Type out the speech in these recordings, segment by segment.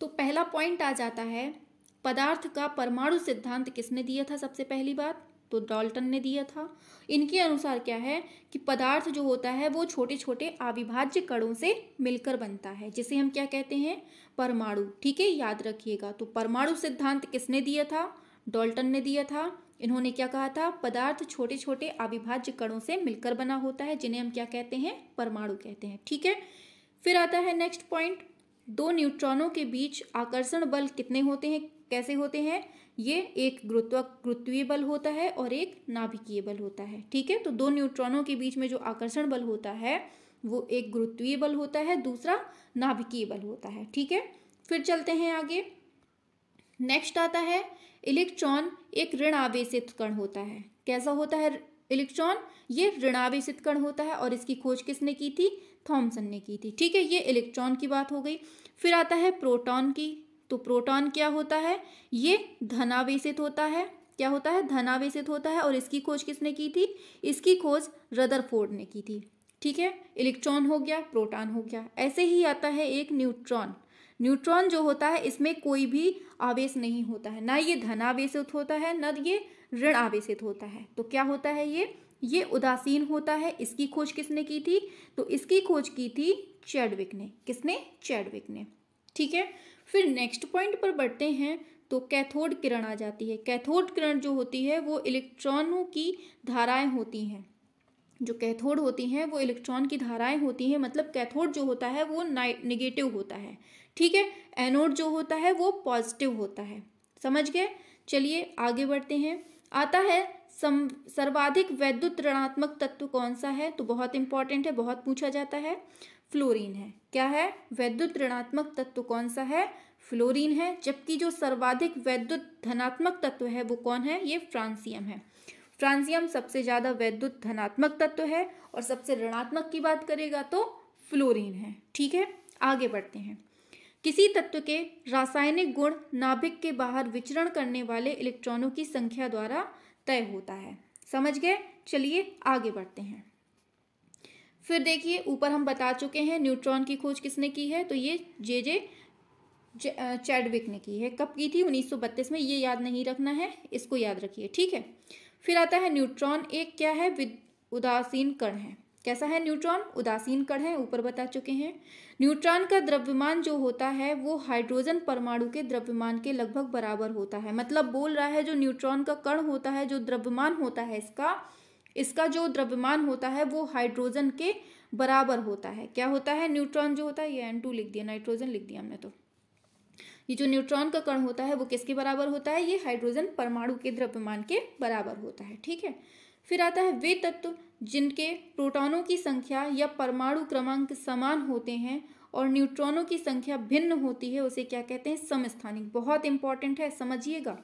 तो पहला पॉइंट आ जाता है पदार्थ का परमाणु सिद्धांत किसने दिया था सबसे पहली बात तो डॉल्टन ने दिया था इनके अनुसार क्या है कि पदार्थ जो होता है वो छोटे छोटे अविभाज्य कणों से मिलकर बनता है जिसे हम क्या कहते हैं परमाणु ठीक है याद रखिएगा तो परमाणु सिद्धांत किसने दिया था डॉल्टन ने दिया था इन्होंने क्या कहा था पदार्थ छोटे छोटे अविभाज्य कणों से मिलकर बना होता है जिन्हें हम क्या कहते हैं परमाणु कहते हैं ठीक है फिर आता है नेक्स्ट पॉइंट दो न्यूट्रॉनों के बीच आकर्षण बल कितने होते हैं कैसे होते हैं ये एक गुरुत्व गुरुत्वीय बल होता है और एक नाभिकीय बल होता है ठीक है तो दो न्यूट्रॉनों के बीच में जो आकर्षण बल होता है वो एक गुरुत्वीय बल होता है दूसरा नाभिकीय बल होता है ठीक है फिर चलते हैं आगे नेक्स्ट आता है इलेक्ट्रॉन एक ऋण आवेशित कण होता है कैसा होता है इलेक्ट्रॉन ये ऋण आवेशित कण होता है और इसकी खोज किसने की थी थॉमसन ने की थी ठीक है ये इलेक्ट्रॉन की बात हो गई फिर आता है प्रोटॉन की तो प्रोटॉन क्या होता है ये धनावेशित होता है क्या होता है धनावेशित होता है और इसकी खोज किसने की थी इसकी खोज रदरफोर्ड ने की थी ठीक है इलेक्ट्रॉन हो गया प्रोटॉन हो गया ऐसे ही आता है एक न्यूट्रॉन न्यूट्रॉन जो होता है इसमें कोई भी आवेश नहीं होता है ना ये धनावेशित होता है ना ये ऋण आवेशित होता है तो क्या होता है ये ये उदासीन होता है इसकी खोज किसने की थी तो इसकी खोज की थी चैडविक ने किसने चैडविक ने ठीक है फिर नेक्स्ट पॉइंट पर बढ़ते हैं तो कैथोड किरण आ जाती है कैथोड किरण जो होती है वो इलेक्ट्रॉनों की धाराएं होती हैं जो कैथोड होती हैं वो इलेक्ट्रॉन की धाराएं होती हैं मतलब कैथोड जो होता है वो निगेटिव होता है ठीक है एनोड जो होता है वो पॉजिटिव होता है समझ गए चलिए आगे बढ़ते हैं आता है सर्वाधिक वैद्युत ऋणात्मक तत्व कौन सा है तो बहुत इंपॉर्टेंट है बहुत पूछा जाता है फ्लोरीन है क्या है वैद्युत ऋणात्मक तत्व कौन सा है फ्लोरीन है जबकि जो सर्वाधिक वैद्युत धनात्मक तत्व है वो कौन है ये फ्रांसियम है फ्रांसियम सबसे ज़्यादा वैद्युत धनात्मक तत्व है और सबसे ऋणात्मक की बात करेगा तो फ्लोरीन है ठीक है आगे बढ़ते हैं किसी तत्व के रासायनिक गुण नाभिक के बाहर विचरण करने वाले इलेक्ट्रॉनों की संख्या द्वारा तय होता है समझ गए चलिए आगे बढ़ते हैं फिर देखिए ऊपर हम बता चुके हैं न्यूट्रॉन की खोज किसने की है तो ये जे जे चैडविक ने की है कब की थी 1932 में ये याद नहीं रखना है इसको याद रखिए ठीक है फिर आता है न्यूट्रॉन एक क्या है उदासीन कण है कैसा है न्यूट्रॉन उदासीन कण है ऊपर बता चुके हैं न्यूट्रॉन का द्रव्यमान जो होता है वो हाइड्रोजन परमाणु के द्रव्यमान के लगभग बराबर होता है मतलब बोल रहा है जो न्यूट्रॉन का कण होता है जो द्रव्यमान होता है इसका इसका जो द्रव्यमान होता है वो हाइड्रोजन के बराबर होता है क्या होता है न्यूट्रॉन जो होता है ये एन लिख दिया नाइट्रोजन लिख दिया हमने तो ये जो न्यूट्रॉन का कण होता है वो किसके बराबर होता है ये हाइड्रोजन परमाणु के द्रव्यमान के बराबर होता है ठीक है फिर आता है वे तत्व जिनके प्रोटॉनों की संख्या या परमाणु क्रमांक समान होते हैं और न्यूट्रॉनों की संख्या भिन्न होती है उसे क्या कहते हैं समस्थानिक बहुत इंपॉर्टेंट है समझिएगा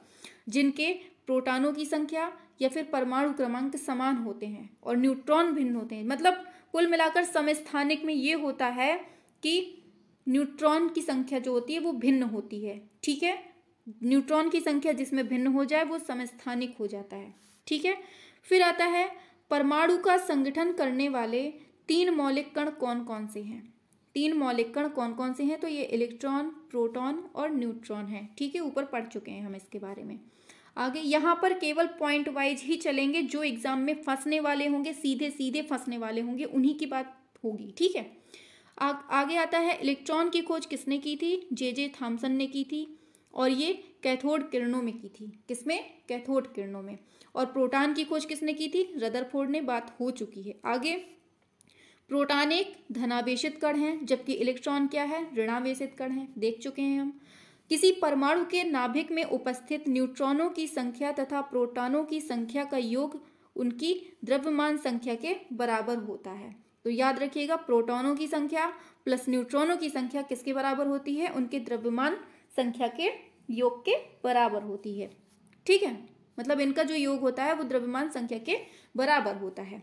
जिनके प्रोटॉनों की संख्या या फिर परमाणु क्रमांक समान होते हैं और न्यूट्रॉन भिन्न होते हैं मतलब कुल मिलाकर समस्थानिक में ये होता है कि न्यूट्रॉन की संख्या जो होती है वो भिन्न होती है ठीक है न्यूट्रॉन की संख्या जिसमें भिन्न हो जाए वो समस्थानिक हो जाता है ठीक है फिर आता है परमाणु का संगठन करने वाले तीन मौलिक कण कौन कौन से हैं तीन मौलिक कण कौन कौन से हैं तो ये इलेक्ट्रॉन प्रोटॉन और न्यूट्रॉन है ठीक है ऊपर पढ़ चुके हैं हम इसके बारे में आगे यहाँ पर केवल पॉइंट वाइज ही चलेंगे जो एग्जाम में फंसने वाले होंगे सीधे सीधे फंसने वाले होंगे उन्हीं की बात होगी ठीक है आ, आगे आता है इलेक्ट्रॉन की खोज किसने की थी जे जे थॉम्सन ने की थी और ये कैथोड किरणों में की थी किसमें कैथोड किरणों में और प्रोटान की खोज किसने की थी रदरफोर्ड ने बात हो चुकी है आगे प्रोटान एक धनावेशित कण है जबकि इलेक्ट्रॉन क्या है ऋणावेशित कण है देख चुके हैं हम किसी परमाणु के नाभिक में उपस्थित न्यूट्रॉनों की संख्या तथा प्रोटॉनों की संख्या का योग उनकी द्रव्यमान संख्या के बराबर होता है तो याद रखिएगा प्रोटॉनों की संख्या प्लस न्यूट्रॉनों की संख्या किसके बराबर होती है उनके द्रव्यमान संख्या के योग के बराबर होती है ठीक है मतलब इनका जो योग होता है वो द्रव्यमान संख्या के बराबर होता है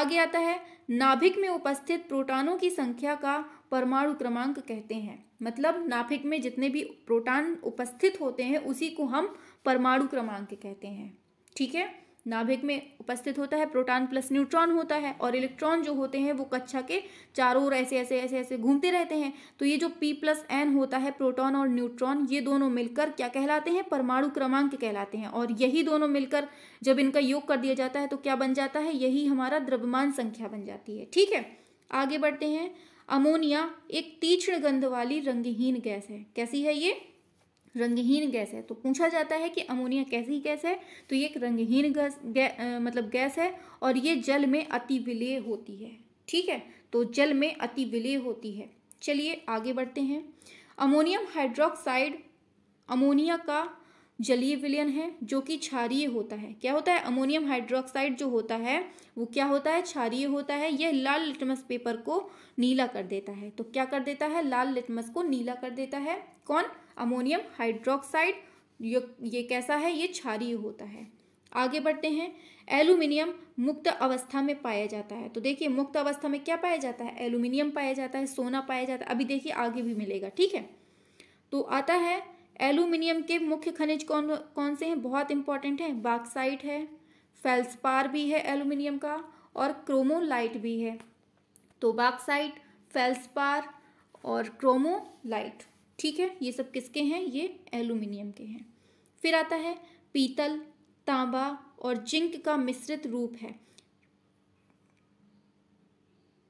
आगे आता है नाभिक में उपस्थित प्रोटानों की संख्या का परमाणु क्रमांक कहते हैं मतलब नाभिक में जितने भी प्रोटान उपस्थित होते हैं उसी को हम परमाणु क्रमांक कहते हैं ठीक है नाभिक में उपस्थित होता है प्रोटॉन प्लस न्यूट्रॉन होता है और इलेक्ट्रॉन जो होते हैं वो कक्षा के चारों ओर ऐसे ऐसे ऐसे ऐसे घूमते रहते हैं तो ये जो पी प्लस एन होता है प्रोटॉन और न्यूट्रॉन ये दोनों मिलकर क्या कहलाते हैं परमाणु क्रमांक कहलाते हैं और यही दोनों मिलकर जब इनका योग कर दिया जाता है तो क्या बन जाता है यही हमारा द्रव्यमान संख्या बन जाती है ठीक है आगे बढ़ते हैं अमोनिया एक तीक्ष्ण गंध वाली रंगहीन गैस है कैसी है ये रंगहीन गैस है तो पूछा जाता है कि अमोनिया कैसी गैस है तो ये एक रंगहीन गैस गै, मतलब गैस है और ये जल में अति विलय होती है ठीक है तो जल में अति विलय होती है चलिए आगे बढ़ते हैं अमोनियम हाइड्रोक्साइड अमोनिया का जलीय विलयन है जो कि क्षारीय होता है क्या होता है अमोनियम हाइड्रोक्साइड जो होता है वो क्या होता है क्षारीय होता है यह लाल लिटमस पेपर को नीला कर देता है तो क्या कर देता है लाल लिटमस को नीला कर देता है कौन अमोनियम हाइड्रोक्साइड ये कैसा है ये क्षारीय होता है आगे बढ़ते हैं एल्यूमिनियम मुक्त अवस्था में पाया जाता है तो देखिए मुक्त अवस्था में क्या पाया जाता है एल्यूमिनियम पाया जाता है सोना पाया जाता है अभी देखिए आगे भी मिलेगा ठीक है तो आता है एल्यूमिनियम के मुख्य खनिज कौन कौन से हैं बहुत इंपॉर्टेंट हैं बाक्साइट है फेल्सपार भी है एल्यूमिनियम का और क्रोमोलाइट भी है तो बाक्साइट फेल्सपार और क्रोमोलाइट ठीक है ये सब किसके हैं ये एल्यूमिनियम के हैं फिर आता है पीतल तांबा और जिंक का मिश्रित रूप है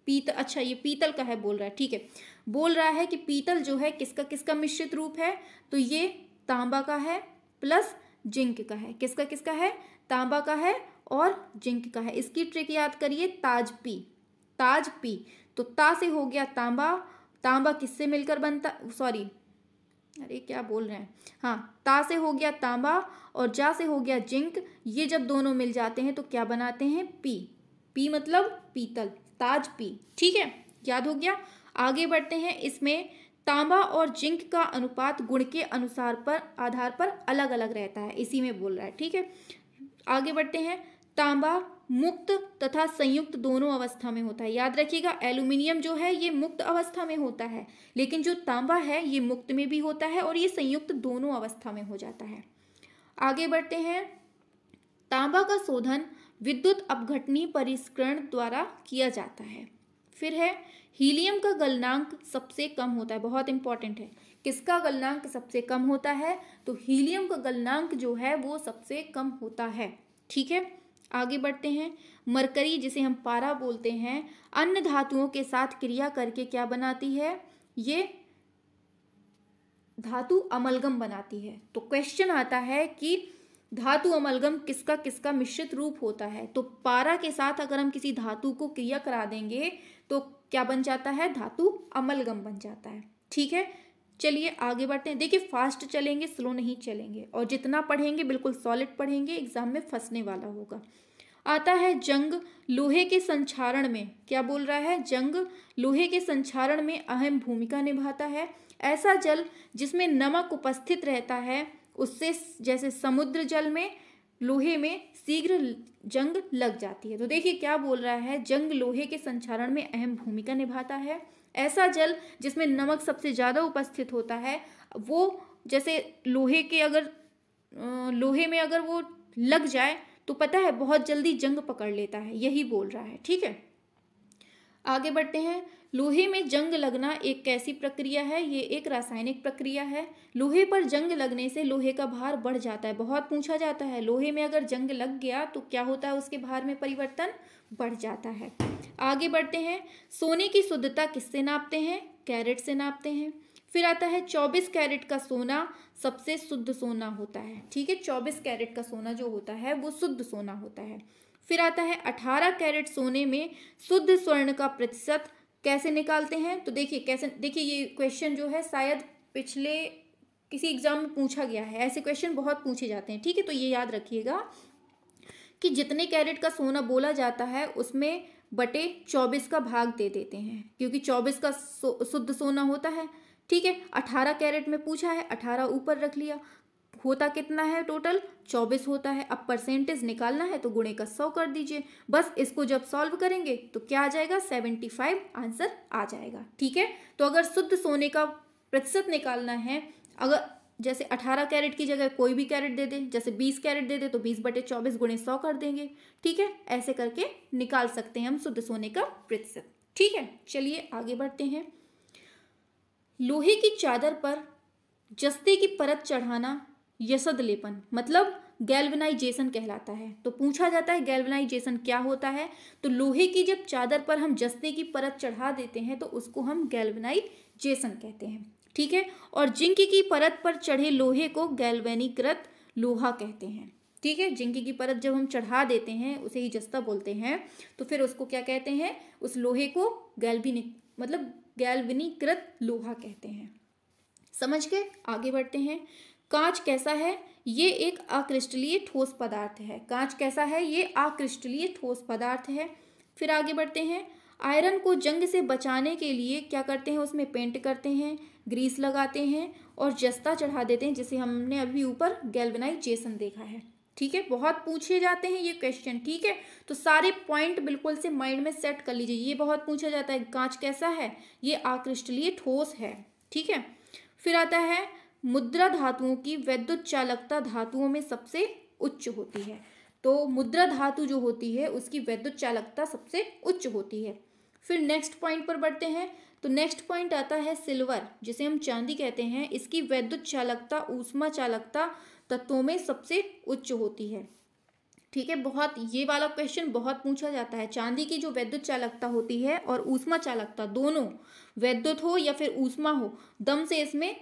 पीतल अच्छा ये पीतल का है बोल रहा है ठीक है बोल रहा है कि पीतल जो है किसका किसका मिश्रित रूप है तो ये तांबा का है प्लस जिंक का है किसका किसका है तांबा का है और जिंक का है इसकी ट्रिक याद करिए ताज पी ताज पी तो ता से हो गया तांबा तांबा किससे मिलकर बनता सॉरी अरे क्या बोल रहे हैं हाँ ता से हो गया तांबा और जा से हो गया जिंक ये जब दोनों मिल जाते हैं तो क्या बनाते हैं पी पी मतलब पीतल ताज पी ठीक है याद हो गया आगे बढ़ते हैं इसमें तांबा और जिंक का अनुपात गुण के अनुसार पर आधार पर अलग अलग रहता है इसी में बोल रहा है ठीक है आगे बढ़ते हैं तांबा मुक्त तथा संयुक्त दोनों अवस्था में होता है याद रखिएगा एल्यूमिनियम जो है ये मुक्त अवस्था में होता है लेकिन जो तांबा है ये मुक्त में भी होता है और ये संयुक्त दोनों अवस्था में हो जाता है आगे बढ़ते हैं तांबा का शोधन विद्युत अपघटनी परिष्करण द्वारा किया जाता है फिर है हीलियम का गलनांक सबसे कम होता है बहुत इंपॉर्टेंट है किसका गलनांक सबसे कम होता है तो हीलियम का गलनांक जो है वो सबसे कम होता है ठीक है आगे बढ़ते हैं मरकरी जिसे हम पारा बोलते हैं अन्य धातुओं के साथ क्रिया करके क्या बनाती है ये धातु अमलगम बनाती है तो क्वेश्चन आता है कि धातु अमलगम किसका किसका मिश्रित रूप होता है तो पारा के साथ अगर हम किसी धातु को क्रिया करा देंगे तो क्या बन जाता है धातु अमलगम बन जाता है ठीक है चलिए आगे बढ़ते हैं देखिए फास्ट चलेंगे स्लो नहीं चलेंगे और जितना पढ़ेंगे बिल्कुल सॉलिड पढ़ेंगे एग्जाम में फंसने वाला होगा आता है जंग लोहे के संचारण में क्या बोल रहा है जंग लोहे के संचारण में अहम भूमिका निभाता है ऐसा जल जिसमें नमक उपस्थित रहता है उससे जैसे समुद्र जल में लोहे में शीघ्र जंग लग जाती है तो देखिए क्या बोल रहा है जंग लोहे के संचारण में अहम भूमिका निभाता है ऐसा जल जिसमें नमक सबसे ज़्यादा उपस्थित होता है वो जैसे लोहे के अगर लोहे में अगर वो लग जाए तो पता है बहुत जल्दी जंग पकड़ लेता है यही बोल रहा है ठीक है आगे बढ़ते हैं लोहे में जंग लगना एक कैसी प्रक्रिया है ये एक रासायनिक प्रक्रिया है लोहे पर जंग लगने से लोहे का भार बढ़ जाता है बहुत पूछा जाता है लोहे में अगर जंग लग गया तो क्या होता है उसके भार में परिवर्तन बढ़ जाता है आगे बढ़ते हैं सोने की शुद्धता किससे नापते हैं कैरेट से नापते हैं फिर आता है चौबीस कैरेट का सोना सबसे शुद्ध सोना होता है ठीक है चौबीस कैरेट का सोना जो होता है वो शुद्ध सोना होता है फिर आता है अठारह कैरेट सोने में शुद्ध स्वर्ण का प्रतिशत कैसे निकालते हैं तो देखिए कैसे देखिए ये क्वेश्चन जो है शायद पिछले किसी एग्जाम में पूछा गया है ऐसे क्वेश्चन बहुत पूछे जाते हैं ठीक है तो ये याद रखिएगा कि जितने कैरेट का सोना बोला जाता है उसमें बटे चौबीस का भाग दे देते हैं क्योंकि चौबीस का सो, शुद्ध सोना होता है ठीक है अठारह कैरेट में पूछा है अठारह ऊपर रख लिया होता कितना है टोटल चौबीस होता है अब परसेंटेज निकालना है तो गुणे का सौ कर दीजिए बस इसको जब सॉल्व करेंगे तो क्या आ जाएगा सेवेंटी फाइव आंसर आ जाएगा ठीक है तो अगर शुद्ध सोने का प्रतिशत निकालना है अगर जैसे अठारह कैरेट की जगह कोई भी कैरेट दे दे जैसे बीस कैरेट दे दे तो बीस बटे चौबीस गुणे सौ कर देंगे ठीक है ऐसे करके निकाल सकते हैं हम शुद्ध सोने का प्रतिशत ठीक है चलिए आगे बढ़ते हैं लोहे की चादर पर जस्ते की परत चढ़ाना यसद लेपन मतलब गैल्वनाइजेशन कहलाता है तो पूछा जाता है गैल्वनाइजेशन क्या होता है तो लोहे की जब चादर पर हम जस्ते की परत चढ़ा देते हैं तो उसको हम गैल्वनाइजेशन कहते हैं ठीक है और जिंक की परत पर चढ़े लोहे को गैल्वेनीकृत लोहा कहते हैं ठीक है जिंक की परत जब हम चढ़ा देते हैं उसे ही जस्ता बोलते हैं तो फिर उसको क्या कहते हैं उस लोहे को गैल्विनिक मतलब गैल्विनीकृत लोहा कहते हैं समझ के आगे बढ़ते हैं कांच कैसा है ये एक अक्रिस्टलीय ठोस पदार्थ है कांच कैसा है ये अक्रिस्टलीय ठोस पदार्थ है फिर आगे बढ़ते हैं आयरन को जंग से बचाने के लिए क्या करते हैं उसमें पेंट करते हैं ग्रीस लगाते हैं और जस्ता चढ़ा देते हैं जिसे हमने अभी ऊपर गैल्वेनाइजेशन देखा है ठीक है बहुत पूछे जाते हैं ये क्वेश्चन ठीक है तो सारे पॉइंट बिल्कुल से माइंड में सेट कर लीजिए ये बहुत पूछा जाता है कांच कैसा है ये आकृष्टलीय ठोस है ठीक है फिर आता है मुद्रा धातुओं की वैद्युत चालकता धातुओं में सबसे उच्च होती है तो मुद्रा धातु जो होती है उसकी वैद्युत चालकता सबसे उच्च होती है फिर नेक्स्ट पॉइंट पर बढ़ते हैं तो नेक्स्ट पॉइंट आता है सिल्वर जिसे हम चांदी कहते हैं इसकी वैद्युत चालकता ऊष्मा चालकता तत्वों में सबसे उच्च होती है ठीक है बहुत ये वाला क्वेश्चन बहुत पूछा जाता है चांदी की जो वैद्युत चालकता होती है और ऊष्मा चालकता दोनों वैद्युत हो या फिर ऊष्मा हो दम से इसमें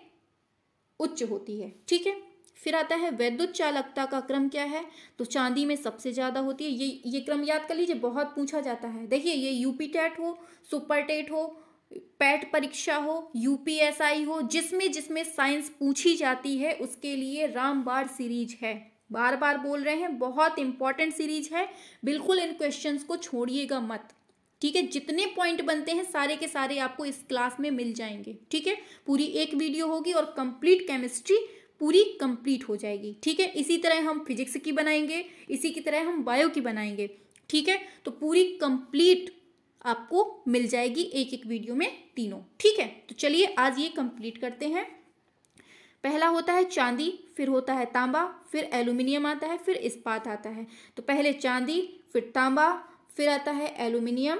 उच्च होती है ठीक है फिर आता है वैद्युत चालकता का क्रम क्या है तो चांदी में सबसे ज़्यादा होती है ये ये क्रम याद कर लीजिए बहुत पूछा जाता है देखिए ये यूपी टेट हो सुपर टेट हो पैट परीक्षा हो यूपीएसआई हो जिसमें जिसमें साइंस पूछी जाती है उसके लिए रामबाड़ सीरीज है बार बार बोल रहे हैं बहुत इंपॉर्टेंट सीरीज है बिल्कुल इन क्वेश्चंस को छोड़िएगा मत ठीक है जितने पॉइंट बनते हैं सारे के सारे आपको इस क्लास में मिल जाएंगे ठीक है पूरी एक वीडियो होगी और कंप्लीट केमिस्ट्री पूरी कंप्लीट हो जाएगी ठीक है इसी तरह हम फिजिक्स की बनाएंगे इसी की तरह हम बायो की बनाएंगे ठीक है तो पूरी कंप्लीट आपको मिल जाएगी एक एक वीडियो में तीनों ठीक है तो चलिए आज ये कंप्लीट करते हैं पहला होता है चांदी फिर होता है तांबा फिर एल्यूमिनियम आता है फिर इस्पात आता है तो पहले चांदी फिर तांबा फिर आता है एल्यूमिनियम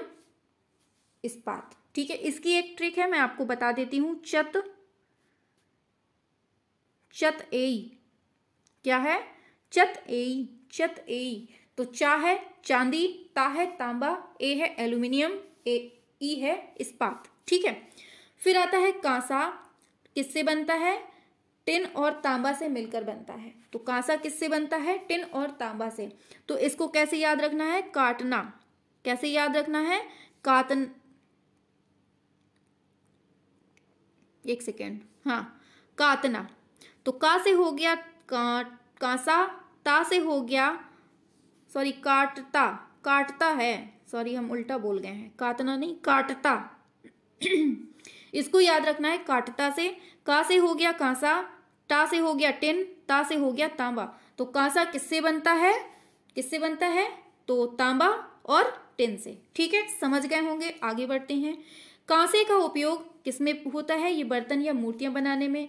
इस्पात ठीक है इसकी एक ट्रिक है मैं आपको बता देती हूँ चत चत ए क्या है चत ए चत ए तो चा है चांदी ता है तांबा ए है एल्यूमिनियम ए ई है इस्पात ठीक है फिर आता है कांसा किससे बनता है टिन और तांबा से मिलकर बनता है तो कांसा किससे बनता है टिन और तांबा से तो इसको कैसे याद रखना है काटना कैसे याद रखना है कातन एक सेकेंड हाँ कातना तो का से हो गया का कांसा ता से हो गया सॉरी काटता काटता है सॉरी हम उल्टा बोल गए हैं कातना नहीं काटता इसको याद रखना है काटता से का से हो गया कांसा टा से हो गया टिन ता से हो गया तांबा तो कांसा किससे बनता है किससे बनता है तो तांबा और टेन से ठीक है समझ गए होंगे आगे बढ़ते हैं कांसे का उपयोग किसमें होता है ये बर्तन या मूर्तियां बनाने में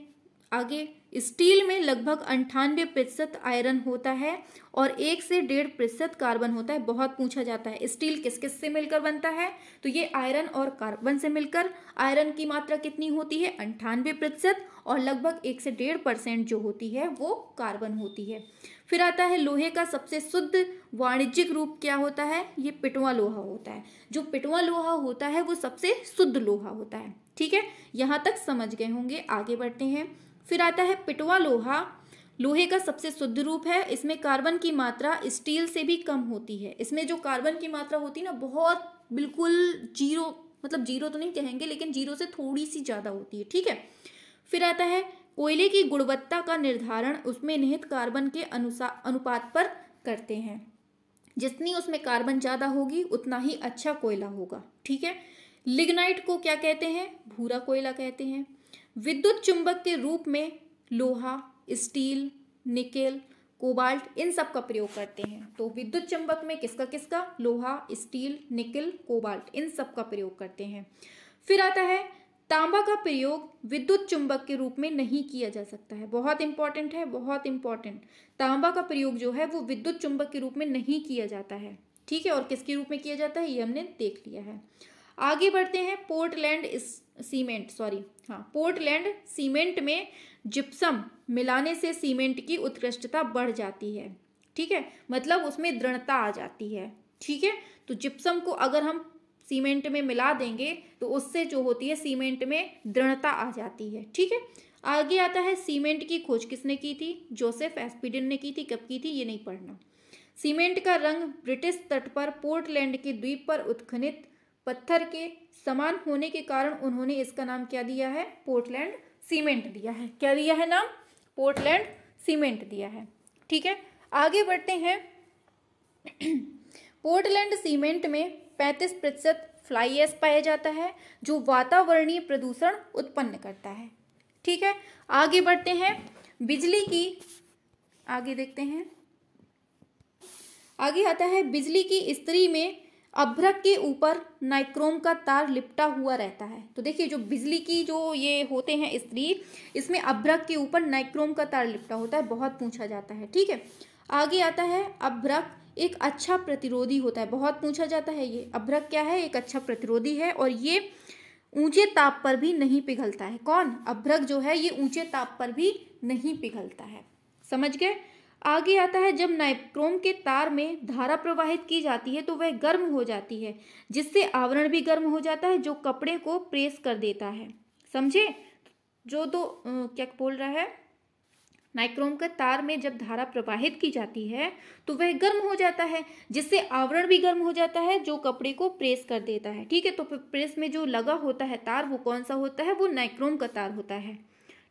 आगे स्टील में लगभग अंठानवे प्रतिशत आयरन होता है और एक से डेढ़ प्रतिशत कार्बन होता है बहुत पूछा जाता है स्टील किस किस से मिलकर बनता है तो ये आयरन और कार्बन से मिलकर आयरन की मात्रा कितनी होती है अंठानवे प्रतिशत और लगभग एक से डेढ़ परसेंट जो होती है वो कार्बन होती है फिर आता है लोहे का सबसे शुद्ध वाणिज्यिक रूप क्या होता है ये पिटवा लोहा होता है जो पिटवा लोहा होता है वो सबसे शुद्ध लोहा होता है ठीक है यहाँ तक समझ गए होंगे आगे बढ़ते हैं फिर आता है पिटवा लोहा लोहे का सबसे शुद्ध रूप है इसमें कार्बन की मात्रा स्टील से भी कम होती है इसमें जो कार्बन की मात्रा होती है ना बहुत बिल्कुल जीरो मतलब जीरो तो नहीं कहेंगे लेकिन जीरो से थोड़ी सी ज़्यादा होती है ठीक है फिर आता है कोयले की गुणवत्ता का निर्धारण उसमें निहित कार्बन के अनुसार अनुपात पर करते हैं जितनी उसमें कार्बन ज़्यादा होगी उतना ही अच्छा कोयला होगा ठीक है लिग्नाइट को क्या कहते हैं भूरा कोयला कहते हैं विद्युत चुंबक के रूप में लोहा स्टील निकेल कोबाल्ट इन सब का प्रयोग करते हैं तो विद्युत चुंबक में किसका किसका लोहा स्टील निकिल कोबाल्ट इन सब का प्रयोग करते हैं फिर आता है तांबा का प्रयोग विद्युत चुंबक के रूप में नहीं किया जा सकता है बहुत इंपॉर्टेंट है बहुत इंपॉर्टेंट तांबा का प्रयोग जो है वो विद्युत चुंबक के रूप में नहीं किया जाता है ठीक है और किसके रूप में किया जाता है ये हमने देख लिया है आगे बढ़ते हैं पोर्टलैंड सीमेंट सॉरी हाँ पोर्टलैंड सीमेंट में जिप्सम मिलाने से सीमेंट की उत्कृष्टता बढ़ जाती है ठीक है मतलब उसमें दृढ़ता आ जाती है ठीक है तो जिप्सम को अगर हम सीमेंट में मिला देंगे तो उससे जो होती है सीमेंट में दृढ़ता आ जाती है ठीक है आगे आता है सीमेंट की खोज किसने की थी जोसेफ एस्पिडन ने की थी कब की थी ये नहीं पढ़ना सीमेंट का रंग ब्रिटिश तट पर पोर्टलैंड के द्वीप पर उत्खनित पत्थर के समान होने के कारण उन्होंने इसका नाम क्या दिया है पोर्टलैंड सीमेंट दिया है क्या दिया है नाम पोर्टलैंड सीमेंट दिया है ठीक है आगे बढ़ते हैं पोर्टलैंड सीमेंट में पैंतीस प्रतिशत फ्लाई एस पाया जाता है जो वातावरणीय प्रदूषण उत्पन्न करता है ठीक है आगे बढ़ते हैं बिजली की आगे देखते हैं आगे आता है बिजली की स्त्री में अभ्रक के ऊपर नाइक्रोम का तार लिपटा हुआ रहता है तो देखिए जो बिजली की जो ये होते हैं स्त्री इसमें अभ्रक के ऊपर नाइक्रोम का तार लिपटा होता है बहुत पूछा जाता है ठीक है आगे आता है अभ्रक एक अच्छा प्रतिरोधी होता है बहुत पूछा जाता है ये अभ्रक क्या है एक अच्छा प्रतिरोधी है और ये ऊंचे ताप पर भी नहीं पिघलता है कौन अभ्रक जो है ये ऊंचे ताप पर भी नहीं पिघलता है समझ गए आगे आता है जब नाइक्रोम के तार में धारा प्रवाहित की जाती है तो वह गर्म हो जाती है जिससे आवरण भी गर्म हो जाता है जो कपड़े को प्रेस कर देता है समझे जो तो क्या बोल रहा है नाइक्रोम का तार में जब धारा प्रवाहित की जाती है तो वह गर्म हो जाता है जिससे आवरण भी गर्म हो जाता है जो कपड़े को प्रेस कर देता है ठीक है तो प्रेस में जो लगा होता है तार वो कौन सा होता है वो नाइक्रोम का तार होता है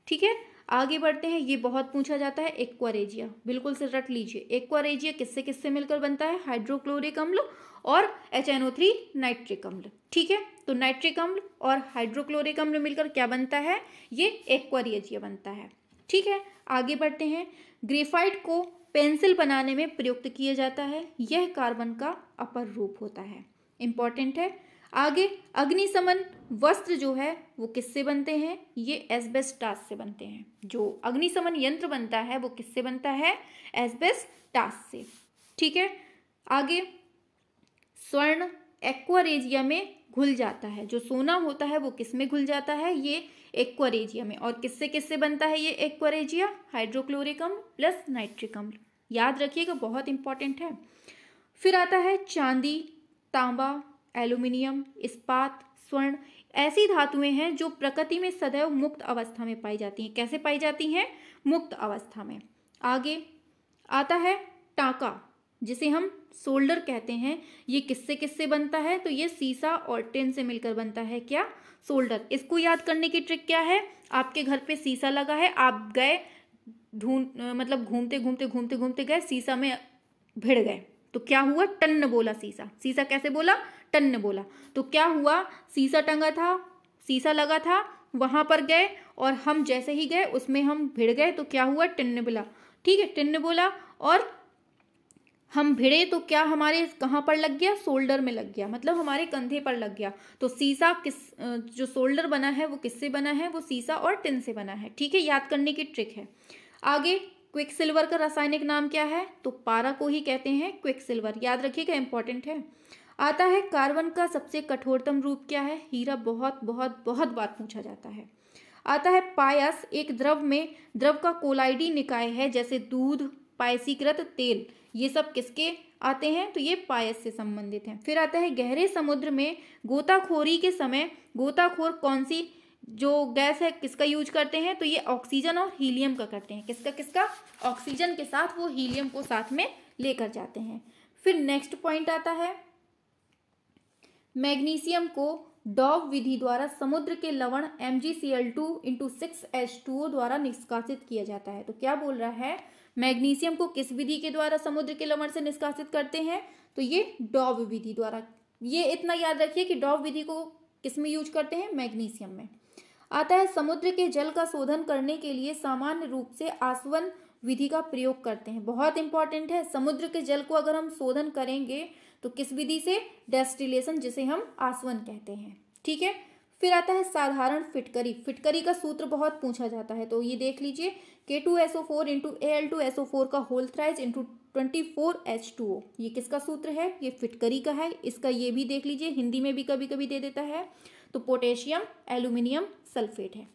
ठीक है आगे बढ़ते हैं ये बहुत पूछा जाता है एक्वारेजिया बिल्कुल से रट लीजिए एक्वारेजिया किससे किससे मिलकर बनता है हाइड्रोक्लोरिक अम्ल और H N O three nitric अम्ल ठीक है तो नाइट्रिक अम्ल और हाइड्रोक्लोरिक अम्ल मिलकर क्या बनता है ये एक्वारेजिया बनता है ठीक है आगे बढ़ते हैं ग्रेफाइट को पेंसिल बनाने में प्रयुक्त किया जाता है यह कार्बन का अपर रूप होता है इम्पॉर्टेंट है आगे अग्निशमन वस्त्र जो है वो किससे बनते हैं ये एसबेस्टास से बनते हैं जो अग्निशमन यंत्र बनता है वो किससे बनता है एसबेस्टास से ठीक है आगे स्वर्ण एक्वारेजिया में घुल जाता है जो सोना होता है वो किस में घुल जाता है ये एक्वारेजिया में और किससे किससे बनता है ये एक्वारेजिया हाइड्रोक्लोरिक अम्ल प्लस नाइट्रिक अम्ल याद रखिएगा बहुत इंपॉर्टेंट है फिर आता है चांदी तांबा एल्यूमिनियम इस्पात स्वर्ण ऐसी धातुएं हैं जो प्रकृति में सदैव मुक्त अवस्था में पाई जाती हैं कैसे पाई जाती हैं मुक्त अवस्था में आगे आता है टाका जिसे हम सोल्डर कहते हैं ये किससे किससे बनता है तो ये सीसा और टिन से मिलकर बनता है क्या सोल्डर इसको याद करने की ट्रिक क्या है आपके घर पे सीसा लगा है आप गए ढूंढ मतलब घूमते घूमते घूमते घूमते गए सीसा में भिड़ गए तो क्या हुआ टन्न बोला सीसा सीसा कैसे बोला टन्न बोला तो क्या हुआ सीसा टंगा था सीसा लगा था वहां पर गए और हम जैसे ही गए उसमें हम भिड़ गए तो क्या हुआ टिन्न बोला ठीक है टिन्न बोला और हम भिड़े तो क्या हमारे कहाँ पर लग गया शोल्डर में लग गया मतलब हमारे कंधे पर लग गया तो सीसा किस जो शोल्डर बना है वो किससे बना है वो सीसा और टिन से बना है ठीक है याद करने की ट्रिक है आगे क्विक सिल्वर का रासायनिक नाम क्या है तो पारा को ही कहते हैं क्विक सिल्वर याद रखिएगा इंपॉर्टेंट है आता है कार्बन का सबसे कठोरतम रूप क्या है हीरा बहुत बहुत बहुत बार पूछा जाता है आता है पायस एक द्रव में द्रव का कोलाइडी निकाय है जैसे दूध पायसीकृत तेल ये सब किसके आते हैं तो ये पायस से संबंधित हैं फिर आता है गहरे समुद्र में गोताखोरी के समय गोताखोर कौन सी जो गैस है किसका यूज करते हैं तो ये ऑक्सीजन और हीलियम का करते हैं किसका किसका ऑक्सीजन के साथ वो हीलियम को साथ में लेकर जाते हैं फिर नेक्स्ट पॉइंट आता है मैग्नीशियम को डॉव विधि द्वारा समुद्र के लवण M G C L two into six H two द्वारा निष्कासित किया जाता है तो क्या बोल रहा है मैग्नीशियम को किस विधि के द्वारा समुद्र के लवण से निष्कासित करते हैं तो ये डॉव विधि द्वारा ये इतना याद रखिए कि डॉव विधि को किस में यूज करते हैं मैग्नीशियम में आता है समुद्र के जल का शोधन करने के लिए सामान्य रूप से आसवन विधि का प्रयोग करते हैं बहुत इंपॉर्टेंट है समुद्र के जल को अगर हम शोधन करेंगे तो किस विधि से डेस्टिलेशन जिसे हम आसवन कहते हैं ठीक है फिर आता है साधारण फिटकरी फिटकरी का सूत्र बहुत पूछा जाता है तो ये देख लीजिए K two S O four into A L two S O four का whole thrice into twenty four H two O ये किसका सूत्र है ये फिटकरी का है इसका ये भी देख लीजिए हिंदी में भी कभी कभी दे देता है तो पोटेशियम एल्यूमिनियम सल्फेट है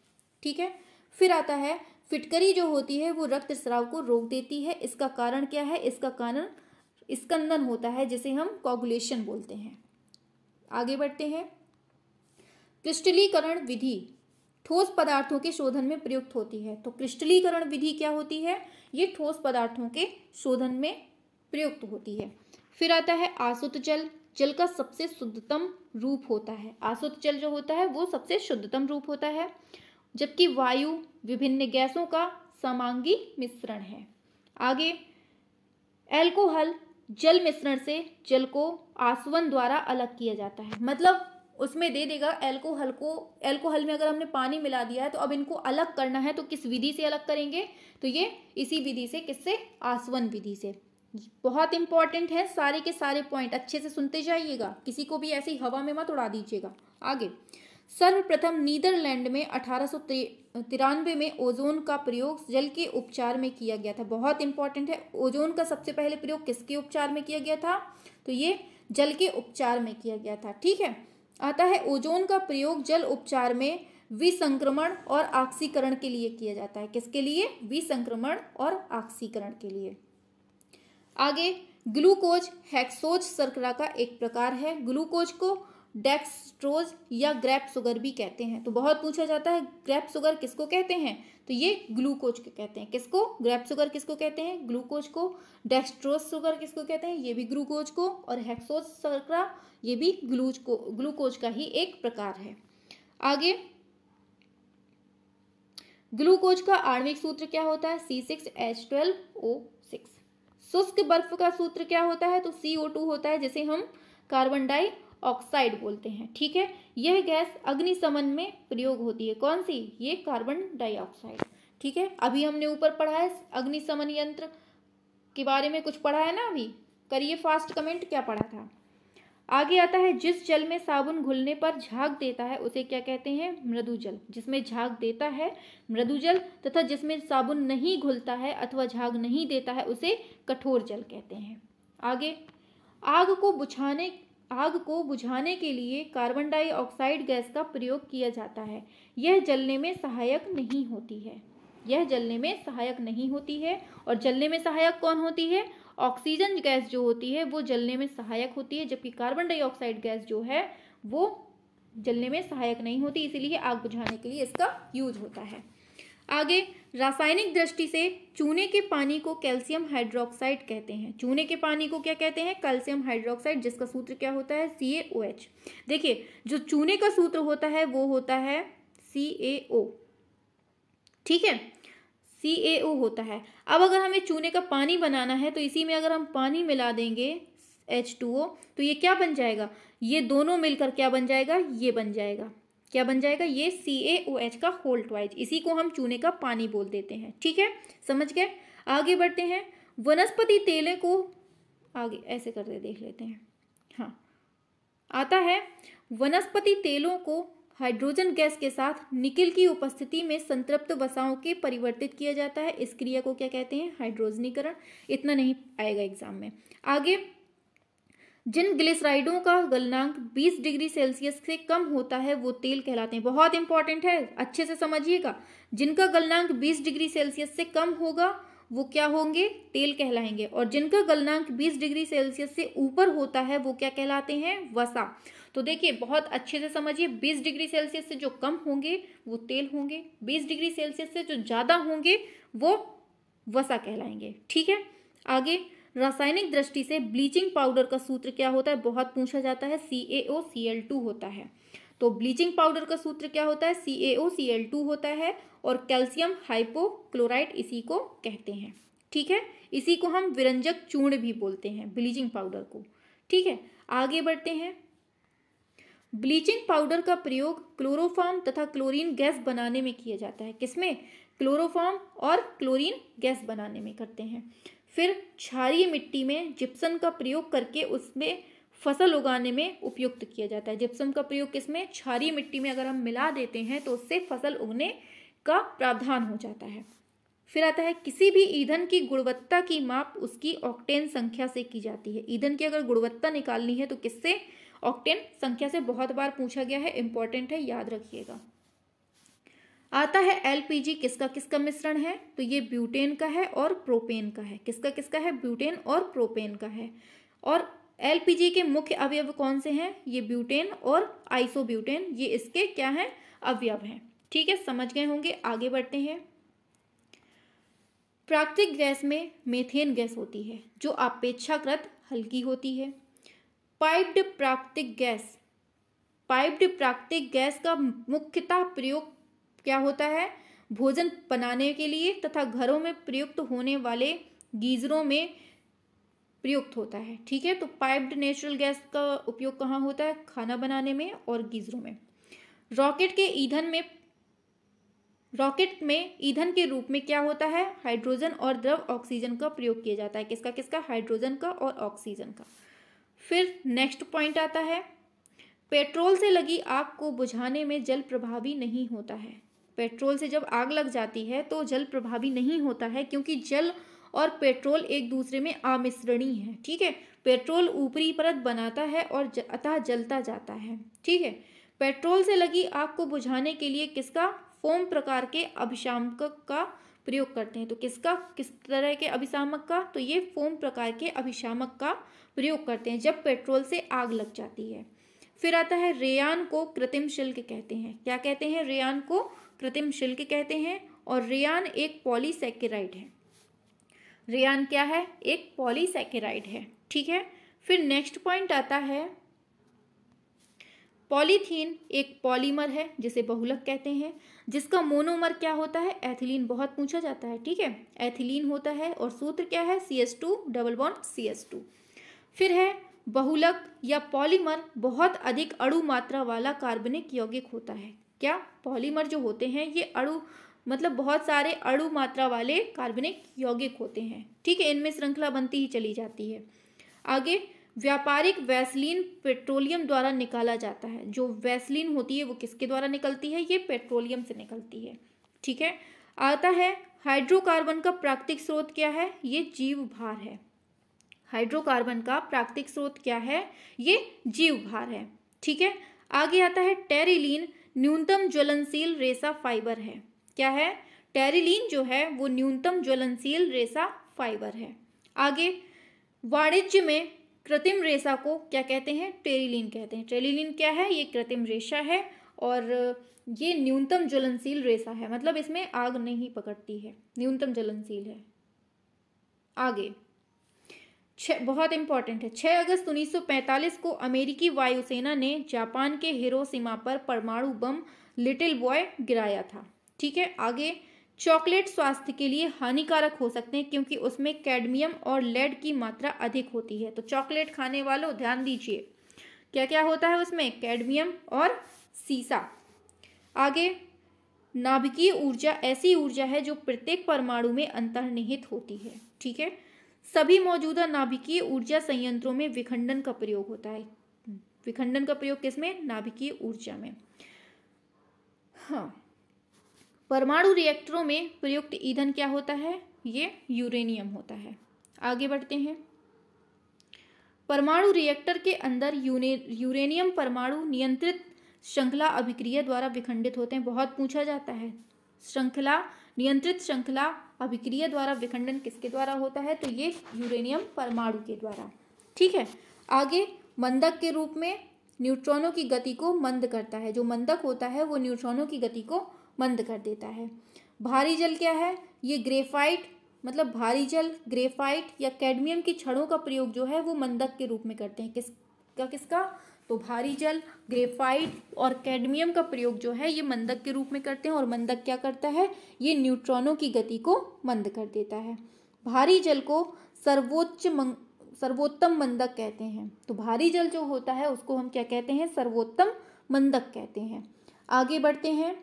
ठीक है फिर आता है फिटकरी जो होती है वो रक्त स्राव को रोक देती है इसका कारण क्या है इसका कारण स्कंदन होता है जिसे हम कोगुलेशन बोलते हैं आगे बढ़ते हैं क्रिस्टलीकरण विधि ठोस पदार्थों के शोधन में प्रयुक्त होती है तो क्रिस्टलीकरण विधि क्या होती है ये ठोस पदार्थों के शोधन में प्रयुक्त होती है फिर आता है आसुत जल जल का सबसे शुद्धतम रूप होता है आसुत जल जो होता है वो सबसे शुद्धतम रूप होता है जबकि वायु विभिन्न गैसों का समांगी मिश्रण है आगे एल्कोहल जल मिश्रण से जल को आसवन द्वारा अलग किया जाता है मतलब उसमें दे देगा एल्कोहल को एल्कोहल में अगर हमने पानी मिला दिया है तो अब इनको अलग करना है तो किस विधि से अलग करेंगे तो ये इसी विधि से किससे आसवन विधि से बहुत इंपॉर्टेंट है सारे के सारे पॉइंट अच्छे से सुनते जाइएगा किसी को भी ऐसी हवा में मत उड़ा दीजिएगा आगे सर्वप्रथम नीदरलैंड में अठारह में ओजोन का प्रयोग जल के उपचार में किया गया था बहुत इंपॉर्टेंट है ओजोन का सबसे पहले प्रयोग किसके उपचार में किया गया था तो ये जल के उपचार में किया गया था ठीक है आता है ओजोन का प्रयोग जल उपचार में विसंक्रमण और आक्सीकरण के लिए किया जाता है किसके लिए विसंक्रमण और आक्सीकरण के लिए आगे ग्लूकोज हेक्सोज सर्करा का एक प्रकार है ग्लूकोज को डेक्सट्रोज या ग्रैप सुगर भी कहते हैं तो बहुत पूछा जाता है ग्रैप सुगर किसको कहते हैं तो ये ग्लूकोज को कहते हैं किसको ग्रैप सुगर किसको कहते हैं ग्लूकोज को डेक्सट्रोज सुगर किसको कहते हैं ये भी ग्लूकोज को और हेक्सोज शर्करा ये भी ग्लूज को ग्लूकोज का ही एक प्रकार है आगे ग्लूकोज का आणविक सूत्र क्या होता है C six H twelve O six शुष्क बर्फ का सूत्र क्या होता है तो सी ओ टू होता है जिसे हम कार्बन डाई ऑक्साइड बोलते हैं ठीक है यह गैस अग्निशमन में प्रयोग होती है कौन सी ये कार्बन डाइऑक्साइड ठीक है अभी हमने ऊपर पढ़ा है अग्निशमन यंत्र के बारे में कुछ पढ़ा है ना अभी करिए फास्ट कमेंट क्या पढ़ा था आगे आता है जिस जल में साबुन घुलने पर झाग देता है उसे क्या कहते हैं मृदु जल जिसमें झाग देता है मृदु जल तथा जिसमें साबुन नहीं घुलता है अथवा झाग नहीं देता है उसे कठोर जल कहते हैं आगे आग को बुझाने आग को बुझाने के लिए कार्बन डाइऑक्साइड गैस का प्रयोग किया जाता है यह जलने में सहायक नहीं होती है यह जलने में सहायक नहीं होती है और जलने में सहायक कौन होती है ऑक्सीजन गैस जो होती है वो जलने में सहायक होती है जबकि कार्बन डाइऑक्साइड गैस जो है वो जलने में सहायक नहीं होती इसीलिए आग बुझाने के लिए इसका यूज होता है आगे रासायनिक दृष्टि से चूने के पानी को कैल्शियम हाइड्रोक्साइड कहते हैं चूने के पानी को क्या कहते हैं कैल्शियम हाइड्रोक्साइड जिसका सूत्र क्या होता है सी एच देखिए जो चूने का सूत्र होता है वो होता है सी ए ओ ठीक है सी ए ओ होता है अब अगर हमें चूने का पानी बनाना है तो इसी में अगर हम पानी मिला देंगे एच टू ओ तो ये क्या बन जाएगा ये दोनों मिलकर क्या बन जाएगा ये बन जाएगा क्या बन जाएगा ये सी ए ओ एच का होल ट्वाइज इसी को हम चूने का पानी बोल देते हैं ठीक है समझ गए आगे बढ़ते हैं वनस्पति तेलें को आगे ऐसे करके देख लेते हैं हाँ आता है वनस्पति तेलों को हाइड्रोजन गैस के साथ निकिल की उपस्थिति में संतृप्त वसाओं के परिवर्तित किया जाता है इस क्रिया को क्या कहते हैं हाइड्रोजनीकरण इतना नहीं आएगा एग्जाम में आगे जिन ग्लिसराइडों का गलनांक 20 डिग्री सेल्सियस से कम होता है वो तेल कहलाते हैं बहुत इंपॉर्टेंट है अच्छे से समझिएगा जिनका गलनांक 20 डिग्री सेल्सियस से कम होगा वो क्या होंगे तेल कहलाएंगे और जिनका गलनांक 20 डिग्री सेल्सियस से ऊपर होता है वो क्या कहलाते हैं वसा तो देखिए बहुत अच्छे से समझिए 20 डिग्री सेल्सियस से जो कम होंगे वो तेल होंगे 20 डिग्री सेल्सियस से जो ज़्यादा होंगे वो वसा कहलाएंगे ठीक है आगे रासायनिक दृष्टि से ब्लीचिंग पाउडर का सूत्र क्या होता है बहुत पूछा जाता है सी A O C L to होता है तो ब्लीचिंग पाउडर का सूत्र क्या होता है सी A O C L to होता है और कैल्शियम हाइपोक्लोराइड इसी को कहते हैं ठीक है इसी को हम विरंजक चूर्ण भी बोलते हैं ब्लीचिंग पाउडर को ठीक है आगे बढ़ते हैं ब्लीचिंग पाउडर का प्रयोग क्लोरोफार्म तथा क्लोरीन गैस बनाने में किया जाता है किसमें क्लोरोफार्म और क्लोरीन गैस बनाने में करते हैं फिर क्षारीय मिट्टी में जिप्सम का प्रयोग करके उसमें फसल उगाने में उपयुक्त किया जाता है जिप्सम का प्रयोग किसमें क्षारीय मिट्टी में अगर हम मिला देते हैं तो उससे फसल उगने का प्रावधान हो जाता है फिर आता है किसी भी ईंधन की गुणवत्ता की माप उसकी ऑक्टेन संख्या से की जाती है ईंधन की अगर गुणवत्ता निकालनी है तो किससे ऑक्टेन संख्या से बहुत बार पूछा गया है इंपॉर्टेंट है याद रखिएगा आता है एलपीजी किसका किसका मिश्रण है तो ये ब्यूटेन का है और प्रोपेन का है किसका किसका है ब्यूटेन और प्रोपेन का है और एलपीजी के मुख्य अवयव कौन से हैं ये ब्यूटेन और आइसोब्यूटेन ये इसके क्या हैं अवयव हैं ठीक है समझ गए होंगे आगे बढ़ते हैं प्राकृतिक गैस में मेथेन गैस होती है जो अपेक्षाकृत हल्की होती है पाइप्ड प्राकृतिक गैस पाइप्ड प्राकृतिक गैस का मुख्यतः प्रयोग क्या होता है भोजन बनाने के लिए तथा घरों में प्रयुक्त होने वाले गीजरों में प्रयुक्त होता है ठीक है तो पाइप्ड नेचुरल गैस का उपयोग कहाँ होता है खाना बनाने में और गीजरों में रॉकेट के ईंधन में रॉकेट में ईंधन के रूप में क्या होता है हाइड्रोजन और द्रव ऑक्सीजन का प्रयोग किया जाता है किसका किसका हाइड्रोजन का और ऑक्सीजन का फिर नेक्स्ट पॉइंट आता है पेट्रोल से लगी आग को बुझाने में जल प्रभावी नहीं होता है पेट्रोल से जब आग लग जाती है तो जल प्रभावी नहीं होता है क्योंकि जल और पेट्रोल एक दूसरे में आमिश्रणी है ठीक है पेट्रोल ऊपरी परत बनाता है और अतः जलता जाता है ठीक है पेट्रोल से लगी आग को बुझाने के लिए किसका फोम प्रकार के अभिशामक का प्रयोग करते हैं तो किसका किस तरह के अभिशामक का तो ये फोम प्रकार के अभिशामक का प्रयोग करते हैं जब पेट्रोल से आग लग जाती है फिर आता है रेयान को कृत्रिम शुल्क कहते हैं क्या कहते हैं रेयान को कृत्रिम शिल्क कहते हैं और रेयान एक पॉलीसेकेराइड है रेयान क्या है एक पॉलीसेकेराइड है ठीक है फिर नेक्स्ट पॉइंट आता है पॉलीथीन एक पॉलीमर है जिसे बहुलक कहते हैं जिसका मोनोमर क्या होता है एथिलीन बहुत पूछा जाता है ठीक है एथिलीन होता है और सूत्र क्या है C S two double bond C S two फिर है बहुलक या पॉलीमर बहुत अधिक अणु मात्रा वाला कार्बनिक यौगिक होता है क्या पॉलीमर जो होते हैं ये अड़ु मतलब बहुत सारे अड़ु मात्रा वाले कार्बनिक यौगिक होते हैं ठीक है इनमें श्रृंखला बनती ही चली जाती है आगे व्यापारिक वैसलीन पेट्रोलियम द्वारा निकाला जाता है जो वैसलीन होती है वो किसके द्वारा निकलती है ये पेट्रोलियम से निकलती है ठीक है आता है हाइड्रोकार्बन का प्राकृतिक स्रोत क्या है ये जीव भार है हाइड्रोकार्बन का प्राकृतिक स्रोत क्या है ये जीव भार है ठीक है आगे आता है टेरिलीन न्यूनतम ज्वलनशील रेसा फाइबर है क्या है टेरिलीन जो है वो न्यूनतम ज्वलनशील रेसा फाइबर है आगे वाणिज्य में कृत्रिम रेसा को क्या कहते हैं टेरिलीन कहते हैं टेरिलीन क्या है ये कृत्रिम रेशा है और ये न्यूनतम ज्वलनशील रेसा है मतलब इसमें आग नहीं पकड़ती है न्यूनतम ज्वलनशील है आगे छः बहुत इंपॉर्टेंट है छः अगस्त 1945 को अमेरिकी वायुसेना ने जापान के हिरोशिमा पर परमाणु बम लिटिल बॉय गिराया था ठीक है आगे चॉकलेट स्वास्थ्य के लिए हानिकारक हो सकते हैं क्योंकि उसमें कैडमियम और लेड की मात्रा अधिक होती है तो चॉकलेट खाने वालों ध्यान दीजिए क्या क्या होता है उसमें कैडमियम और सीसा आगे नाभिकीय ऊर्जा ऐसी ऊर्जा है जो प्रत्येक परमाणु में अंतर्निहित होती है ठीक है सभी मौजूदा नाभिकीय ऊर्जा संयंत्रों में विखंडन का प्रयोग होता है हम्म, विखंडन का प्रयोग किसमें नाभिकीय ऊर्जा में हाँ परमाणु रिएक्टरों में प्रयुक्त ईंधन क्या होता है ये यूरेनियम होता है आगे बढ़ते हैं परमाणु रिएक्टर के अंदर यूरेनियम परमाणु नियंत्रित श्रृंखला अभिक्रिया द्वारा विखंडित होते हैं बहुत पूछा जाता है श्रृंखला नियंत्रित श्रृंखला अभिक्रिया द्वारा विखंडन किसके द्वारा होता है तो ये यूरेनियम परमाणु के द्वारा ठीक है आगे मंदक के रूप में न्यूट्रॉनों की गति को मंद करता है जो मंदक होता है वो न्यूट्रॉनों की गति को मंद कर देता है भारी जल क्या है ये ग्रेफाइट मतलब भारी जल ग्रेफाइट या कैडमियम की छड़ों का प्रयोग जो है वो मंदक के रूप में करते हैं किस का किसका तो भारी जल ग्रेफाइट और कैडमियम का प्रयोग जो है ये मंदक के रूप में करते हैं और मंदक क्या करता है ये न्यूट्रॉनों की गति को मंद कर देता है भारी जल को सर्वोच्च सर्वोत्तम मंदक कहते हैं तो भारी जल जो होता है उसको हम क्या कहते हैं सर्वोत्तम मंदक कहते हैं आगे बढ़ते हैं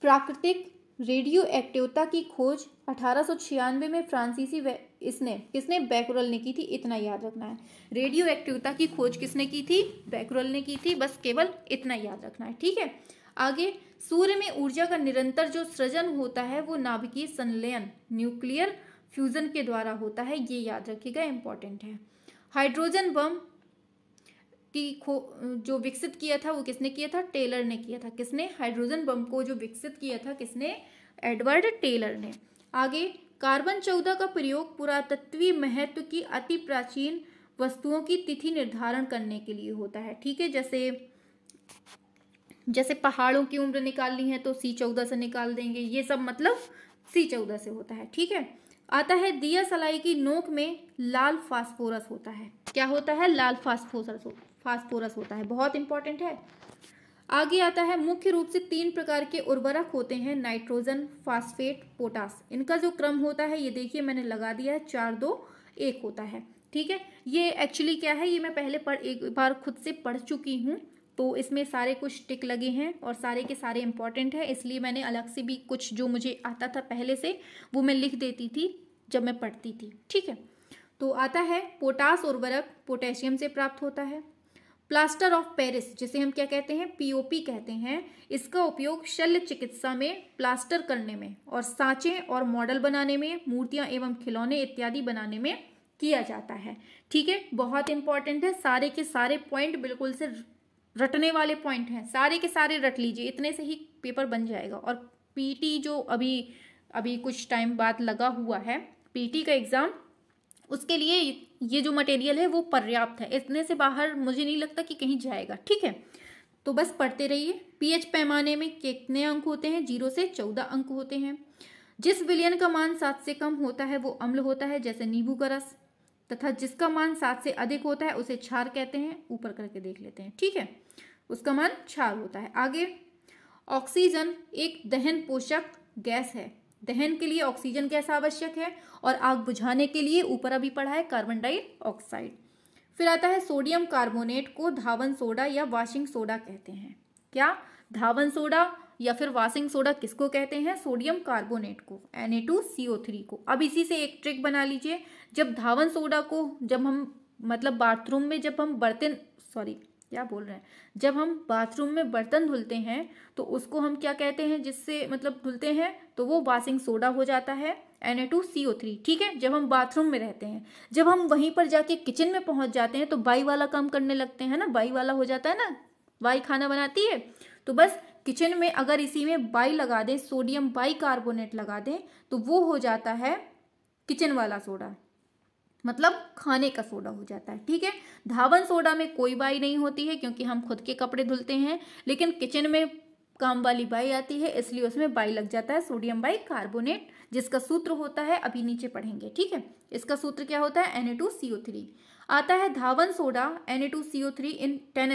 प्राकृतिक रेडियो एक्टिवता की खोज अठारह में फ्रांसीसी इसने किसने बैकुरल ने की थी इतना याद रखना है रेडियो एक्टिवता की खोज किसने की थी बैकुरल ने की थी बस केवल इतना याद रखना है ठीक है आगे सूर्य में ऊर्जा का निरंतर जो सृजन होता है वो नाभिकीय संलयन न्यूक्लियर फ्यूजन के द्वारा होता है ये याद रखिएगा इंपॉर्टेंट है हाइड्रोजन बम की खो जो विकसित किया था वो किसने किया था टेलर ने किया था किसने हाइड्रोजन बम को जो विकसित किया था किसने एडवर्ड टेलर ने आगे कार्बन चौदह का प्रयोग पुरातत्वीय महत्व की अति प्राचीन वस्तुओं की तिथि निर्धारण करने के लिए होता है ठीक है जैसे जैसे पहाड़ों की उम्र निकालनी है तो सी चौदह से निकाल देंगे ये सब मतलब सी चौदह से होता है ठीक है आता है दिया सलाई की नोक में लाल फास्फोरस होता है क्या होता है लाल फास्फोरस फास्फोरस होता है बहुत इंपॉर्टेंट है आगे आता है मुख्य रूप से तीन प्रकार के उर्वरक होते हैं नाइट्रोजन फास्फेट पोटास इनका जो क्रम होता है ये देखिए मैंने लगा दिया है चार दो एक होता है ठीक है ये एक्चुअली क्या है ये मैं पहले पढ़ एक बार खुद से पढ़ चुकी हूँ तो इसमें सारे कुछ टिक लगे हैं और सारे के सारे इंपॉर्टेंट हैं इसलिए मैंने अलग से भी कुछ जो मुझे आता था पहले से वो मैं लिख देती थी जब मैं पढ़ती थी ठीक है तो आता है पोटास उर्वरक पोटेशियम से प्राप्त होता है प्लास्टर ऑफ पेरिस जिसे हम क्या कहते हैं पीओपी कहते हैं इसका उपयोग शल्य चिकित्सा में प्लास्टर करने में और सांचे और मॉडल बनाने में मूर्तियां एवं खिलौने इत्यादि बनाने में किया जाता है ठीक है बहुत इंपॉर्टेंट है सारे के सारे पॉइंट बिल्कुल से रटने वाले पॉइंट हैं सारे के सारे रट लीजिए इतने से ही पेपर बन जाएगा और पीटी जो अभी अभी कुछ टाइम बाद लगा हुआ है पीटी का एग्ज़ाम उसके लिए ये जो मटेरियल है वो पर्याप्त है इतने से बाहर मुझे नहीं लगता कि कहीं जाएगा ठीक है तो बस पढ़ते रहिए पीएच पैमाने में कितने अंक होते हैं जीरो से चौदह अंक होते हैं जिस विलियन का मान सात से कम होता है वो अम्ल होता है जैसे नींबू का रस तथा जिसका मान सात से अधिक होता है उसे क्षार कहते हैं ऊपर करके देख लेते हैं ठीक है उसका मान क्षार होता है आगे ऑक्सीजन एक दहन पोषक गैस है दहन के लिए ऑक्सीजन कैसा आवश्यक है और आग बुझाने के लिए ऊपर अभी पढ़ा है कार्बन डाइऑक्साइड फिर आता है सोडियम कार्बोनेट को धावन सोडा या वाशिंग सोडा कहते हैं क्या धावन सोडा या फिर वाशिंग सोडा किसको कहते हैं सोडियम कार्बोनेट को Na2CO3 को अब इसी से एक ट्रिक बना लीजिए जब धावन सोडा को जब हम मतलब बाथरूम में जब हम बर्तन सॉरी क्या बोल रहे हैं जब हम बाथरूम में बर्तन धुलते हैं तो उसको हम क्या कहते हैं जिससे मतलब धुलते हैं तो वो वाशिंग सोडा हो जाता है N A two C O three ठीक है जब हम बाथरूम में रहते हैं जब हम वहीं पर जाके किचन में पहुंच जाते हैं तो बाई वाला काम करने लगते हैं ना बाई वाला हो जाता है ना बाई खाना बनाती है तो बस किचन में अगर इसी में बाई लगा दें सोडियम बाई कार्बोनेट लगा दें तो वो हो जाता है किचन वाला सोडा मतलब खाने का सोडा हो जाता है ठीक है धावन सोडा में कोई बाई नहीं होती है क्योंकि हम खुद के कपड़े धुलते हैं लेकिन किचन में काम वाली बाई आती है इसलिए उसमें बाई लग जाता है सोडियम बाई कार्बोनेट जिसका सूत्र होता है अभी नीचे पढ़ेंगे ठीक है इसका सूत्र क्या होता है एन आता है धावन सोडा एन इन टेन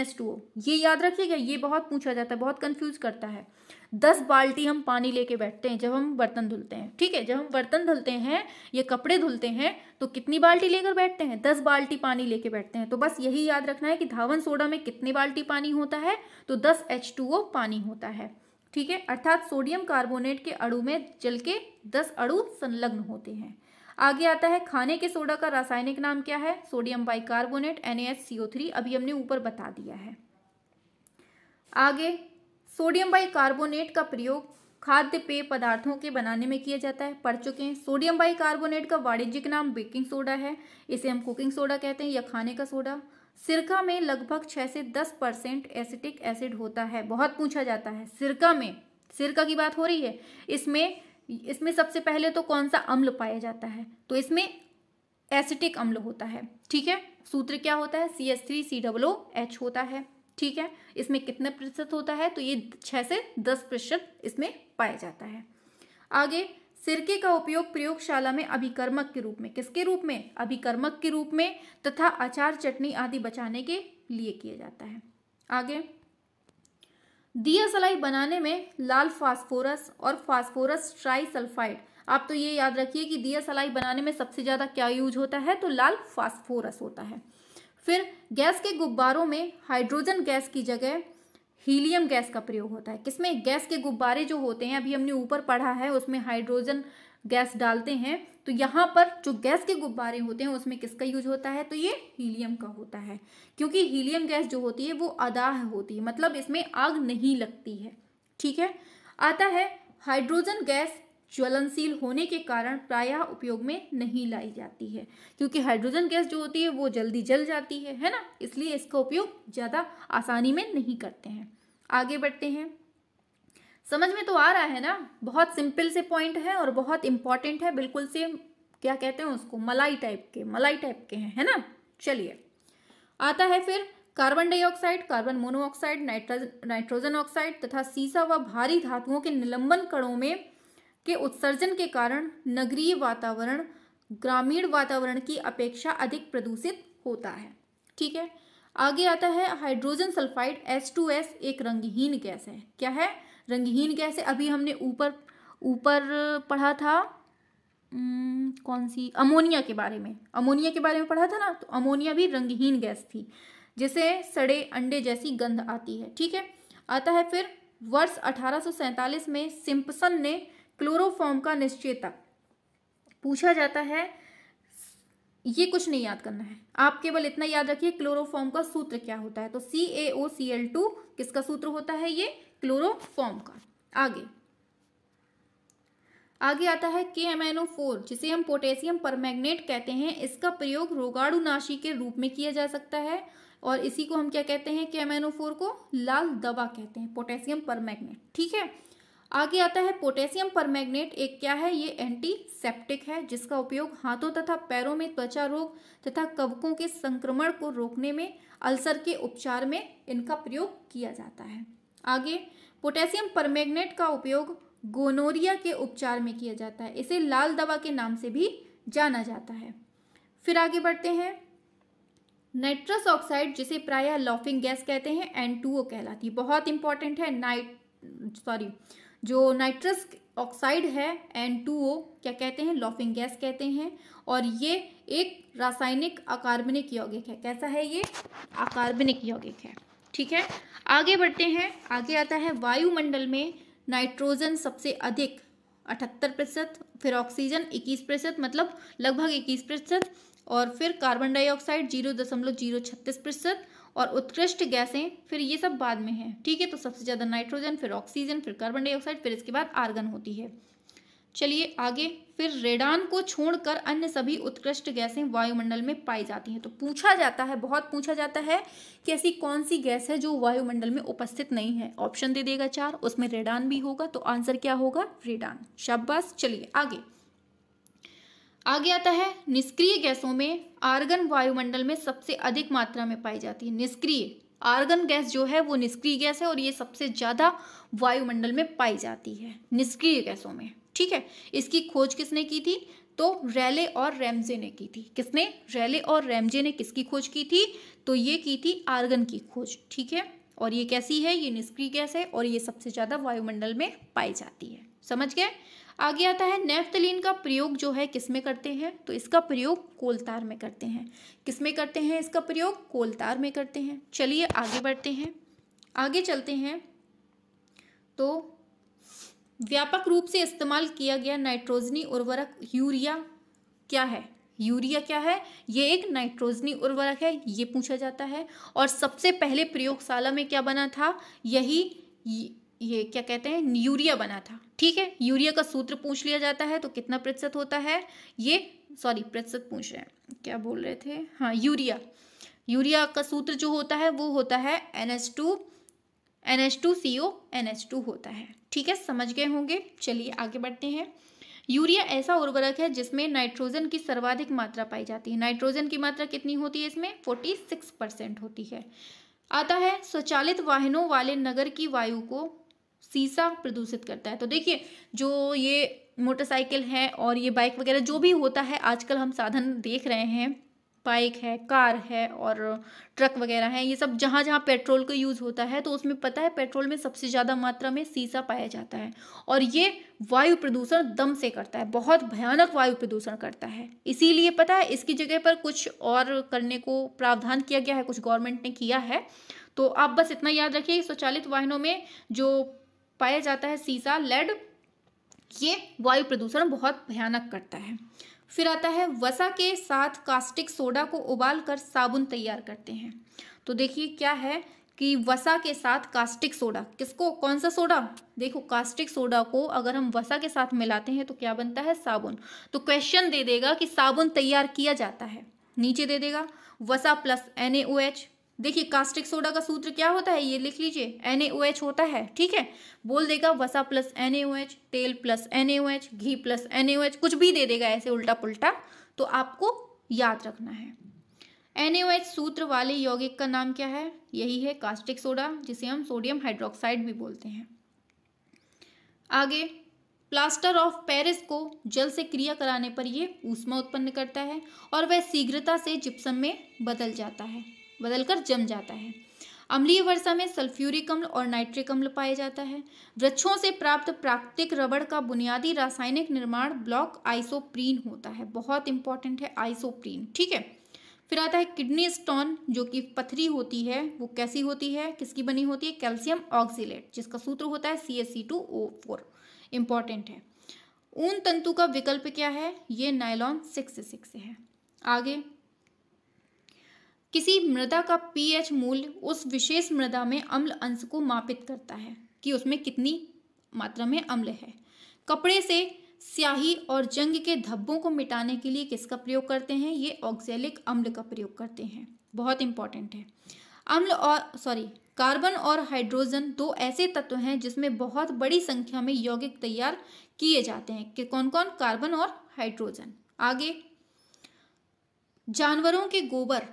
ये याद रखिएगा ये बहुत पूछा जाता है बहुत कंफ्यूज करता है दस बाल्टी हम पानी लेके बैठते हैं जब हम बर्तन धुलते हैं ठीक है जब हम बर्तन धुलते हैं या कपड़े धुलते हैं तो कितनी बाल्टी लेकर बैठते हैं दस बाल्टी पानी लेके बैठते हैं तो बस यही याद रखना है कि धावन सोडा में कितनी बाल्टी पानी होता है तो दस एच टू ओ पानी होता है ठीक है अर्थात सोडियम कार्बोनेट के अड़ु में जल के दस अड़ु संलग्न होते हैं आगे आता है खाने के सोडा का रासायनिक नाम क्या है सोडियम बाइकार्बोनेट एन अभी हमने ऊपर बता दिया है आगे सोडियम बाइकार्बोनेट का प्रयोग खाद्य पेय पदार्थों के बनाने में किया जाता है पढ़ चुके हैं सोडियम बाइकार्बोनेट का वाणिज्यिक नाम बेकिंग सोडा है इसे हम कुकिंग सोडा कहते हैं या खाने का सोडा सिरका में लगभग छः से दस परसेंट एसिटिक एसिड होता है बहुत पूछा जाता है सिरका में सिरका की बात हो रही है इसमें इसमें सबसे पहले तो कौन सा अम्ल पाया जाता है तो इसमें एसिटिक अम्ल होता है ठीक है सूत्र क्या होता है C S three C double O H होता है ठीक है इसमें कितना प्रतिशत होता है तो ये छः से दस प्रतिशत इसमें पाया जाता है आगे सिरके का उपयोग प्रयोगशाला में अभिकर्मक के रूप में किसके रूप में अभिकर्मक के रूप में तथा अचार चटनी आदि बचाने के लिए किया जाता है आगे दिया सलाई बनाने में लाल फास्फोरस और फास्फोरस ट्राई सल्फाइड आप तो ये याद रखिए कि दिया सलाई बनाने में सबसे ज़्यादा क्या यूज होता है तो लाल फास्फोरस होता है फिर गैस के गुब्बारों में हाइड्रोजन गैस की जगह हीलियम गैस का प्रयोग होता है किसमें गैस के गुब्बारे जो होते हैं अभी हमने ऊपर पढ़ा है उसमें हाइड्रोजन गैस डालते हैं तो यहाँ पर जो गैस के गुब्बारे होते हैं उसमें किसका यूज होता है तो ये हीलियम का होता है क्योंकि हीलियम गैस जो होती है वो अदाह होती है मतलब इसमें आग नहीं लगती है ठीक है आता है हाइड्रोजन गैस ज्वलनशील होने के कारण प्रायः उपयोग में नहीं लाई जाती है क्योंकि हाइड्रोजन गैस जो होती है वो जल्दी जल जाती है है ना इसलिए इसका उपयोग ज़्यादा आसानी में नहीं करते हैं आगे बढ़ते हैं समझ में तो आ रहा है ना बहुत सिंपल से पॉइंट है और बहुत इंपॉर्टेंट है बिल्कुल से क्या कहते हैं उसको मलाई टाइप के मलाई टाइप के हैं है ना चलिए आता है फिर carbon dioxide carbon monoxide nitrogen nitrogen oxide तथा सीसा व भारी धातुओं के निलंबन कणों में के उत्सर्जन के कारण नगरीय वातावरण ग्रामीण वातावरण की अपेक्षा अधिक प्रदूषित होता है ठीक है आगे आता है हाइड्रोजन सल्फाइड H2S एक रंगहीन गैस है क्या है रंगहीन गैस है अभी हमने ऊपर ऊपर पढ़ा था कौन सी अमोनिया के बारे में अमोनिया के बारे में पढ़ा था ना तो अमोनिया भी रंगहीन गैस थी जिसे सड़े अंडे जैसी गंध आती है ठीक है आता है फिर वर्ष अठारह में सिंपसन ने क्लोरोफॉर्म का निश्चेता पूछा जाता है ये कुछ नहीं याद करना है आप केवल इतना याद रखिए क्लोरोफॉर्म का सूत्र क्या होता है तो सी A O C L to किसका सूत्र होता है ये क्लोरोफॉर्म का आगे आगे आता है के एम एन ओ फोर जिसे हम पोटेशियम परमैग्नेट कहते हैं इसका प्रयोग रोगाणुनाशी के रूप में किया जा सकता है और इसी को हम क्या कहते हैं के एम एन ओ फोर को लाल दवा कहते हैं पोटेशियम परमैग्नेट ठीक है आगे आता है पोटेशियम परमैग्नेट एक क्या है ये एंटीसेप्टिक है जिसका उपयोग हाथों तथा पैरों में त्वचा रोग तथा कवकों के संक्रमण को रोकने में अल्सर के उपचार में इनका प्रयोग किया जाता है आगे पोटेशियम परमैग्नेट का उपयोग गोनोरिया के उपचार में किया जाता है इसे लाल दवा के नाम से भी जाना जाता है फिर आगे बढ़ते हैं नाइट्रस ऑक्साइड जिसे प्रायः लॉफिंग गैस कहते हैं एन कहलाती है बहुत इंपॉर्टेंट है नाइट सॉरी जो नाइट्रस ऑक्साइड है एन टू ओ क्या कहते हैं लॉफिंग गैस कहते हैं और ये एक रासायनिक अकार्बनिक यौगिक है कैसा है ये अकार्बनिक यौगिक है ठीक है आगे बढ़ते हैं आगे आता है वायुमंडल में नाइट्रोजन सबसे अधिक अठहत्तर प्रतिशत फिर ऑक्सीजन इक्कीस प्रतिशत मतलब लगभग इक्कीस प्रतिशत और फिर कार्बन डाइऑक्साइड जीरो दशमलव जीरो छत्तीस प्रतिशत और उत्कृष्ट गैसें फिर ये सब बाद में है ठीक है तो सबसे ज़्यादा नाइट्रोजन फिर ऑक्सीजन फिर कार्बन डाइऑक्साइड फिर इसके बाद आर्गन होती है चलिए आगे फिर रेडान को छोड़कर अन्य सभी उत्कृष्ट गैसें वायुमंडल में पाई जाती हैं तो पूछा जाता है बहुत पूछा जाता है कि ऐसी कौन सी गैस है जो वायुमंडल में उपस्थित नहीं है ऑप्शन दे देगा चार उसमें रेडान भी होगा तो आंसर क्या होगा रेडान शाबाश चलिए आगे आगे आता है निष्क्रिय गैसों में आर्गन वायुमंडल में सबसे अधिक मात्रा में पाई जाती है निष्क्रिय आर्गन गैस जो है वो निष्क्रिय गैस है और ये सबसे ज़्यादा वायुमंडल में पाई जाती है निष्क्रिय गैसों में ठीक है इसकी खोज किसने की थी तो रैले और रैमजे ने की थी किसने रैले और रैमजे ने किसकी खोज की थी तो ये की थी आर्गन की खोज ठीक है और ये कैसी है ये निष्क्रिय गैस है और ये सबसे ज़्यादा वायुमंडल में पाई जाती है समझ गए आगे आता है नेफ्तलिन का प्रयोग जो है किसमें करते हैं तो इसका प्रयोग कोलतार में करते हैं किसमें करते हैं इसका प्रयोग कोलतार में करते हैं चलिए आगे बढ़ते हैं आगे चलते हैं तो व्यापक रूप से इस्तेमाल किया गया नाइट्रोजनी उर्वरक यूरिया क्या है यूरिया क्या है ये एक नाइट्रोजनी उर्वरक है ये पूछा जाता है और सबसे पहले प्रयोगशाला में क्या बना था यही ये क्या कहते हैं यूरिया बना था ठीक है यूरिया का सूत्र पूछ लिया जाता है तो कितना प्रतिशत होता है ये सॉरी प्रतिशत पूछ रहे हैं क्या बोल रहे थे हाँ यूरिया यूरिया का सूत्र जो होता है वो होता है N H two N H two C O N H two होता है ठीक है समझ गए होंगे चलिए आगे बढ़ते हैं यूरिया ऐसा उर्वरक है जिसमें नाइट्रोजन की सर्वाधिक मात्रा पाई जाती है नाइट्रोजन की मात्रा कितनी होती है इसमें फोर्टी सिक्स परसेंट होती है आता है स्वचालित वाहनों वाले नगर की वायु को सीसा प्रदूषित करता है तो देखिए जो ये मोटरसाइकिल है और ये बाइक वगैरह जो भी होता है आजकल हम साधन देख रहे हैं बाइक है कार है और ट्रक वगैरह है ये सब जहाँ जहाँ पेट्रोल का यूज़ होता है तो उसमें पता है पेट्रोल में सबसे ज़्यादा मात्रा में सीसा पाया जाता है और ये वायु प्रदूषण दम से करता है बहुत भयानक वायु प्रदूषण करता है इसीलिए पता है इसकी जगह पर कुछ और करने को प्रावधान किया गया है कुछ गवर्नमेंट ने किया है तो आप बस इतना याद रखिए स्वचालित वाहनों में जो पाया जाता है सीसा लेड ये वायु प्रदूषण बहुत भयानक करता है फिर आता है वसा के साथ कास्टिक सोडा को उबाल कर साबुन तैयार करते हैं तो देखिए क्या है कि वसा के साथ कास्टिक सोडा किसको कौन सा सोडा देखो कास्टिक सोडा को अगर हम वसा के साथ मिलाते हैं तो क्या बनता है साबुन तो क्वेश्चन दे देगा कि साबुन तैयार किया जाता है नीचे दे देगा वसा plus N A O H देखिए कास्टिक सोडा का सूत्र क्या होता है ये लिख लीजिए एन होता है ठीक है बोल देगा वसा प्लस एन तेल प्लस एन घी प्लस एन कुछ भी दे देगा ऐसे उल्टा पुल्टा तो आपको याद रखना है एन सूत्र वाले यौगिक का नाम क्या है यही है कास्टिक सोडा जिसे हम सोडियम हाइड्रोक्साइड भी बोलते हैं आगे प्लास्टर ऑफ पेरिस को जल से क्रिया कराने पर यह ऊष्मा उत्पन्न करता है और वह शीघ्रता से जिप्सम में बदल जाता है बदलकर जम जाता है अम्लीय वर्षा में सल्फ्यूरिक अम्ल और नाइट्रिक अम्ल पाया जाता है वृक्षों से प्राप्त प्राकृतिक रबड़ का बुनियादी रासायनिक निर्माण ब्लॉक आइसोप्रीन होता है बहुत इंपॉर्टेंट है आइसोप्रीन ठीक है फिर आता है किडनी स्टोन जो कि पथरी होती है वो कैसी होती है किसकी बनी होती है कैल्शियम ऑक्सीलेट जिसका सूत्र होता है C S C two O four important है ऊन तंतु का विकल्प क्या है ये नायलॉन सिक्स सिक्स है आगे किसी मृदा का पीएच मूल्य उस विशेष मृदा में अम्ल अंश को मापित करता है कि उसमें कितनी मात्रा में अम्ल है कपड़े से स्याही और जंग के धब्बों को मिटाने के लिए किसका प्रयोग करते हैं ये ऑक्सैलिक अम्ल का प्रयोग करते हैं बहुत इंपॉर्टेंट है अम्ल और सॉरी कार्बन और हाइड्रोजन दो ऐसे तत्व हैं जिसमें बहुत बड़ी संख्या में यौगिक तैयार किए जाते हैं कि कौन कौन कार्बन और हाइड्रोजन आगे जानवरों के गोबर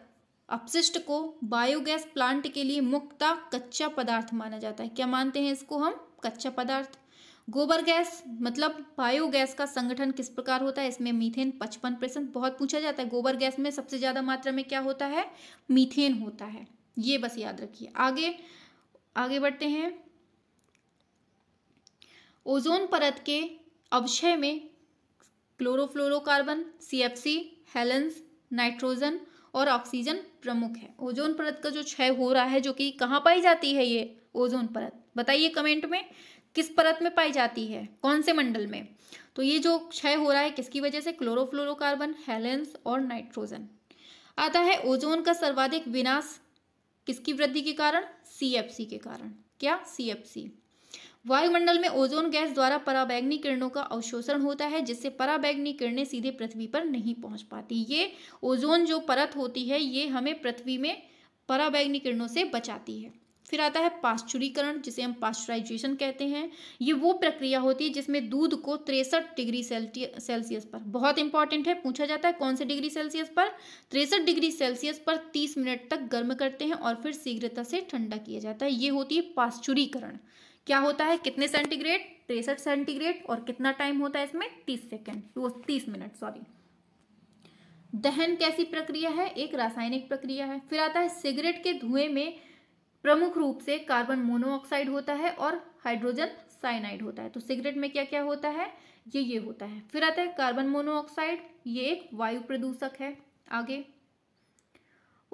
अपशिष्ट को बायोगैस प्लांट के लिए मुक्ता कच्चा पदार्थ माना जाता है क्या मानते हैं इसको हम कच्चा पदार्थ गोबर गैस मतलब बायोगैस का संगठन किस प्रकार होता है इसमें मीथेन पचपन परसेंट बहुत पूछा जाता है गोबर गैस में सबसे ज़्यादा मात्रा में क्या होता है मीथेन होता है ये बस याद रखिए आगे आगे बढ़ते हैं ओजोन परत के अवशय में chlorofluorocarbon C F C halons nitrogen और ऑक्सीजन प्रमुख है ओजोन परत का जो क्षय हो रहा है जो कि कहाँ पाई जाती है ये ओजोन परत बताइए कमेंट में किस परत में पाई जाती है कौन से मंडल में तो ये जो क्षय हो रहा है किसकी वजह से क्लोरोफ्लोरोकार्बन हेलेंस और नाइट्रोजन आता है ओजोन का सर्वाधिक विनाश किसकी वृद्धि के कारण सी के कारण क्या सी वायुमंडल में ओजोन गैस द्वारा पराबैग्नी किरणों का अवशोषण होता है जिससे पराबैग्नी किरणें सीधे पृथ्वी पर नहीं पहुंच पाती ये ओजोन जो परत होती है ये हमें पृथ्वी में पराबैग्नी किरणों से बचाती है फिर आता है पाश्चुरीकरण जिसे हम पास्चराइजेशन कहते हैं ये वो प्रक्रिया होती है जिसमें दूध को तिरसठ डिग्री सेल्सियस पर बहुत इंपॉर्टेंट है पूछा जाता है कौन से डिग्री सेल्सियस पर तिरसठ डिग्री सेल्सियस पर तीस मिनट तक गर्म करते हैं और फिर शीघ्रता से ठंडा किया जाता है ये होती है पाश्चुरीकरण क्या होता है कितने सेंटीग्रेड तिरसठ सेंटीग्रेड और कितना टाइम होता है इसमें तीस सेकेंड वो तीस मिनट सॉरी दहन कैसी प्रक्रिया है एक रासायनिक प्रक्रिया है फिर आता है सिगरेट के धुएं में प्रमुख रूप से कार्बन मोनोऑक्साइड होता है और हाइड्रोजन साइनाइड होता है तो सिगरेट में क्या क्या होता है ये ये होता है फिर आता है कार्बन मोनोऑक्साइड ये एक वायु प्रदूषक है आगे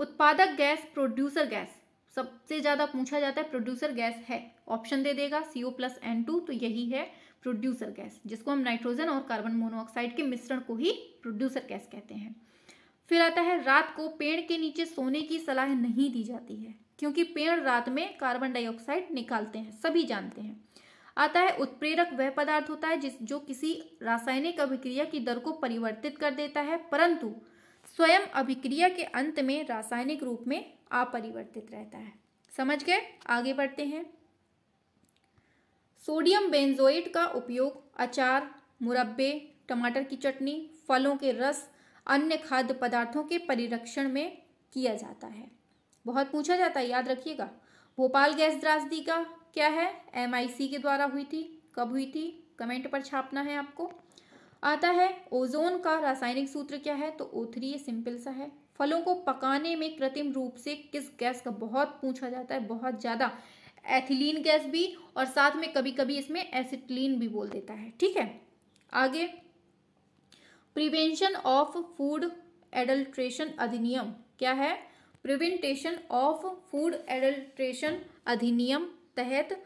उत्पादक गैस प्रोड्यूसर गैस सबसे ज़्यादा पूछा जाता है प्रोड्यूसर गैस है ऑप्शन दे देगा C O plus N two तो यही है प्रोड्यूसर गैस जिसको हम नाइट्रोजन और कार्बन मोनोऑक्साइड के मिश्रण को ही प्रोड्यूसर गैस कहते हैं फिर आता है रात को पेड़ के नीचे सोने की सलाह नहीं दी जाती है क्योंकि पेड़ रात में कार्बन डाइऑक्साइड निकालते हैं सभी जानते हैं आता है उत्प्रेरक वह पदार्थ होता है जिस जो किसी रासायनिक अभिक्रिया की दर को परिवर्तित कर देता है परंतु स्वयं अभिक्रिया के अंत में रासायनिक रूप में अपरिवर्तित रहता है समझ गए आगे बढ़ते हैं सोडियम बेंजोएट का उपयोग अचार मुरब्बे टमाटर की चटनी फलों के रस अन्य खाद्य पदार्थों के परिरक्षण में किया जाता है बहुत पूछा जाता है याद रखिएगा भोपाल गैस त्रासदी का क्या है एम के द्वारा हुई थी कब हुई थी कमेंट पर छापना है आपको आता है ओजोन का रासायनिक सूत्र क्या है तो ओ थ्री ये सिंपल सा है फलों को पकाने में कृत्रिम रूप से किस गैस का बहुत पूछा जाता है बहुत ज़्यादा एथिलीन गैस भी और साथ में कभी कभी इसमें एसिटलीन भी बोल देता है ठीक है आगे प्रिवेंशन ऑफ फूड एडल्ट्रेशन अधिनियम क्या है प्रिवेंटेशन ऑफ फूड एडल्ट्रेशन अधिनियम तहत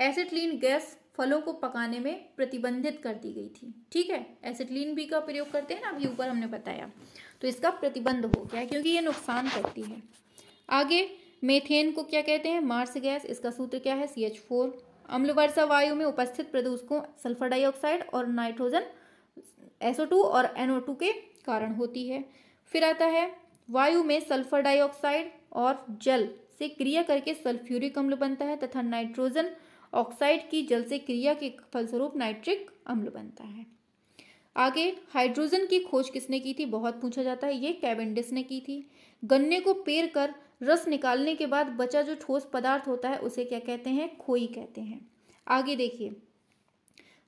एसिटलीन गैस फलों को पकाने में प्रतिबंधित कर दी गई थी ठीक है एसिटलीन भी का प्रयोग करते हैं ना अभी ऊपर हमने बताया तो इसका प्रतिबंध हो गया क्योंकि ये नुकसान करती है आगे मेथेन को क्या कहते हैं मार्स गैस इसका सूत्र क्या है सी एच फोर अम्ल वर्षा वायु में उपस्थित प्रदूषकों सल्फर डाइऑक्साइड और नाइट्रोजन एसओ टू और एनओ टू के कारण होती है फिर आता है वायु में सल्फर डाइऑक्साइड और जल से क्रिया करके सल्फ्यूरिक अम्ल बनता है तथा नाइट्रोजन ऑक्साइड की जल से क्रिया के फलस्वरूप नाइट्रिक अम्ल बनता है आगे हाइड्रोजन की खोज किसने की थी बहुत पूछा जाता है ये कैवेंडिस ने की थी गन्ने को पेर कर रस निकालने के बाद बचा जो ठोस पदार्थ होता है उसे क्या कहते हैं खोई कहते हैं आगे देखिए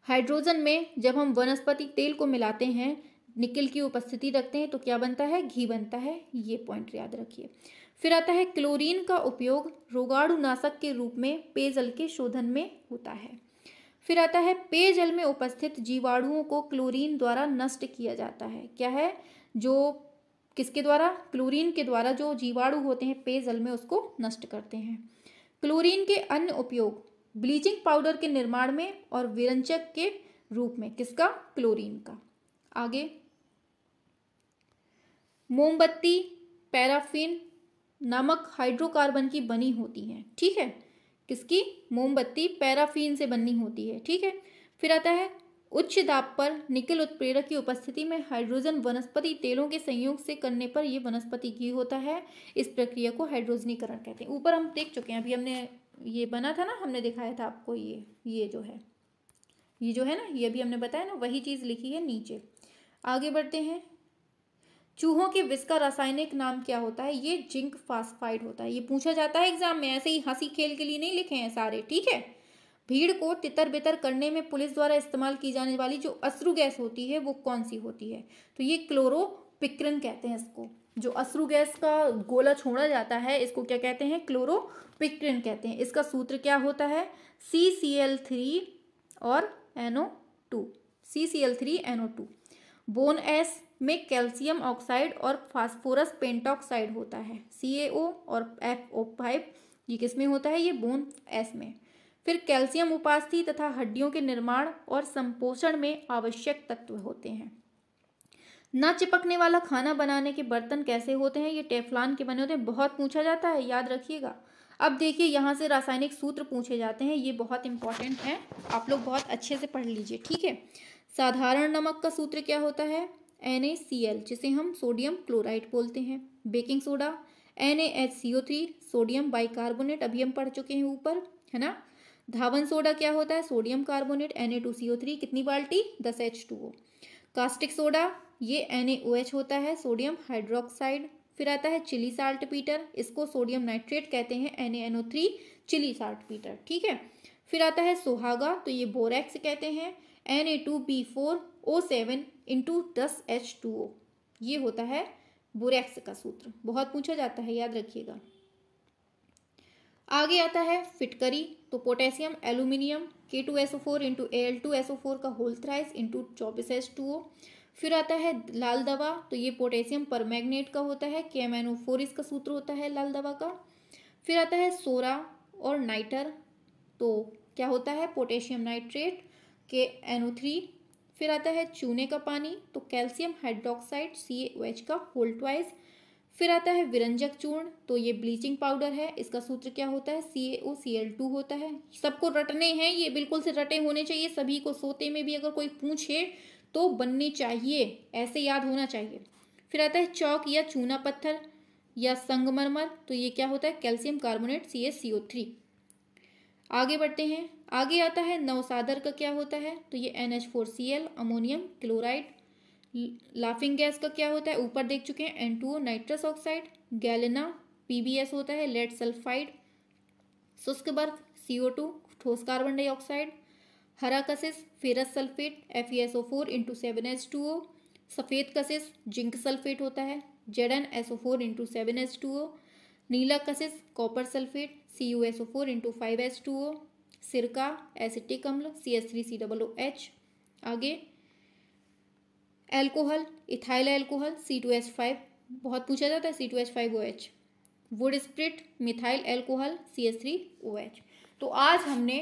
हाइड्रोजन में जब हम वनस्पति तेल को मिलाते हैं निकल की उपस्थिति रखते हैं तो क्या बनता है घी बनता है ये पॉइंट याद रखिए फिर आता है क्लोरीन का उपयोग रोगाणुनाशक के रूप में पेयजल के शोधन में होता है फिर आता है पेयजल में उपस्थित जीवाणुओं को क्लोरीन द्वारा नष्ट किया जाता है क्या है जो किसके द्वारा क्लोरीन के द्वारा जो जीवाणु होते हैं पेयजल में उसको नष्ट करते हैं क्लोरीन के अन्य उपयोग ब्लीचिंग पाउडर के निर्माण में और विरंचक के रूप में किसका क्लोरीन का आगे मोमबत्ती पैराफिन नामक हाइड्रोकार्बन की बनी होती है ठीक है किसकी मोमबत्ती पैराफिन से बननी होती है ठीक है फिर आता है उच्च दाब पर निकल उत्प्रेरक की उपस्थिति में हाइड्रोजन वनस्पति तेलों के संयोग से करने पर यह वनस्पति घी होता है इस प्रक्रिया को हाइड्रोजनीकरण कहते हैं ऊपर हम देख चुके हैं अभी हमने ये बना था ना हमने दिखाया था आपको ये ये जो है ये जो है ना ये भी हमने बताया ना वही चीज़ लिखी है नीचे आगे बढ़ते हैं चूहों के विष का रासायनिक नाम क्या होता है ये जिंक फास्फाइड होता है ये पूछा जाता है एग्जाम में ऐसे ही हंसी खेल के लिए नहीं लिखे हैं सारे ठीक है भीड़ को तितर बितर करने में पुलिस द्वारा इस्तेमाल की जाने वाली जो अश्रु गैस होती है वो कौन सी होती है तो ये क्लोरो पिक्रन कहते हैं इसको जो अश्रु गैस का गोला छोड़ा जाता है इसको क्या कहते हैं क्लोरो पिक्रन कहते हैं इसका सूत्र क्या होता है सी सी एल थ्री और NO two C C L three NO two bones में कैल्शियम ऑक्साइड और फास्फोरस पेंटॉक्साइड होता है सी ए ओ और एफ ओ फाइव ये किस में होता है ये बोन एस में फिर कैल्शियम उपास्थि तथा हड्डियों के निर्माण और संपोषण में आवश्यक तत्व होते हैं ना चिपकने वाला खाना बनाने के बर्तन कैसे होते हैं ये टेफलान के बने होते हैं बहुत पूछा जाता है याद रखिएगा अब देखिए यहाँ से रासायनिक सूत्र पूछे जाते हैं ये बहुत इंपॉर्टेंट है आप लोग बहुत अच्छे से पढ़ लीजिए ठीक है साधारण नमक का सूत्र क्या होता है एन जिसे हम सोडियम क्लोराइड बोलते हैं baking soda N sodium bicarbonate अभी हम पढ़ चुके हैं ऊपर है ना धावन सोडा क्या होता है सोडियम कार्बोनेट एन कितनी बाल्टी दस H two O caustic soda ये एन होता है सोडियम हाइड्रोक्साइड फिर आता है चिली साल्ट पीटर इसको सोडियम नाइट्रेट कहते हैं N N O three Chile saltpetre ठीक है फिर आता है सोहागा तो ये बोरेक्स कहते हैं N A two B four O Na2B4O7 into दस एच टू ओ ये होता है बोरेक्स का सूत्र बहुत पूछा जाता है याद रखिएगा आगे आता है फिटकरी तो potassium aluminium K two S O four into A L two S O four का होल थ्राइस इंटू चौबीस एस टू ओ फिर आता है लाल दवा तो ये पोटेशियम परमैग्नेट का होता है के एम एन ओ फोर इसका सूत्र होता है लाल दवा का फिर आता है सोरा और नाइटर तो क्या होता है potassium nitrate K N O three फिर आता है चूने का पानी तो कैल्शियम हाइड्रोक्साइड सी एच का होल ट्वाइस फिर आता है विरंजक चूर्ण तो ये ब्लीचिंग पाउडर है इसका सूत्र क्या होता है सी A O C L to होता है सबको रटने हैं ये बिल्कुल से रटे होने चाहिए सभी को सोते में भी अगर कोई पूछे तो बनने चाहिए ऐसे याद होना चाहिए फिर आता है चौक या चूना पत्थर या संगमरमर तो ये क्या होता है calcium carbonate C S C O three आगे बढ़ते हैं आगे आता है नवसादर का क्या होता है तो ये N H four C L ammonium chloride laughing gas का क्या होता है ऊपर देख चुके हैं N two nitrous oxide galena PBS होता है लेड सल्फाइड शुष्क बर्फ ओ टू ठोस कार्बन डाइऑक्साइड हरा कसिस ferrous sulphate F E S O four into seven H two O सफ़ेद कसिस जिंक सल्फेट होता है Z N S O four into seven H two O नीला कसिस copper sulphate C U S O four into five H two O सिरका acetic अम्ल C S three C double O H आगे alcohol ethyl alcohol C two H five बहुत पूछा जाता है C two H five O H wood spirit methyl alcohol C S three O H तो आज हमने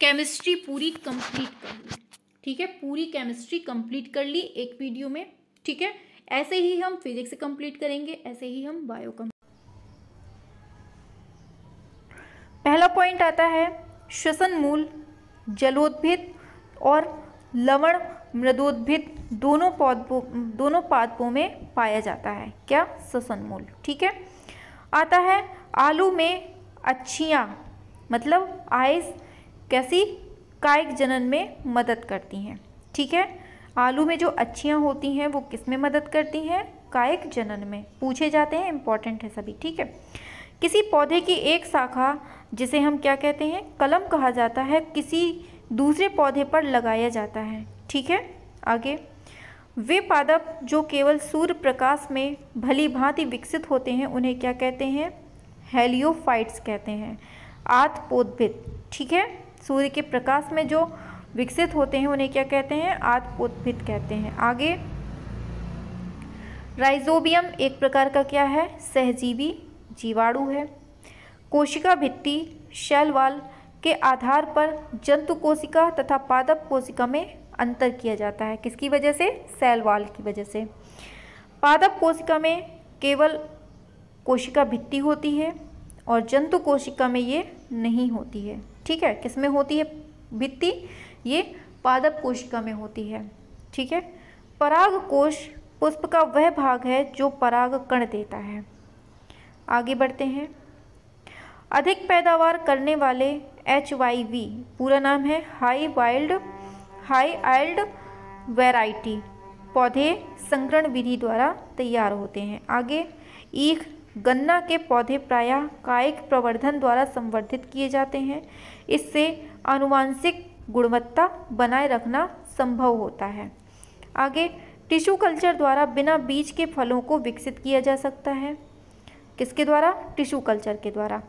केमिस्ट्री पूरी कंप्लीट कर ली ठीक है पूरी केमिस्ट्री कंप्लीट कर ली एक वीडियो में ठीक है ऐसे ही हम फिजिक्स कंप्लीट करेंगे ऐसे ही हम बायो कम पहला पॉइंट आता है श्वसन मूल जलोद्भिद और लवण मृदोद्भिद दोनों पौधों दोनों पादपों में पाया जाता है क्या ससन मूल ठीक है आता है आलू में अच्छियाँ मतलब आइस कैसी कायिक जनन में मदद करती हैं ठीक है आलू में जो अच्छियाँ होती हैं वो किस में मदद करती हैं कायिक जनन में पूछे जाते हैं इम्पॉर्टेंट है सभी ठीक है किसी पौधे की एक शाखा जिसे हम क्या कहते हैं कलम कहा जाता है किसी दूसरे पौधे पर लगाया जाता है ठीक है आगे वे पादप जो केवल सूर्य प्रकाश में भली भांति विकसित होते हैं उन्हें क्या कहते हैं हेलियोफाइट्स कहते हैं आत्पोद्भित ठीक है सूर्य के प्रकाश में जो विकसित होते हैं उन्हें क्या कहते हैं आत्पोद्भित कहते हैं आगे राइजोबियम एक प्रकार का क्या है सहजीवी जीवाणु है कोशिका भित्ति शैलवाल के आधार पर जंतु कोशिका तथा पादप कोशिका में अंतर किया जाता है किसकी वजह से सेल वाल की वजह से पादप कोशिका में केवल कोशिका भित्ति होती है और जंतु कोशिका में ये नहीं होती है ठीक है किस में होती है भित्ति ये पादप कोशिका में होती है ठीक है पराग कोश पुष्प का वह भाग है जो पराग कण देता है आगे बढ़ते हैं अधिक पैदावार करने वाले एच वाई वी पूरा नाम है high yield high yield variety पौधे संकरण विधि द्वारा तैयार होते हैं आगे ईख गन्ना के पौधे प्रायः कायिक प्रवर्धन द्वारा संवर्धित किए जाते हैं इससे आनुवांशिक गुणवत्ता बनाए रखना संभव होता है आगे टिश्यू कल्चर द्वारा बिना बीज के फलों को विकसित किया जा सकता है किसके द्वारा टिश्यू कल्चर के द्वारा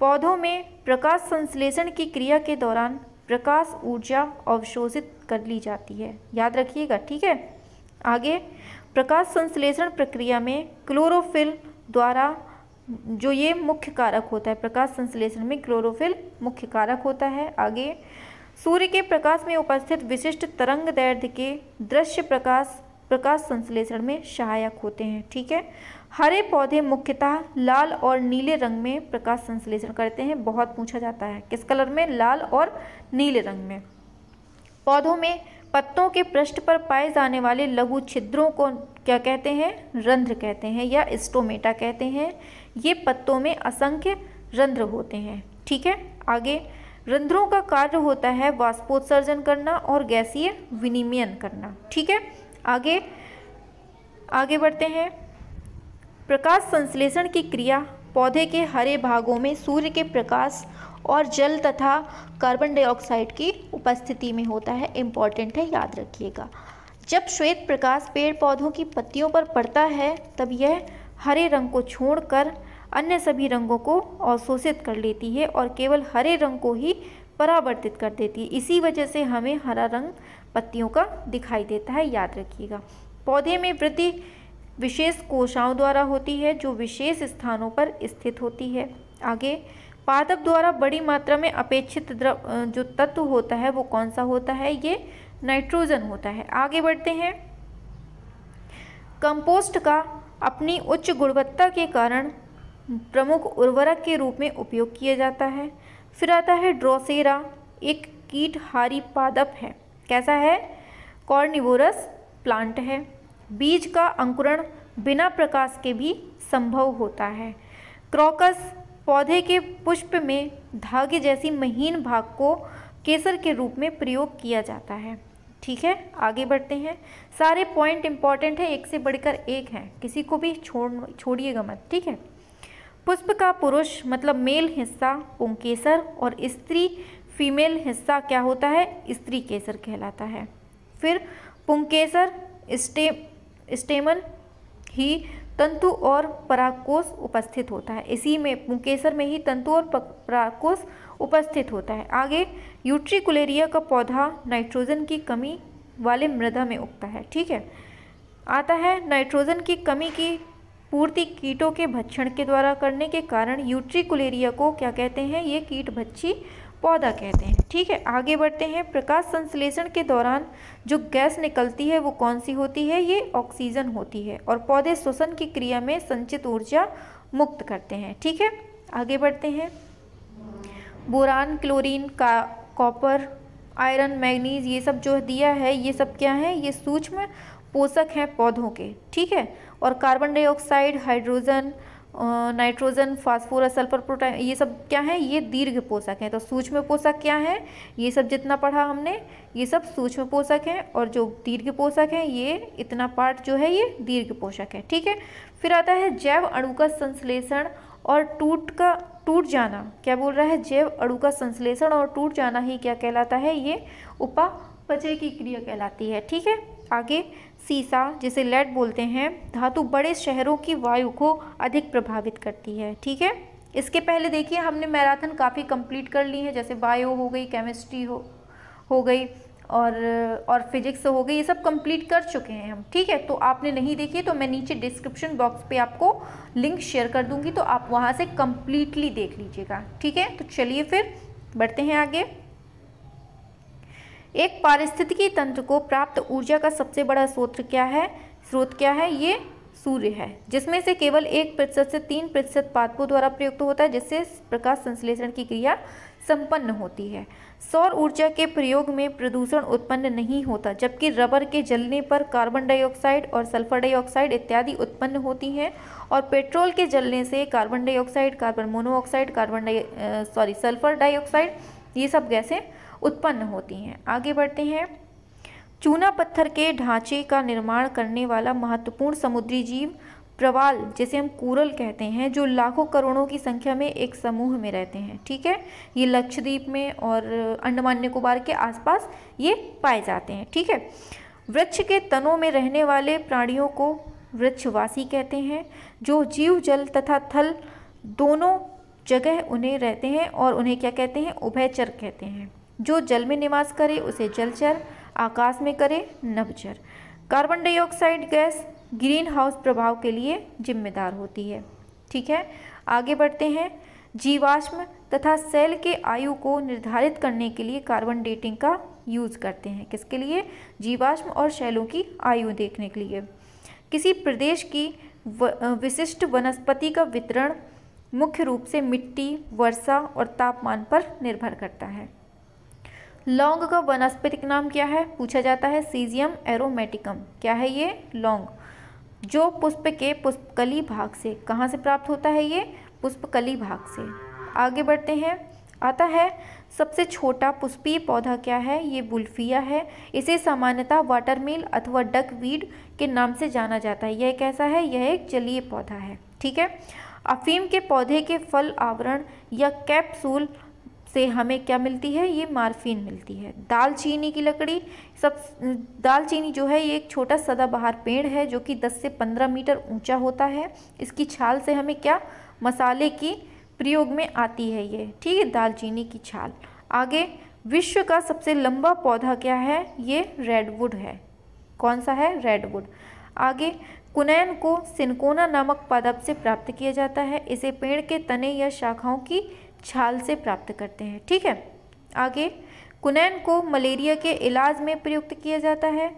पौधों में प्रकाश संश्लेषण की क्रिया के दौरान प्रकाश ऊर्जा अवशोषित कर ली जाती है याद रखिएगा ठीक है आगे प्रकाश संश्लेषण प्रक्रिया में क्लोरोफिल द्वारा जो ये मुख्य कारक होता है प्रकाश संश्लेषण में क्लोरोफिल मुख्य कारक होता है आगे सूर्य के प्रकाश में उपस्थित विशिष्ट तरंग दैर्ध्य के दृश्य प्रकाश प्रकाश संश्लेषण में सहायक होते हैं ठीक है हरे पौधे मुख्यतः लाल और नीले रंग में प्रकाश संश्लेषण करते हैं बहुत पूछा जाता है किस कलर में लाल और नीले रंग में पौधों में पत्तों के पृष्ठ पर पाए जाने वाले लघु छिद्रों को क्या कहते हैं रंध्र कहते हैं या स्टोमेटा कहते हैं ये पत्तों में असंख्य रंध्र होते हैं ठीक है आगे रंध्रों का कार्य होता है वाष्पोत्सर्जन करना और गैसीय विनिमयन करना ठीक है आगे आगे बढ़ते हैं प्रकाश संश्लेषण की क्रिया पौधे के हरे भागों में सूर्य के प्रकाश और जल तथा कार्बन डाइऑक्साइड की उपस्थिति में होता है इम्पॉर्टेंट है याद रखिएगा जब श्वेत प्रकाश पेड़ पौधों की पत्तियों पर पड़ता है तब यह हरे रंग को छोड़कर अन्य सभी रंगों को अवशोषित कर लेती है और केवल हरे रंग को ही परावर्तित कर देती है इसी वजह से हमें हरा रंग पत्तियों का दिखाई देता है याद रखिएगा पौधे में वृद्धि विशेष कोशाओं द्वारा होती है जो विशेष स्थानों पर स्थित होती है आगे पादप द्वारा बड़ी मात्रा में अपेक्षित द्रव जो तत्व होता है वो कौन सा होता है ये नाइट्रोजन होता है आगे बढ़ते हैं कंपोस्ट का अपनी उच्च गुणवत्ता के कारण प्रमुख उर्वरक के रूप में उपयोग किया जाता है फिर आता है ड्रोसेरा एक कीटहारी पादप है कैसा है कॉर्निवोरस प्लांट है बीज का अंकुरण बिना प्रकाश के भी संभव होता है क्रोकस पौधे के पुष्प में धागे जैसी महीन भाग को केसर के रूप में प्रयोग किया जाता है ठीक है आगे बढ़ते हैं सारे पॉइंट इंपॉर्टेंट है एक से बढ़कर एक है किसी को भी छोड़ छोड़िएगा मत ठीक है पुष्प का पुरुष मतलब मेल हिस्सा पुंकेसर और स्त्री फीमेल हिस्सा क्या होता है स्त्री केसर कहलाता है फिर पुंकेसर स्टेम स्टेमन ही तंतु और पराकोष उपस्थित होता है इसी में मुकेसर में ही तंतु और पराकोष उपस्थित होता है आगे यूट्रिकुलेरिया का पौधा नाइट्रोजन की कमी वाले मृदा में उगता है ठीक है आता है नाइट्रोजन की कमी की पूर्ति कीटों के भक्षण के द्वारा करने के कारण यूट्रिकुलेरिया को क्या कहते हैं ये कीट भच्छी पौधा कहते हैं ठीक है आगे बढ़ते हैं प्रकाश संश्लेषण के दौरान जो गैस निकलती है वो कौन सी होती है ये ऑक्सीजन होती है और पौधे श्वसन की क्रिया में संचित ऊर्जा मुक्त करते हैं ठीक है आगे बढ़ते हैं बोरान क्लोरीन का कॉपर आयरन मैग्नीज ये सब जो दिया है ये सब क्या है ये सूक्ष्म पोषक हैं पौधों के ठीक है और carbon dioxide hydrogen nitrogen phosphorus sulphur protein ये सब क्या है ये दीर्घ पोषक हैं तो सूक्ष्म पोषक क्या है ये सब जितना पढ़ा हमने ये सब सूक्ष्म पोषक हैं और जो दीर्घ पोषक हैं ये इतना पार्ट जो है ये दीर्घ पोषक है ठीक है फिर आता है जैव अणु का संश्लेषण और टूट का टूट जाना क्या बोल रहा है जैव अणु का संश्लेषण और टूट जाना ही क्या कहलाता है ये उपापचय की क्रिया कहलाती है ठीक है आगे सीसा जिसे लेड बोलते हैं धातु बड़े शहरों की वायु को अधिक प्रभावित करती है ठीक है इसके पहले देखिए हमने मैराथन काफ़ी कंप्लीट कर ली है जैसे बायो हो गई केमिस्ट्री हो हो गई और और फिजिक्स हो गई ये सब कंप्लीट कर चुके हैं हम ठीक है तो आपने नहीं देखी तो मैं नीचे डिस्क्रिप्शन बॉक्स पे आपको लिंक शेयर कर दूंगी तो आप वहाँ से कम्प्लीटली देख लीजिएगा ठीक है तो चलिए फिर बढ़ते हैं आगे एक पारिस्थितिकी तंत्र को प्राप्त ऊर्जा का सबसे बड़ा स्रोत क्या है स्रोत क्या है ये सूर्य है जिसमें से केवल एक प्रतिशत से तीन प्रतिशत पादपों द्वारा प्रयुक्त होता है जिससे प्रकाश संश्लेषण की क्रिया संपन्न होती है सौर ऊर्जा के प्रयोग में प्रदूषण उत्पन्न नहीं होता जबकि रबर के जलने पर कार्बन डाइऑक्साइड और सल्फर डाइऑक्साइड इत्यादि उत्पन्न होती हैं और पेट्रोल के जलने से carbon dioxide carbon monoxide carbon sorry sulphur dioxide ये सब गैसें उत्पन्न होती हैं आगे बढ़ते हैं चूना पत्थर के ढांचे का निर्माण करने वाला महत्वपूर्ण समुद्री जीव प्रवाल जिसे हम कुरल कहते हैं जो लाखों करोड़ों की संख्या में एक समूह में रहते हैं ठीक है ये लक्षद्वीप में और अंडमान निकोबार के आसपास ये पाए जाते हैं ठीक है वृक्ष के तनों में रहने वाले प्राणियों को वृक्षवासी कहते हैं जो जीव जल तथा थल दोनों जगह उन्हें रहते हैं और उन्हें क्या कहते हैं उभयचर कहते हैं जो जल में निवास करे उसे जलचर आकाश में करे नवचर carbon dioxide gas greenhouse प्रभाव के लिए जिम्मेदार होती है ठीक है आगे बढ़ते हैं जीवाश्म तथा सेल के आयु को निर्धारित करने के लिए कार्बन डेटिंग का यूज़ करते हैं किसके लिए जीवाश्म और शैलों की आयु देखने के लिए किसी प्रदेश की विशिष्ट वनस्पति का वितरण मुख्य रूप से मिट्टी वर्षा और तापमान पर निर्भर करता है लौंग का वनस्पतिक नाम क्या है पूछा जाता है सीजियम एरोमेटिकम क्या है ये लौंग जो पुष्प के पुष्पकली भाग से कहाँ से प्राप्त होता है ये पुष्पकली भाग से आगे बढ़ते हैं आता है सबसे छोटा पुष्पीय पौधा क्या है ये बुल्फिया है इसे सामान्यतः मिल अथवा डक वीड के नाम से जाना जाता है यह कैसा है यह एक जलीय पौधा है ठीक है अफीम के पौधे के फल आवरण या कैप्सूल से हमें क्या मिलती है ये मार्फिन मिलती है दालचीनी की लकड़ी सब दालचीनी जो है ये एक छोटा सदाबहार पेड़ है जो कि 10 से 15 मीटर ऊंचा होता है इसकी छाल से हमें क्या मसाले की प्रयोग में आती है ये ठीक है दालचीनी की छाल आगे विश्व का सबसे लंबा पौधा क्या है ये रेडवुड है कौन सा है रेडवुड आगे कुनैन को सिनकोना नामक पादप से प्राप्त किया जाता है इसे पेड़ के तने या शाखाओं की छाल से प्राप्त करते हैं ठीक है आगे कुनैन को मलेरिया के इलाज में प्रयुक्त किया जाता है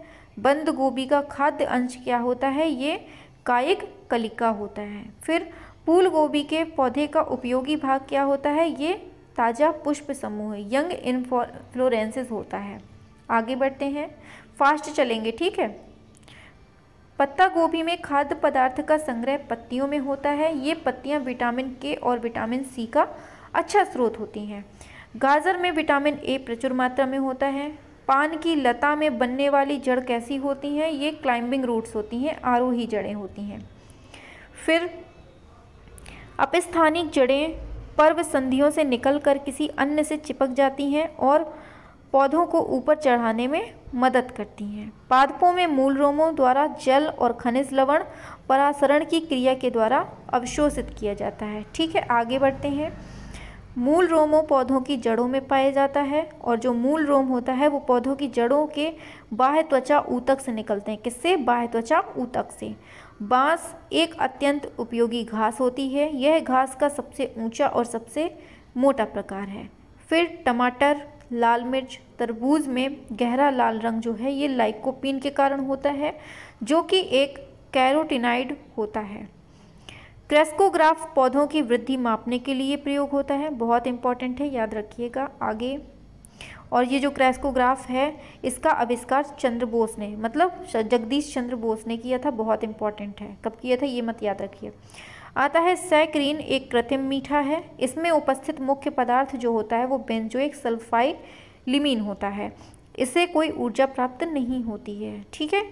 बंद गोभी का खाद्य अंश क्या होता है ये कायिक कलिका होता है फिर फूल गोभी के पौधे का उपयोगी भाग क्या होता है ये ताज़ा पुष्प समूह है यंग इनफ्लोरेंसिस होता है आगे बढ़ते हैं फास्ट चलेंगे ठीक है पत्ता गोभी में खाद्य पदार्थ का संग्रह पत्तियों में होता है ये पत्तियां विटामिन के और विटामिन सी का अच्छा स्रोत होती हैं गाजर में विटामिन ए प्रचुर मात्रा में होता है पान की लता में बनने वाली जड़ कैसी होती हैं ये क्लाइंबिंग रूट्स होती हैं आरोही जड़ें होती हैं फिर अपस्थानिक जड़ें पर्व संधियों से निकलकर किसी अन्य से चिपक जाती हैं और पौधों को ऊपर चढ़ाने में मदद करती हैं पादपों में मूल रोमों द्वारा जल और खनिज लवण परासरण की क्रिया के द्वारा अवशोषित किया जाता है ठीक है आगे बढ़ते हैं मूल रोमो पौधों की जड़ों में पाया जाता है और जो मूल रोम होता है वो पौधों की जड़ों के बाह्य त्वचा ऊतक से निकलते हैं किससे बाह्य त्वचा ऊतक से बांस एक अत्यंत उपयोगी घास होती है यह घास का सबसे ऊंचा और सबसे मोटा प्रकार है फिर टमाटर लाल मिर्च तरबूज में गहरा लाल रंग जो है ये लाइकोपिन के कारण होता है जो कि एक कैरोटिनाइड होता है क्रेस्कोग्राफ पौधों की वृद्धि मापने के लिए प्रयोग होता है बहुत इंपॉर्टेंट है याद रखिएगा आगे और ये जो क्रेस्कोग्राफ है इसका आविष्कार चंद्र बोस ने मतलब जगदीश चंद्र बोस ने किया था बहुत इंपॉर्टेंट है कब किया था ये मत याद रखिए आता है सैक्रीन एक कृत्रिम मीठा है इसमें उपस्थित मुख्य पदार्थ जो होता है वो बेंजोइक सल्फाइड लिमीन होता है इससे कोई ऊर्जा प्राप्त नहीं होती है ठीक है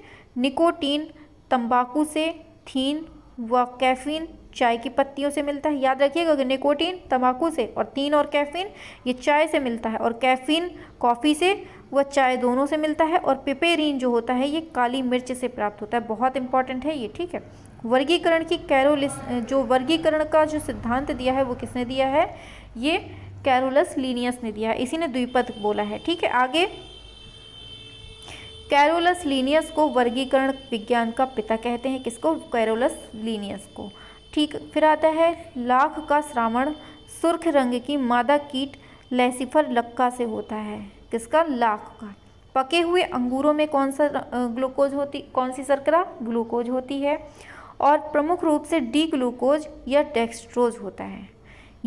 निकोटीन तंबाकू से थीन व कैफीन चाय की पत्तियों से मिलता है याद रखिएगा कि निकोटीन तंबाकू से और तीन और कैफीन ये चाय से मिलता है और कैफीन कॉफ़ी से व चाय दोनों से मिलता है और पिपेरीन जो होता है ये काली मिर्च से प्राप्त होता है बहुत इंपॉर्टेंट है ये ठीक है वर्गीकरण की कैरोलिस जो वर्गीकरण का जो सिद्धांत दिया है वो किसने दिया है ये कैरोलस लीनियस ने दिया है इसी ने द्विपद बोला है ठीक है आगे कैरोलस लीनियस को वर्गीकरण विज्ञान का पिता कहते हैं किसको कैरोलस लीनियस को ठीक फिर आता है लाख का श्रावण सुर्ख रंग की मादा कीट लेसिफर लक्का से होता है किसका लाख का पके हुए अंगूरों में कौन सा ग्लूकोज होती कौन सी शर्करा ग्लूकोज होती है और प्रमुख रूप से डी ग्लूकोज या डेक्स्ट्रोज होता है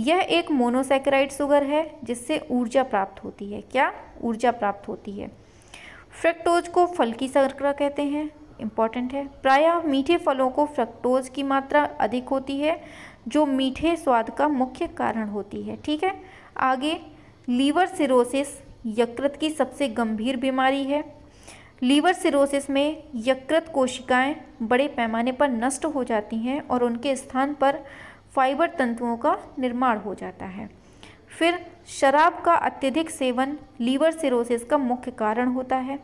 यह एक मोनोसैक्राइड शुगर है जिससे ऊर्जा प्राप्त होती है क्या ऊर्जा प्राप्त होती है फ्रेक्टोज को फल की शर्करा कहते हैं इम्पॉर्टेंट है प्रायः मीठे फलों को फ्रक्टोज की मात्रा अधिक होती है जो मीठे स्वाद का मुख्य कारण होती है ठीक है आगे लीवर सिरोसिस यकृत की सबसे गंभीर बीमारी है लीवर सिरोसिस में यकृत कोशिकाएं बड़े पैमाने पर नष्ट हो जाती हैं और उनके स्थान पर फाइबर तंतुओं का निर्माण हो जाता है फिर शराब का अत्यधिक सेवन लीवर सिरोसिस का मुख्य कारण होता है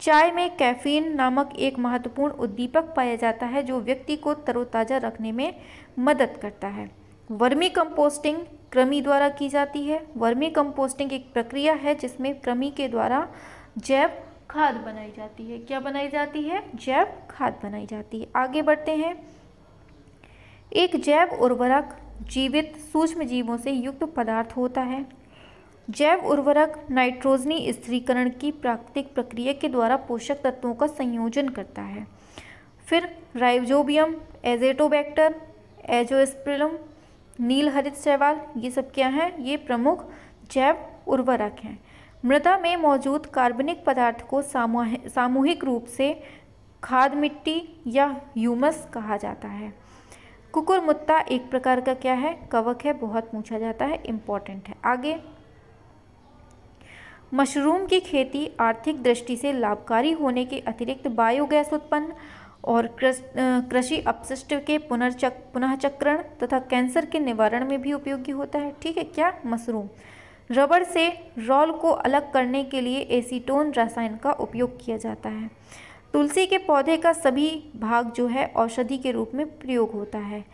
चाय में कैफीन नामक एक महत्वपूर्ण उद्दीपक पाया जाता है जो व्यक्ति को तरोताज़ा रखने में मदद करता है वर्मी कंपोस्टिंग कृमि द्वारा की जाती है वर्मी कंपोस्टिंग एक प्रक्रिया है जिसमें कृमि के द्वारा जैव खाद बनाई जाती है क्या बनाई जाती है जैव खाद बनाई जाती है आगे बढ़ते हैं एक जैव उर्वरक जीवित सूक्ष्म जीवों से युक्त पदार्थ होता है जैव उर्वरक नाइट्रोजनी स्त्रीकरण की प्राकृतिक प्रक्रिया के द्वारा पोषक तत्वों का संयोजन करता है फिर राइजोबियम एजेटोबैक्टर एजोस्प्रिलम नील हरित शैवाल ये सब क्या हैं ये प्रमुख जैव उर्वरक हैं मृदा में मौजूद कार्बनिक पदार्थ को सामूहिक रूप से खाद मिट्टी या ह्यूमस कहा जाता है कुकुरमुत्ता एक प्रकार का क्या है कवक है बहुत पूछा जाता है इम्पॉर्टेंट है आगे मशरूम की खेती आर्थिक दृष्टि से लाभकारी होने के अतिरिक्त बायोगैस उत्पन्न और कृषि अपशिष्ट के पुनर्चक पुनःचक्रण तथा कैंसर के निवारण में भी उपयोगी होता है ठीक है क्या मशरूम रबड़ से रॉल को अलग करने के लिए एसीटोन रसायन का उपयोग किया जाता है तुलसी के पौधे का सभी भाग जो है औषधि के रूप में प्रयोग होता है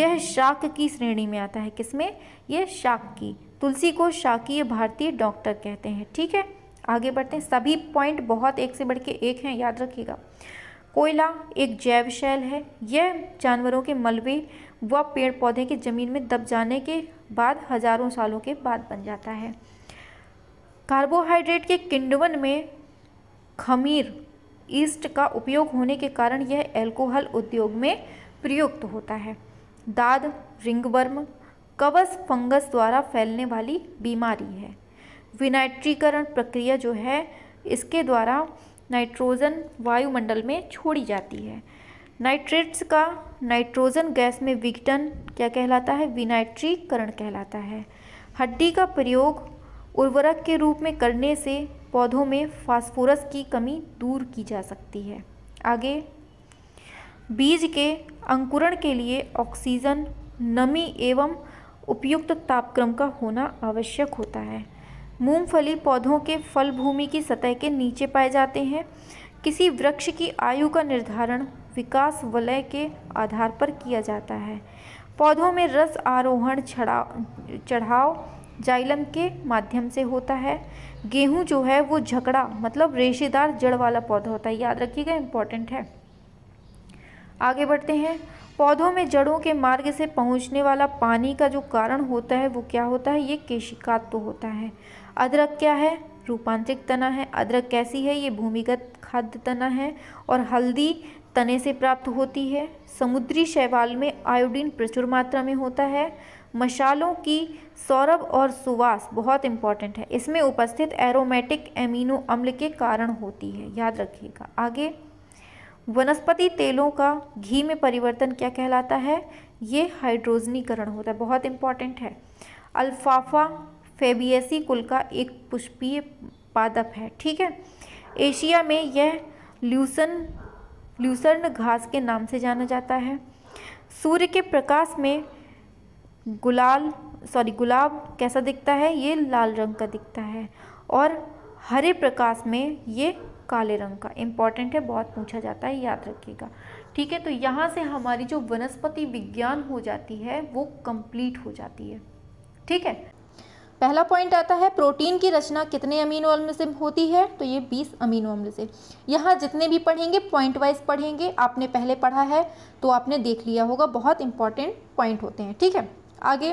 यह शाक की श्रेणी में आता है किसमें यह शाक की तुलसी को शाकीय भारतीय डॉक्टर कहते हैं ठीक है आगे बढ़ते हैं सभी पॉइंट बहुत एक से बढ़ के एक हैं याद रखिएगा कोयला एक जैव शैल है यह जानवरों के मलबे व पेड़ पौधे के ज़मीन में दब जाने के बाद हजारों सालों के बाद बन जाता है कार्बोहाइड्रेट के किंडवन में खमीर ईस्ट का उपयोग होने के कारण यह एल्कोहल उद्योग में प्रयुक्त होता है दाद रिंगवर्म कवच फंगस द्वारा फैलने वाली बीमारी है विनाइट्रीकरण प्रक्रिया जो है इसके द्वारा नाइट्रोजन वायुमंडल में छोड़ी जाती है नाइट्रेट्स का नाइट्रोजन गैस में विघटन क्या कहलाता है विनाइट्रीकरण कहलाता है हड्डी का प्रयोग उर्वरक के रूप में करने से पौधों में फास्फोरस की कमी दूर की जा सकती है आगे बीज के अंकुरण के लिए ऑक्सीजन नमी एवं उपयुक्त तापक्रम का होना आवश्यक होता है मूंगफली पौधों के फल भूमि की सतह के नीचे पाए जाते हैं किसी वृक्ष की आयु का निर्धारण विकास वलय के आधार पर किया जाता है पौधों में रस आरोहण चढ़ाव जाइलम के माध्यम से होता है गेहूं जो है वो झकड़ा मतलब रेशेदार जड़ वाला पौधा होता है याद रखिएगा इम्पॉर्टेंट है आगे बढ़ते हैं पौधों में जड़ों के मार्ग से पहुंचने वाला पानी का जो कारण होता है वो क्या होता है ये केशिकात्व तो होता है अदरक क्या है रूपांतरिक तना है अदरक कैसी है ये भूमिगत खाद्य तना है और हल्दी तने से प्राप्त होती है समुद्री शैवाल में आयोडीन प्रचुर मात्रा में होता है मशालों की सौरभ और सुवास बहुत इंपॉर्टेंट है इसमें उपस्थित एरोमेटिक एमिनो अम्ल के कारण होती है याद रखिएगा आगे वनस्पति तेलों का घी में परिवर्तन क्या कहलाता है ये हाइड्रोजनीकरण होता है बहुत इंपॉर्टेंट है अल्फाफा फेबियसी कुल का एक पुष्पीय पादप है ठीक है एशिया में यह ल्यूसन ल्यूसर्न घास के नाम से जाना जाता है सूर्य के प्रकाश में गुलाल सॉरी गुलाब कैसा दिखता है ये लाल रंग का दिखता है और हरे प्रकाश में ये काले रंग का इम्पॉर्टेंट है बहुत पूछा जाता है याद रखिएगा ठीक है तो यहाँ से हमारी जो वनस्पति विज्ञान हो जाती है वो कंप्लीट हो जाती है ठीक है पहला पॉइंट आता है प्रोटीन की रचना कितने अमीनो अम्ल से होती है तो ये 20 अमीनो अम्ल से यहाँ जितने भी पढ़ेंगे पॉइंट वाइज पढ़ेंगे आपने पहले पढ़ा है तो आपने देख लिया होगा बहुत इंपॉर्टेंट पॉइंट होते हैं ठीक है आगे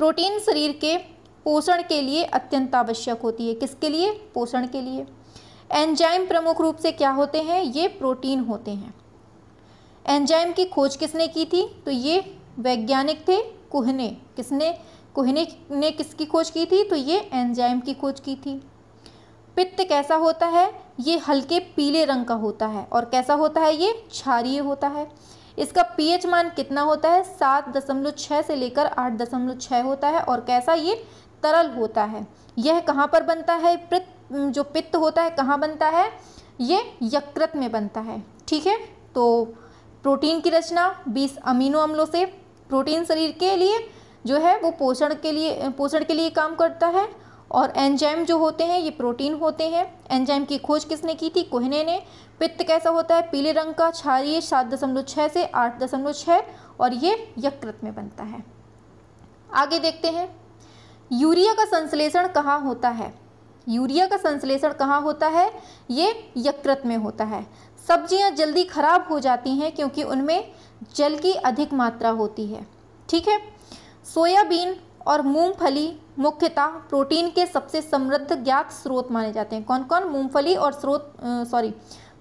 प्रोटीन शरीर के पोषण के लिए अत्यंत आवश्यक होती है किसके लिए पोषण के लिए एंजाइम प्रमुख रूप से क्या होते हैं ये प्रोटीन होते हैं एंजाइम की खोज किसने की थी तो ये वैज्ञानिक थे कुहने किसने कुहने ने किसकी खोज की थी तो ये एंजाइम की खोज की थी पित्त कैसा होता है ये हल्के पीले रंग का होता है और कैसा होता है ये क्षारिय होता है इसका पीएच मान कितना होता है सात दशमलव छः से लेकर आठ दशमलव छः होता है और कैसा ये तरल होता है यह कहाँ पर बनता है पित्त जो पित्त होता है कहाँ बनता है ये यकृत में बनता है ठीक है तो प्रोटीन की रचना 20 अमीनो अम्लों से प्रोटीन शरीर के लिए जो है वो पोषण के लिए पोषण के लिए काम करता है और एंजाइम जो होते हैं ये प्रोटीन होते हैं एंजाइम की खोज किसने की थी कोहने ने पित्त कैसा होता है पीले रंग का क्षारीय सात दशमलव छः से आठ दशमलव छः और ये यकृत में बनता है आगे देखते हैं यूरिया का संश्लेषण कहाँ होता है यूरिया का संश्लेषण कहाँ होता है ये यकृत में होता है सब्जियां जल्दी खराब हो जाती हैं क्योंकि उनमें जल की अधिक मात्रा होती है ठीक है सोयाबीन और मूंगफली मुख्यतः प्रोटीन के सबसे समृद्ध ज्ञात स्रोत माने जाते हैं कौन कौन मूंगफली और स्रोत सॉरी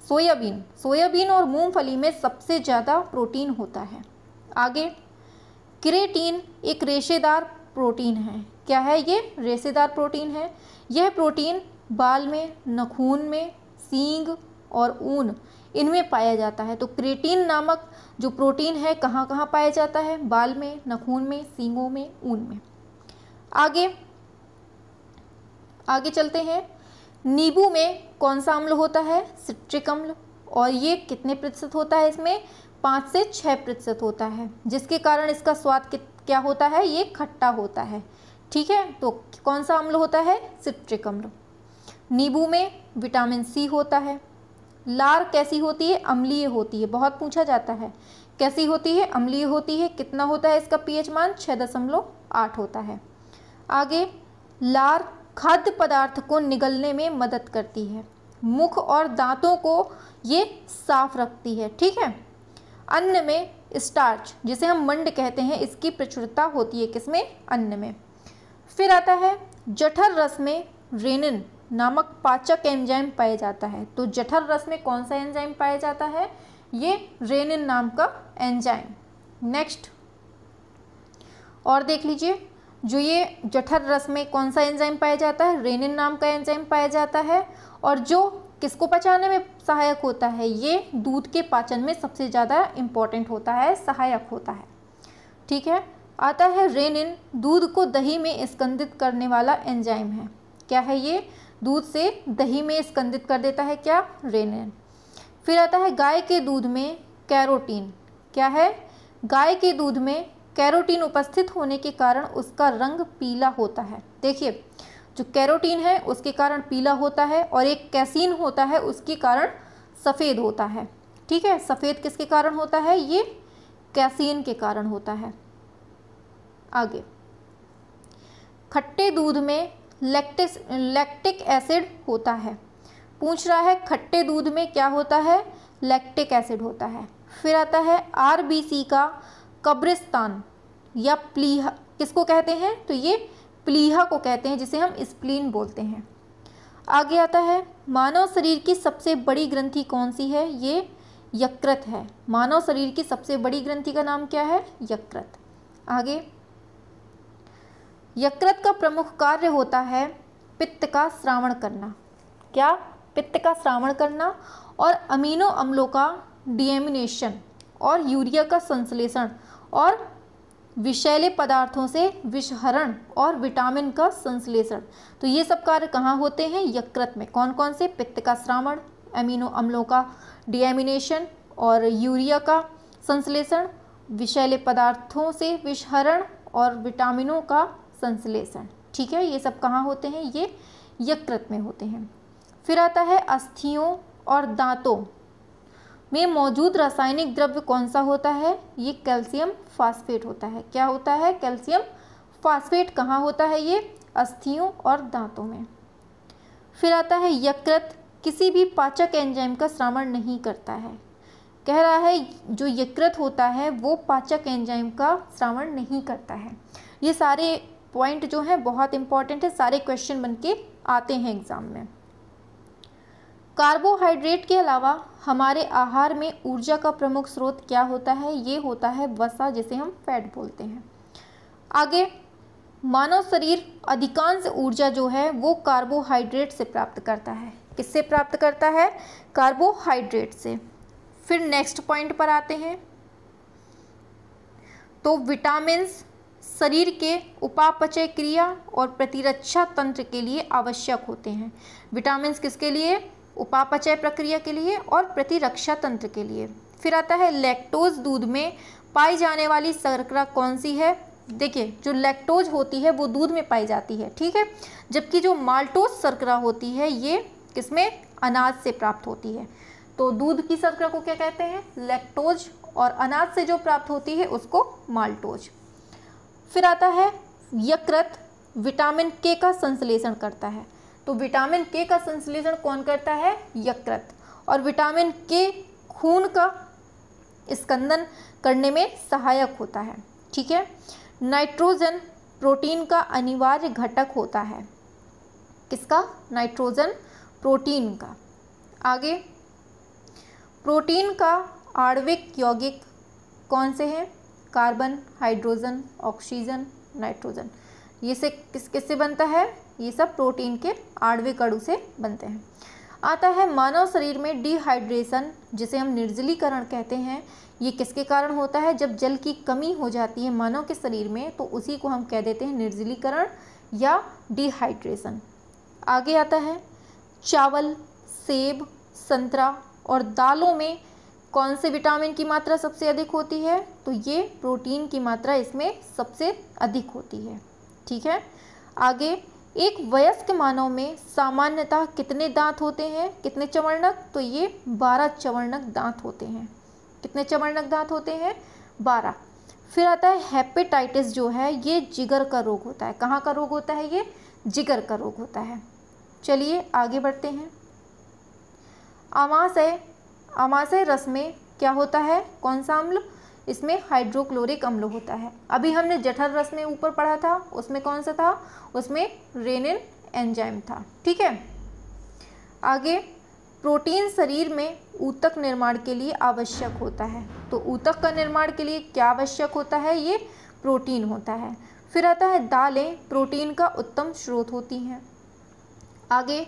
सोयाबीन सोयाबीन और मूंगफली में सबसे ज़्यादा प्रोटीन होता है आगे क्रेटीन एक रेशेदार प्रोटीन है क्या है ये रेशेदार प्रोटीन है यह प्रोटीन बाल में नखून में सींग और ऊन इनमें पाया जाता है तो क्रेटीन नामक जो प्रोटीन है कहाँ कहाँ पाया जाता है बाल में नखून में सींगों में ऊन में आगे आगे चलते हैं नींबू में कौन सा अम्ल होता है सिट्रिक अम्ल और ये कितने प्रतिशत होता है इसमें पाँच से छः प्रतिशत होता है जिसके कारण इसका स्वाद क्या होता है ये खट्टा होता है ठीक है तो कौन सा अम्ल होता है सिट्रिक अम्ल नींबू में विटामिन सी होता है लार कैसी होती है अम्लीय होती है बहुत पूछा जाता है कैसी होती है अम्लीय होती है कितना होता है इसका पीएच मान छः दशमलव आठ होता है आगे लार खाद्य पदार्थ को निगलने में मदद करती है मुख और दांतों को ये साफ रखती है ठीक है अन्न में स्टार्च जिसे हम मंड कहते हैं इसकी प्रचुरता होती है किसमें अन्न में फिर आता है जठर रस में रेनिन नामक पाचक एंजाइम पाया जाता है तो जठर रस में कौन सा एंजाइम पाया जाता है ये रेनिन नाम का एंजाइम नेक्स्ट और देख लीजिए जो ये जठर रस में कौन सा एंजाइम पाया जाता है रेनिन नाम का एंजाइम पाया जाता है और जो किसको पचाने में सहायक होता है ये दूध के पाचन में सबसे ज़्यादा इम्पॉर्टेंट होता है सहायक होता है ठीक है आता है रेनिन दूध को दही में स्कंदित करने वाला एंजाइम है क्या है ये दूध से दही में स्कंदित कर देता है क्या रेनिन फिर आता है गाय के दूध में कैरोटीन क्या है गाय के दूध में कैरोटीन उपस्थित होने के कारण उसका रंग पीला होता है देखिए जो कैरोटीन है उसके कारण पीला होता है और एक कैसीन होता है उसके कारण सफ़ेद होता है ठीक है सफ़ेद किसके कारण होता है ये कैसीन के कारण होता है आगे खट्टे दूध में लैक्टिस लैक्टिक एसिड होता है पूछ रहा है खट्टे दूध में क्या होता है लैक्टिक एसिड होता है फिर आता है आर का कब्रिस्तान या प्लीहा किसको कहते हैं तो ये प्लीहा को कहते हैं जिसे हम स्प्लीन बोलते हैं आगे आता है मानव शरीर की सबसे बड़ी ग्रंथि कौन सी है ये यकृत है मानव शरीर की सबसे बड़ी ग्रंथि का नाम क्या है यकृत आगे यकृत का प्रमुख कार्य होता है पित्त का श्रावण करना क्या पित्त का श्रावण करना और अमीनो अम्लों का डिएमिनेशन और यूरिया का संश्लेषण और विषैले पदार्थों से विषहरण और विटामिन का संश्लेषण तो ये सब कार्य कहाँ होते हैं यकृत में कौन कौन से पित्त का श्रावण अमीनो अम्लों का डिएमिनेशन और यूरिया का संश्लेषण विषैले पदार्थों से विषहरण और विटामिनों का संश्लेषण ठीक है ये सब कहाँ होते हैं ये यकृत में होते हैं फिर आता है अस्थियों और दांतों में मौजूद रासायनिक द्रव्य कौन सा होता है ये कैल्शियम फास्फेट होता है क्या होता है कैल्शियम फास्फेट कहाँ होता है ये अस्थियों और दांतों में फिर आता है यकृत किसी भी पाचक एंजाइम का श्रावण नहीं करता है कह रहा है जो यकृत होता है वो पाचक एंजाइम का श्रावण नहीं करता है ये सारे पॉइंट जो है बहुत इंपॉर्टेंट है सारे क्वेश्चन बन के आते हैं एग्ज़ाम में कार्बोहाइड्रेट के अलावा हमारे आहार में ऊर्जा का प्रमुख स्रोत क्या होता है ये होता है वसा जिसे हम फैट बोलते हैं आगे मानव शरीर अधिकांश ऊर्जा जो है वो कार्बोहाइड्रेट से प्राप्त करता है किससे प्राप्त करता है कार्बोहाइड्रेट से फिर नेक्स्ट पॉइंट पर आते हैं तो विटामिन्स शरीर के उपापचय क्रिया और प्रतिरक्षा तंत्र के लिए आवश्यक होते हैं विटामिन किसके लिए उपापचय प्रक्रिया के लिए और प्रतिरक्षा तंत्र के लिए फिर आता है लैक्टोज दूध में पाई जाने वाली शर्करा कौन सी है देखिए जो लैक्टोज होती है वो दूध में पाई जाती है ठीक है जबकि जो माल्टोज शर्करा होती है ये किसमें अनाज से प्राप्त होती है तो दूध की शर्करा को क्या कहते हैं लैक्टोज और अनाज से जो प्राप्त होती है उसको माल्टोज फिर आता है यकृत विटामिन के का संश्लेषण करता है तो विटामिन के का संश्लेषण कौन करता है यकृत और विटामिन के खून का स्कंदन करने में सहायक होता है ठीक है नाइट्रोजन प्रोटीन का अनिवार्य घटक होता है किसका नाइट्रोजन प्रोटीन का आगे प्रोटीन का आणविक यौगिक कौन से हैं कार्बन हाइड्रोजन ऑक्सीजन नाइट्रोजन ये से किस किस से बनता है ये सब प्रोटीन के आणविक अणु से बनते हैं आता है मानव शरीर में डिहाइड्रेशन जिसे हम निर्जलीकरण कहते हैं ये किसके कारण होता है जब जल की कमी हो जाती है मानव के शरीर में तो उसी को हम कह देते हैं निर्जलीकरण या डिहाइड्रेशन आगे आता है चावल सेब संतरा और दालों में कौन से विटामिन की मात्रा सबसे अधिक होती है तो ये प्रोटीन की मात्रा इसमें सबसे अधिक होती है ठीक है आगे एक वयस्क मानव में सामान्यतः कितने दांत होते हैं कितने चवर्णक तो ये बारह चवर्णक दांत होते हैं कितने चवर्णक दांत होते हैं बारह फिर आता है हेपेटाइटिस जो है ये जिगर का रोग होता है कहाँ का रोग होता है ये जिगर का रोग होता है चलिए आगे बढ़ते हैं है अमाशय रस में क्या होता है कौन सा अम्ल इसमें हाइड्रोक्लोरिक अम्ल होता है अभी हमने जठर रस में ऊपर पढ़ा था उसमें कौन सा था उसमें रेनिन एंजाइम था ठीक है आगे प्रोटीन शरीर में ऊतक निर्माण के लिए आवश्यक होता है तो ऊतक का निर्माण के लिए क्या आवश्यक होता है ये प्रोटीन होता है फिर आता है दालें प्रोटीन का उत्तम स्रोत होती हैं आगे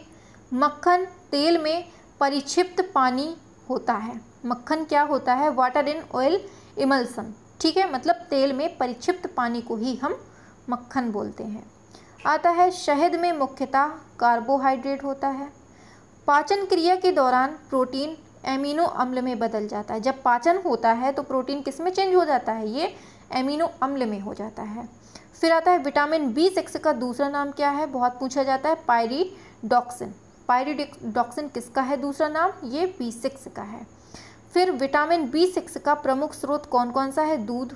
मक्खन तेल में परिक्षिप्त पानी होता है मक्खन क्या होता है वाटर इन ऑयल इमल्सन ठीक है मतलब तेल में परिक्षिप्त पानी को ही हम मक्खन बोलते हैं आता है शहद में मुख्यतः कार्बोहाइड्रेट होता है पाचन क्रिया के दौरान प्रोटीन एमिनो अम्ल में बदल जाता है जब पाचन होता है तो प्रोटीन किस में चेंज हो जाता है ये एमिनो अम्ल में हो जाता है फिर आता है विटामिन बी सिक्स का दूसरा नाम क्या है बहुत पूछा जाता है पायरी डॉक्सिन पायरिडॉक्सिन किसका है दूसरा नाम ये बी सिक्स का है फिर विटामिन बी सिक्स का प्रमुख स्रोत कौन कौन सा है दूध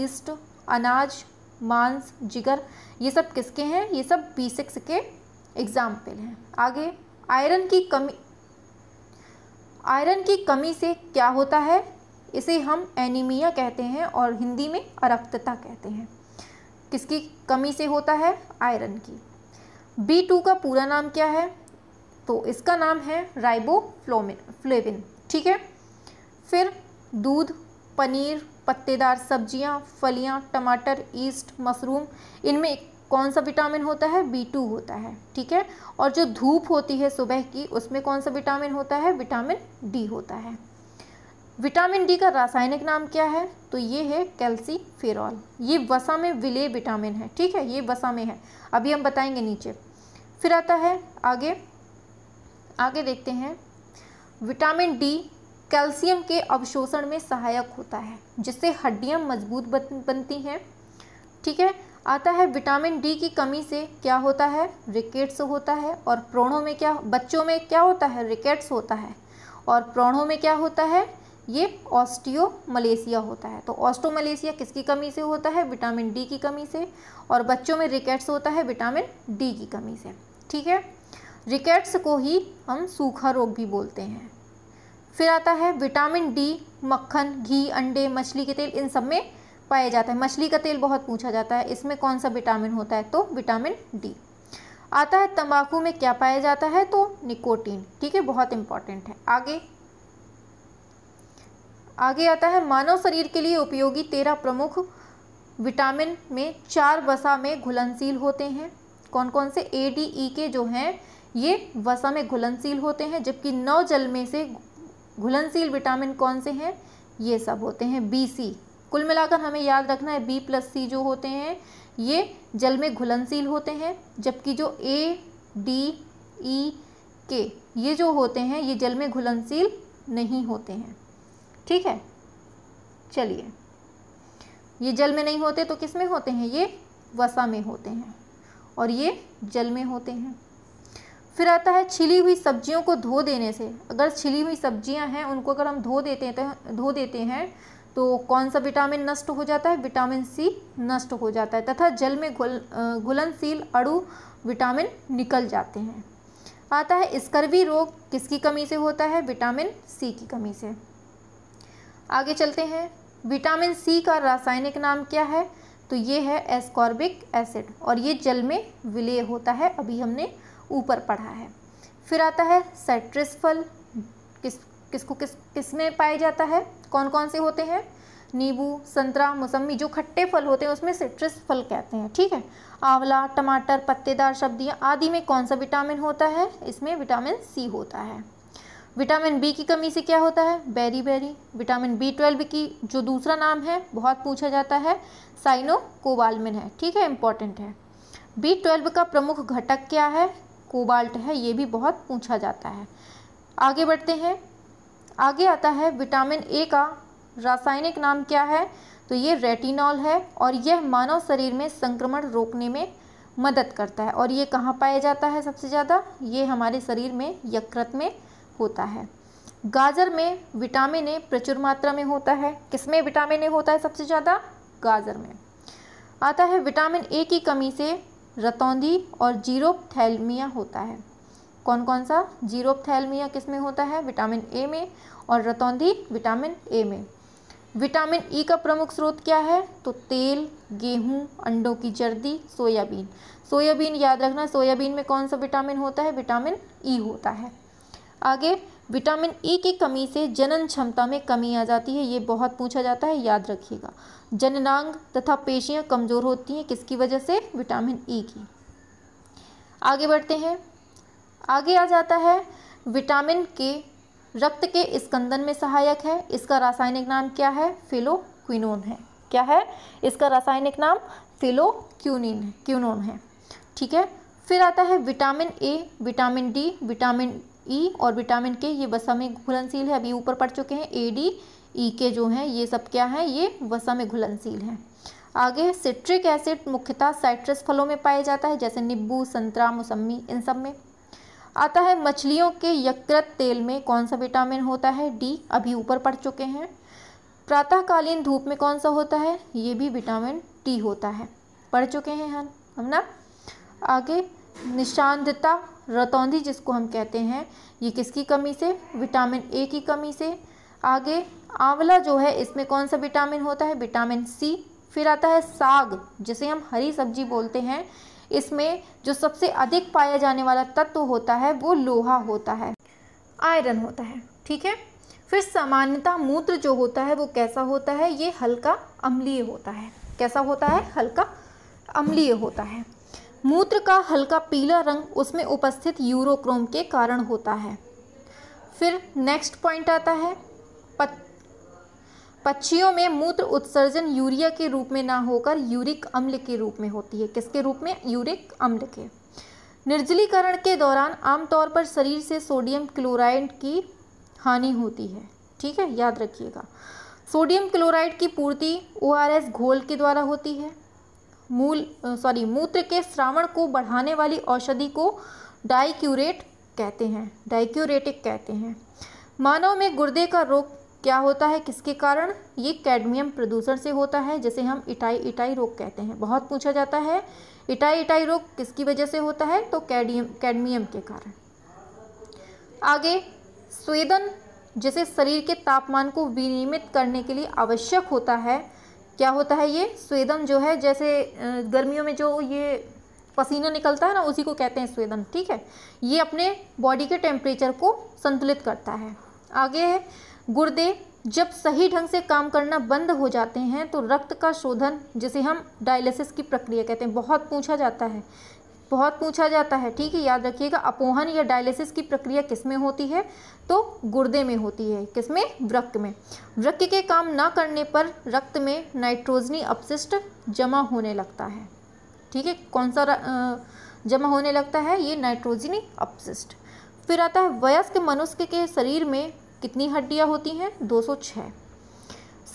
ईस्ट अनाज मांस जिगर ये सब किसके हैं ये सब बी सिक्स के एग्जाम्पल हैं आगे आयरन की कमी आयरन की कमी से क्या होता है इसे हम एनीमिया कहते हैं और हिंदी में अरक्तता कहते हैं किसकी कमी से होता है आयरन की बी टू का पूरा नाम क्या है तो इसका नाम है राइबोफ्लोविन ठीक है फिर दूध पनीर पत्तेदार सब्जियां, फलियां, टमाटर ईस्ट मशरूम इनमें कौन सा विटामिन होता है बी टू होता है ठीक है और जो धूप होती है सुबह की उसमें कौन सा विटामिन होता है विटामिन डी होता है विटामिन डी का रासायनिक नाम क्या है तो ये है फेरॉल ये वसा में विले विटामिन है ठीक है ये वसा में है अभी हम बताएंगे नीचे फिर आता है आगे आगे देखते हैं विटामिन डी कैल्शियम के अवशोषण में सहायक होता है जिससे हड्डियां मजबूत बनती हैं ठीक है आता है विटामिन डी की कमी से क्या होता है रिकेट्स होता है और प्रोणों में क्या बच्चों में क्या होता है रिकेट्स होता है और प्रोणों में क्या होता है ये ऑस्टियो मलेशिया होता है तो ऑस्टो मलेशिया किसकी कमी से होता है विटामिन डी की कमी से और बच्चों में रिकेट्स होता है विटामिन डी की कमी से ठीक है रिकेट्स को ही हम सूखा रोग भी बोलते हैं फिर आता है विटामिन डी मक्खन घी अंडे मछली के तेल इन सब में पाया जाता है मछली का तेल बहुत पूछा जाता है इसमें कौन सा विटामिन होता है तो विटामिन डी आता है तंबाकू में क्या पाया जाता है तो निकोटीन ठीक है बहुत इंपॉर्टेंट है आगे आगे आता है मानव शरीर के लिए उपयोगी तेरह प्रमुख विटामिन में चार वसा में घुलनशील होते हैं कौन कौन से ए डी ई के जो हैं ये वसा में घुलनशील होते हैं जबकि नौ जल में से घुलनशील विटामिन कौन से हैं ये सब होते हैं बी सी कुल मिलाकर हमें याद रखना है बी प्लस सी जो होते हैं ये जल में घुलनशील होते हैं जबकि जो ए डी ई के ये जो होते हैं ये जल में घुलनशील नहीं होते हैं ठीक है चलिए ये जल में नहीं होते तो किस में होते हैं ये वसा में होते हैं और ये जल में होते हैं फिर आता है छिली हुई सब्जियों को धो देने से अगर छिली हुई सब्जियां हैं उनको अगर हम धो देते हैं तो धो देते हैं तो कौन सा विटामिन नष्ट हो जाता है विटामिन सी नष्ट हो जाता है तथा जल में घुल घुलनशील अड़ू विटामिन निकल जाते हैं आता है स्कर्वी रोग किसकी कमी से होता है विटामिन सी की कमी से आगे चलते हैं विटामिन सी का रासायनिक नाम क्या है तो ये है एस्कॉर्बिक एसिड और ये जल में विलय होता है अभी हमने ऊपर पड़ा है फिर आता है साइट्रस फल किस किसको किस किस में पाया जाता है कौन कौन से होते हैं नींबू संतरा मौसमी जो खट्टे फल होते हैं उसमें सिट्रस फल कहते हैं ठीक है आंवला टमाटर पत्तेदार सब्जियाँ आदि में कौन सा विटामिन होता है इसमें विटामिन सी होता है विटामिन बी की कमी से क्या होता है beriberi vitamin B twelve की जो दूसरा नाम है बहुत पूछा जाता है साइनो है ठीक है इम्पॉर्टेंट है बी ट्वेल्व का प्रमुख घटक क्या है कोबाल्ट है ये भी बहुत पूछा जाता है आगे बढ़ते हैं आगे आता है विटामिन ए का रासायनिक नाम क्या है तो ये रेटिनॉल है और यह मानव शरीर में संक्रमण रोकने में मदद करता है और ये कहाँ पाया जाता है सबसे ज़्यादा ये हमारे शरीर में यकृत में होता है गाजर में विटामिन ए प्रचुर मात्रा में होता है किसमें विटामिन ए होता है सबसे ज़्यादा गाजर में आता है विटामिन ए की कमी से रतौंदी और जीरोपथैलमिया होता है कौन कौन सा जीरोपथैलमिया किस में होता है विटामिन ए में और रतौंधी विटामिन ए में विटामिन ई e का प्रमुख स्रोत क्या है तो तेल गेहूं अंडों की जर्दी सोयाबीन सोयाबीन याद रखना सोयाबीन में कौन सा विटामिन होता है विटामिन ई e होता है आगे विटामिन ई e की कमी से जनन क्षमता में कमी आ जाती है ये बहुत पूछा जाता है याद रखिएगा जननांग तथा पेशियाँ कमज़ोर होती हैं किसकी वजह से विटामिन ई e की आगे बढ़ते हैं आगे आ जाता है विटामिन के रक्त के स्कंदन में सहायक है इसका रासायनिक नाम क्या है फिलोक्विनोन है क्या है इसका रासायनिक नाम फिलोक्यूनिन क्यूनोन है ठीक है फिर आता है vitamin A vitamin D vitamin E e और विटामिन के ये वसा में घुलनशील है अभी ऊपर पड़ चुके हैं ए डी ई के जो हैं ये सब क्या है ये वसा में घुलनशील हैं आगे सिट्रिक एसिड मुख्यतः साइट्रस फलों में पाया जाता है जैसे नींबू संतरा मौसमी इन सब में आता है मछलियों के यकृत तेल में कौन सा विटामिन होता है डी अभी ऊपर पड़ चुके हैं प्रातःकालीन धूप में कौन सा होता है ये भी विटामिन टी होता है पढ़ चुके हैं हम हम ना आगे निशांतता रतौंधी जिसको हम कहते हैं ये किसकी कमी से विटामिन ए की कमी से आगे आंवला जो है इसमें कौन सा विटामिन होता है विटामिन सी फिर आता है साग जिसे हम हरी सब्जी बोलते हैं इसमें जो सबसे अधिक पाया जाने वाला तत्व होता है वो लोहा होता है आयरन होता है ठीक है फिर सामान्यतः मूत्र जो होता है वो कैसा होता है ये हल्का अम्लीय होता है कैसा होता है हल्का अम्लीय होता है मूत्र का हल्का पीला रंग उसमें उपस्थित यूरोक्रोम के कारण होता है फिर नेक्स्ट पॉइंट आता है पक्षियों में मूत्र उत्सर्जन यूरिया के रूप में ना होकर यूरिक अम्ल के रूप में होती है किसके रूप में यूरिक अम्ल के निर्जलीकरण के दौरान आमतौर पर शरीर से सोडियम क्लोराइड की हानि होती है ठीक है याद रखिएगा सोडियम क्लोराइड की पूर्ति ओ घोल के द्वारा होती है मूल सॉरी मूत्र के श्रावण को बढ़ाने वाली औषधि को डाइक्यूरेट कहते हैं डाइक्यूरेटिक कहते हैं मानव में गुर्दे का रोग क्या होता है किसके कारण ये कैडमियम प्रदूषण से होता है जैसे हम इटाई इटाई रोग कहते हैं बहुत पूछा जाता है इटाई इटाई रोग किसकी वजह से होता है तो कैडियम कैडमियम के कारण आगे स्वेदन जिसे शरीर के तापमान को विनियमित करने के लिए आवश्यक होता है क्या होता है ये स्वेदन जो है जैसे गर्मियों में जो ये पसीना निकलता है ना उसी को कहते हैं स्वेदन ठीक है ये अपने बॉडी के टेम्परेचर को संतुलित करता है आगे है गुर्दे जब सही ढंग से काम करना बंद हो जाते हैं तो रक्त का शोधन जिसे हम डायलिसिस की प्रक्रिया कहते हैं बहुत पूछा जाता है बहुत पूछा जाता है ठीक है याद रखिएगा अपोहन या डायलिसिस की प्रक्रिया किस में होती है तो गुर्दे में होती है किस में वृक्क में वृक्क के काम ना करने पर रक्त में नाइट्रोजनी अपशिष्ट जमा होने लगता है ठीक है कौन सा जमा होने लगता है ये नाइट्रोजनी अपशिष्ट फिर आता है वयस्क मनुष्य के शरीर में कितनी हड्डियाँ होती हैं दो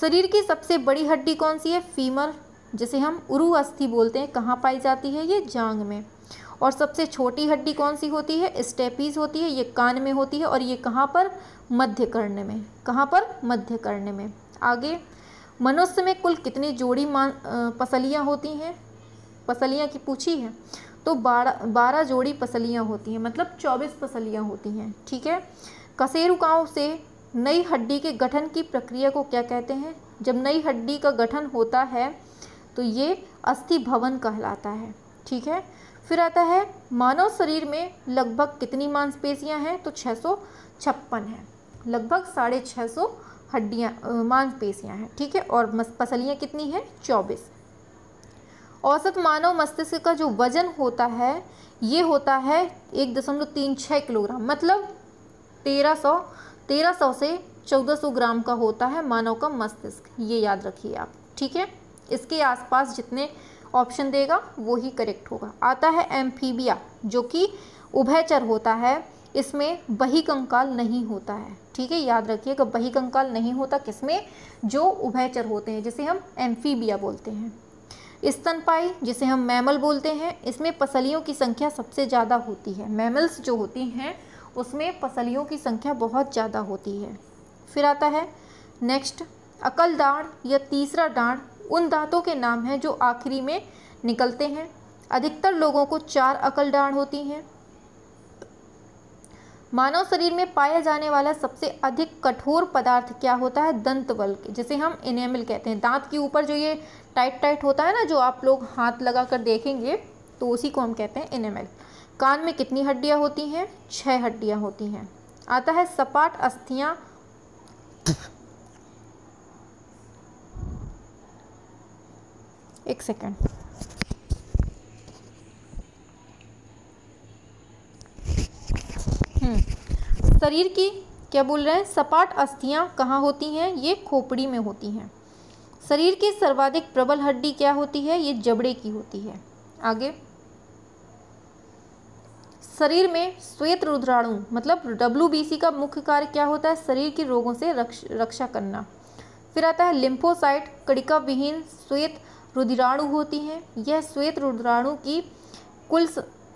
शरीर की सबसे बड़ी हड्डी कौन सी है फीमर जिसे हम उरु अस्थि बोलते हैं कहाँ पाई जाती है ये जांग में और सबसे छोटी हड्डी कौन सी होती है स्टेपीज होती है ये कान में होती है और ये कहाँ पर मध्य करने में कहाँ पर मध्य करने में आगे मनुष्य में कुल कितनी जोड़ी मान पसलियाँ होती हैं पसलियाँ की पूछी है तो बारह बारह जोड़ी पसलियाँ होती हैं मतलब चौबीस पसलियाँ होती हैं ठीक है कसेरुकाओं से नई हड्डी के गठन की प्रक्रिया को क्या कहते हैं जब नई हड्डी का गठन होता है तो ये अस्थि भवन कहलाता है ठीक है फिर आता है मानव शरीर में लगभग कितनी मांसपेशियां हैं तो छः सौ छप्पन है लगभग साढ़े छः सौ हड्डियाँ मांसपेशियां हैं ठीक है और पसलियाँ कितनी हैं चौबीस औसत मानव मस्तिष्क का जो वजन होता है ये होता है एक दशमलव तीन छः किलोग्राम मतलब तेरह सौ तेरह सौ से चौदह सौ ग्राम का होता है मानव का मस्तिष्क ये याद रखिए आप ठीक है इसके आसपास जितने ऑप्शन देगा वो ही करेक्ट होगा आता है एम्फीबिया जो कि उभयचर होता है इसमें बही कंकाल नहीं होता है ठीक है याद रखिएगा बही कंकाल नहीं होता किसमें जो उभयचर होते हैं जिसे हम एम्फीबिया बोलते हैं स्तनपाई जिसे हम मैमल बोलते हैं इसमें पसलियों की संख्या सबसे ज़्यादा होती है मैमल्स जो होती हैं उसमें पसलियों की संख्या बहुत ज़्यादा होती है फिर आता है नेक्स्ट अकल डांड या तीसरा डांड उन दांतों के नाम हैं जो आखिरी में निकलते हैं अधिकतर लोगों को चार अकल डाण होती हैं मानव शरीर में पाया जाने वाला सबसे अधिक कठोर पदार्थ क्या होता है दंतवल जिसे हम इनेमिल कहते हैं दांत के ऊपर जो ये टाइट टाइट होता है ना जो आप लोग हाथ लगा कर देखेंगे तो उसी को हम कहते हैं इनेमिल कान में कितनी हड्डियां होती हैं छह हड्डियां होती हैं आता है सपाट अस्थियां एक सेकेंड हम्म। शरीर की क्या बोल रहे हैं सपाट अस्थियां कहाँ होती हैं ये खोपड़ी में होती हैं शरीर की सर्वाधिक प्रबल हड्डी क्या होती है ये जबड़े की होती है आगे शरीर में श्वेत रुद्राणु मतलब डब्ल्यू का मुख्य कार्य क्या होता है शरीर के रोगों से रक्ष, रक्षा करना फिर आता है लिम्फोसाइट कड़िका विहीन श्वेत रुद्राणु होती हैं यह श्वेत रुद्राणु की कुल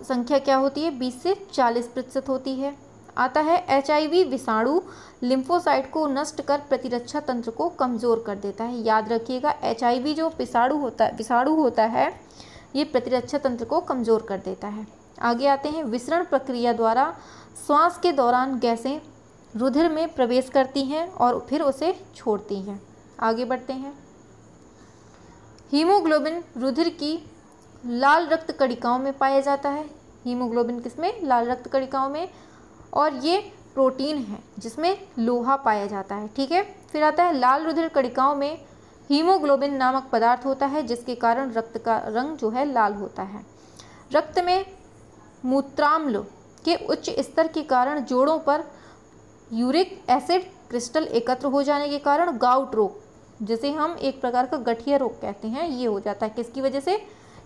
संख्या क्या होती है बीस से चालीस प्रतिशत होती है आता है एच विषाणु लिम्फोसाइट को नष्ट कर प्रतिरक्षा तंत्र को कमज़ोर कर देता है याद रखिएगा एच जो विषाणु होता है विषाणु होता है ये प्रतिरक्षा तंत्र को कमज़ोर कर देता है आगे आते हैं विसरण प्रक्रिया द्वारा श्वास के दौरान गैसें रुधिर में प्रवेश करती हैं और फिर उसे छोड़ती हैं आगे बढ़ते हैं हीमोग्लोबिन रुधिर की लाल रक्त कणिकाओं में पाया जाता है हीमोग्लोबिन किसमें लाल रक्त कणिकाओं में और ये प्रोटीन है जिसमें लोहा पाया जाता है ठीक है फिर आता है लाल रुधिर कणिकाओं में हीमोग्लोबिन नामक पदार्थ होता है जिसके कारण रक्त का रंग जो है लाल होता है रक्त में मूत्राम्ल के उच्च स्तर के कारण जोड़ों पर यूरिक एसिड क्रिस्टल एकत्र हो जाने के कारण गाउट रोग जिसे हम एक प्रकार का गठिया रोग कहते हैं ये हो जाता है किसकी वजह से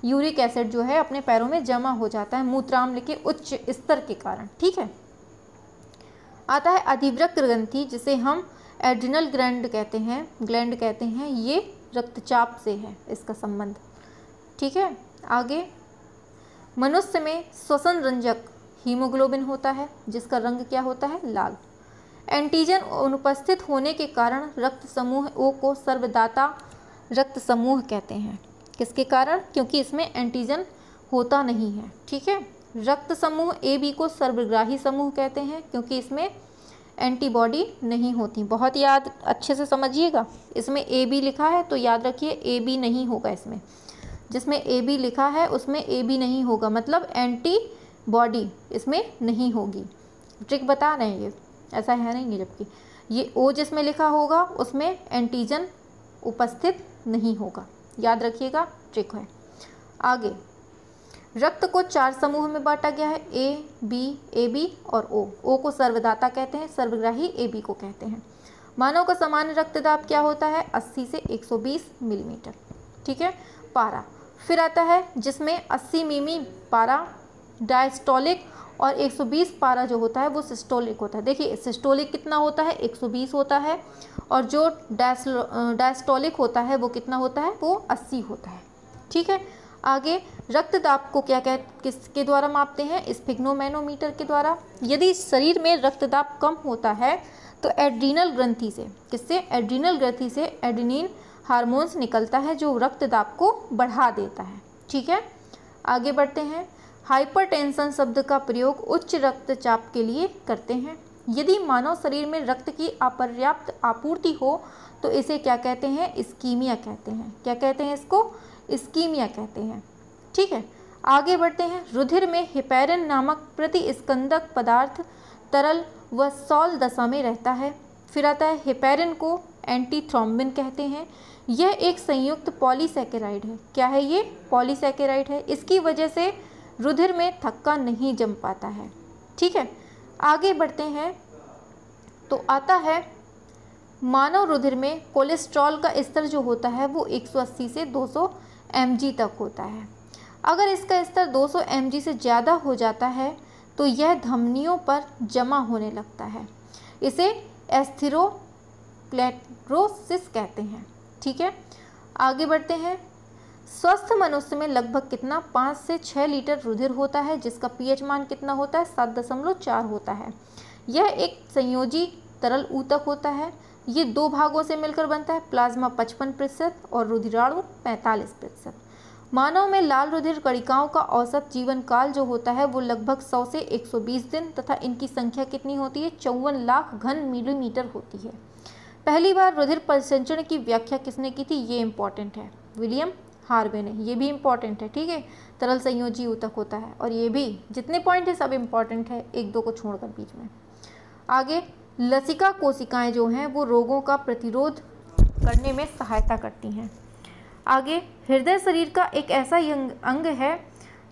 यूरिक एसिड जो है अपने पैरों में जमा हो जाता है मूत्राम्ल के उच्च स्तर के कारण ठीक है आता है अधिवृक्त ग्रंथि जिसे हम एड्रिनल ग्रैंड कहते हैं ग्लैंड कहते हैं ये रक्तचाप से है इसका संबंध ठीक है आगे मनुष्य में श्वसन रंजक हीमोग्लोबिन होता है जिसका रंग क्या होता है लाल एंटीजन अनुपस्थित होने के कारण रक्त समूह ओ को सर्वदाता रक्त समूह कहते हैं किसके कारण क्योंकि इसमें एंटीजन होता नहीं है ठीक है रक्त समूह ए बी को सर्वग्राही समूह कहते हैं क्योंकि इसमें एंटीबॉडी नहीं होती बहुत याद अच्छे से समझिएगा इसमें ए बी लिखा है तो याद रखिए ए बी नहीं होगा इसमें जिसमें ए बी लिखा है उसमें ए बी नहीं होगा मतलब एंटीबॉडी इसमें नहीं होगी ट्रिक बता रहे हैं ये ऐसा है नहीं जबकि ये ओ जिसमें लिखा होगा उसमें एंटीजन उपस्थित नहीं होगा याद रखिएगा ट्रिक है आगे रक्त को चार समूह में बांटा गया है ए बी ए बी और ओ ओ को सर्वदाता कहते हैं सर्वग्राही ए बी को कहते हैं मानव का सामान्य रक्तदाब क्या होता है 80 से 120 मिलीमीटर ठीक है पारा फिर आता है जिसमें 80 मिमी पारा डायस्टोलिक और 120 पारा जो होता है वो सिस्टोलिक होता है देखिए सिस्टोलिक कितना होता है 120 होता है और जो डायस्टोलिक होता है वो कितना होता है वो 80 होता है ठीक है आगे रक्त दाब को क्या कह किसके द्वारा मापते हैं स्पिग्नोमैनोमीटर के द्वारा यदि शरीर में रक्त दाब कम होता है तो एड्रीनल ग्रंथी से किससे एड्रीनल ग्रंथी से एड्रीन हारमोन्स निकलता है जो रक्त दाब को बढ़ा देता है ठीक है आगे बढ़ते हैं हाइपरटेंशन शब्द का प्रयोग उच्च रक्तचाप के लिए करते हैं यदि मानव शरीर में रक्त की अपर्याप्त आपूर्ति हो तो इसे क्या कहते हैं स्कीमिया कहते हैं क्या कहते हैं इसको स्कीमिया कहते हैं ठीक है आगे बढ़ते हैं रुधिर में हिपेरन नामक प्रतिस्कंदक पदार्थ तरल व सॉल दशा में रहता है फिर आता है हिपेरन को एंटीथ्रोम्बिन कहते हैं यह एक संयुक्त पॉलीसेकेराइड है क्या है ये पॉलीसेकेराइड है इसकी वजह से रुधिर में थक्का नहीं जम पाता है ठीक है आगे बढ़ते हैं तो आता है मानव रुधिर में कोलेस्ट्रॉल का स्तर जो होता है वो 180 से 200 सौ तक होता है अगर इसका स्तर 200 सौ से ज़्यादा हो जाता है तो यह धमनियों पर जमा होने लगता है इसे एस्थिरोप्लेट्रोसिस कहते हैं ठीक है आगे बढ़ते हैं स्वस्थ मनुष्य में लगभग कितना पाँच से छः लीटर रुधिर होता है जिसका पीएच मान कितना होता है सात दशमलव चार होता है यह एक संयोजी तरल ऊतक होता है ये दो भागों से मिलकर बनता है प्लाज्मा पचपन प्रतिशत और रुधिराणु पैंतालीस प्रतिशत मानव में लाल रुधिर कणिकाओं का औसत जीवन काल जो होता है वो लगभग सौ से एक दिन तथा इनकी संख्या कितनी होती है चौवन लाख घन मिलीमीटर होती है पहली बार रुधिर परिसंचरण की व्याख्या किसने की थी ये इम्पॉर्टेंट है विलियम हार है ये भी इम्पॉर्टेंट है ठीक है तरल संयोजी ऊतक होता है और ये भी जितने पॉइंट है सब इम्पॉर्टेंट है एक दो को छोड़कर बीच में आगे लसिका कोशिकाएं जो हैं वो रोगों का प्रतिरोध करने में सहायता करती हैं आगे हृदय शरीर का एक ऐसा अंग है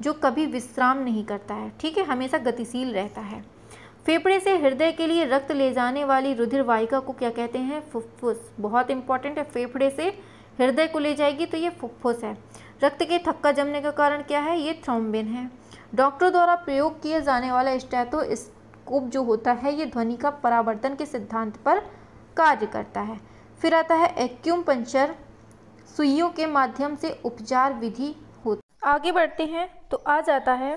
जो कभी विश्राम नहीं करता है ठीक है हमेशा गतिशील रहता है फेफड़े से हृदय के लिए रक्त ले जाने वाली रुधिर वाहिका को क्या कहते हैं फुफ्फुस बहुत इंपॉर्टेंट है फेफड़े से हृदय को ले जाएगी तो ये फुफ्फुस है रक्त के थक्का जमने का कारण क्या है ये थ्रोम्बिन है डॉक्टर द्वारा प्रयोग किए जाने वाला स्टैथो स्कोप जो होता है ये ध्वनि का परावर्तन के सिद्धांत पर कार्य करता है फिर आता है एक्यूम पंचर सुइयों के माध्यम से उपचार विधि होती आगे बढ़ते हैं तो आ जाता है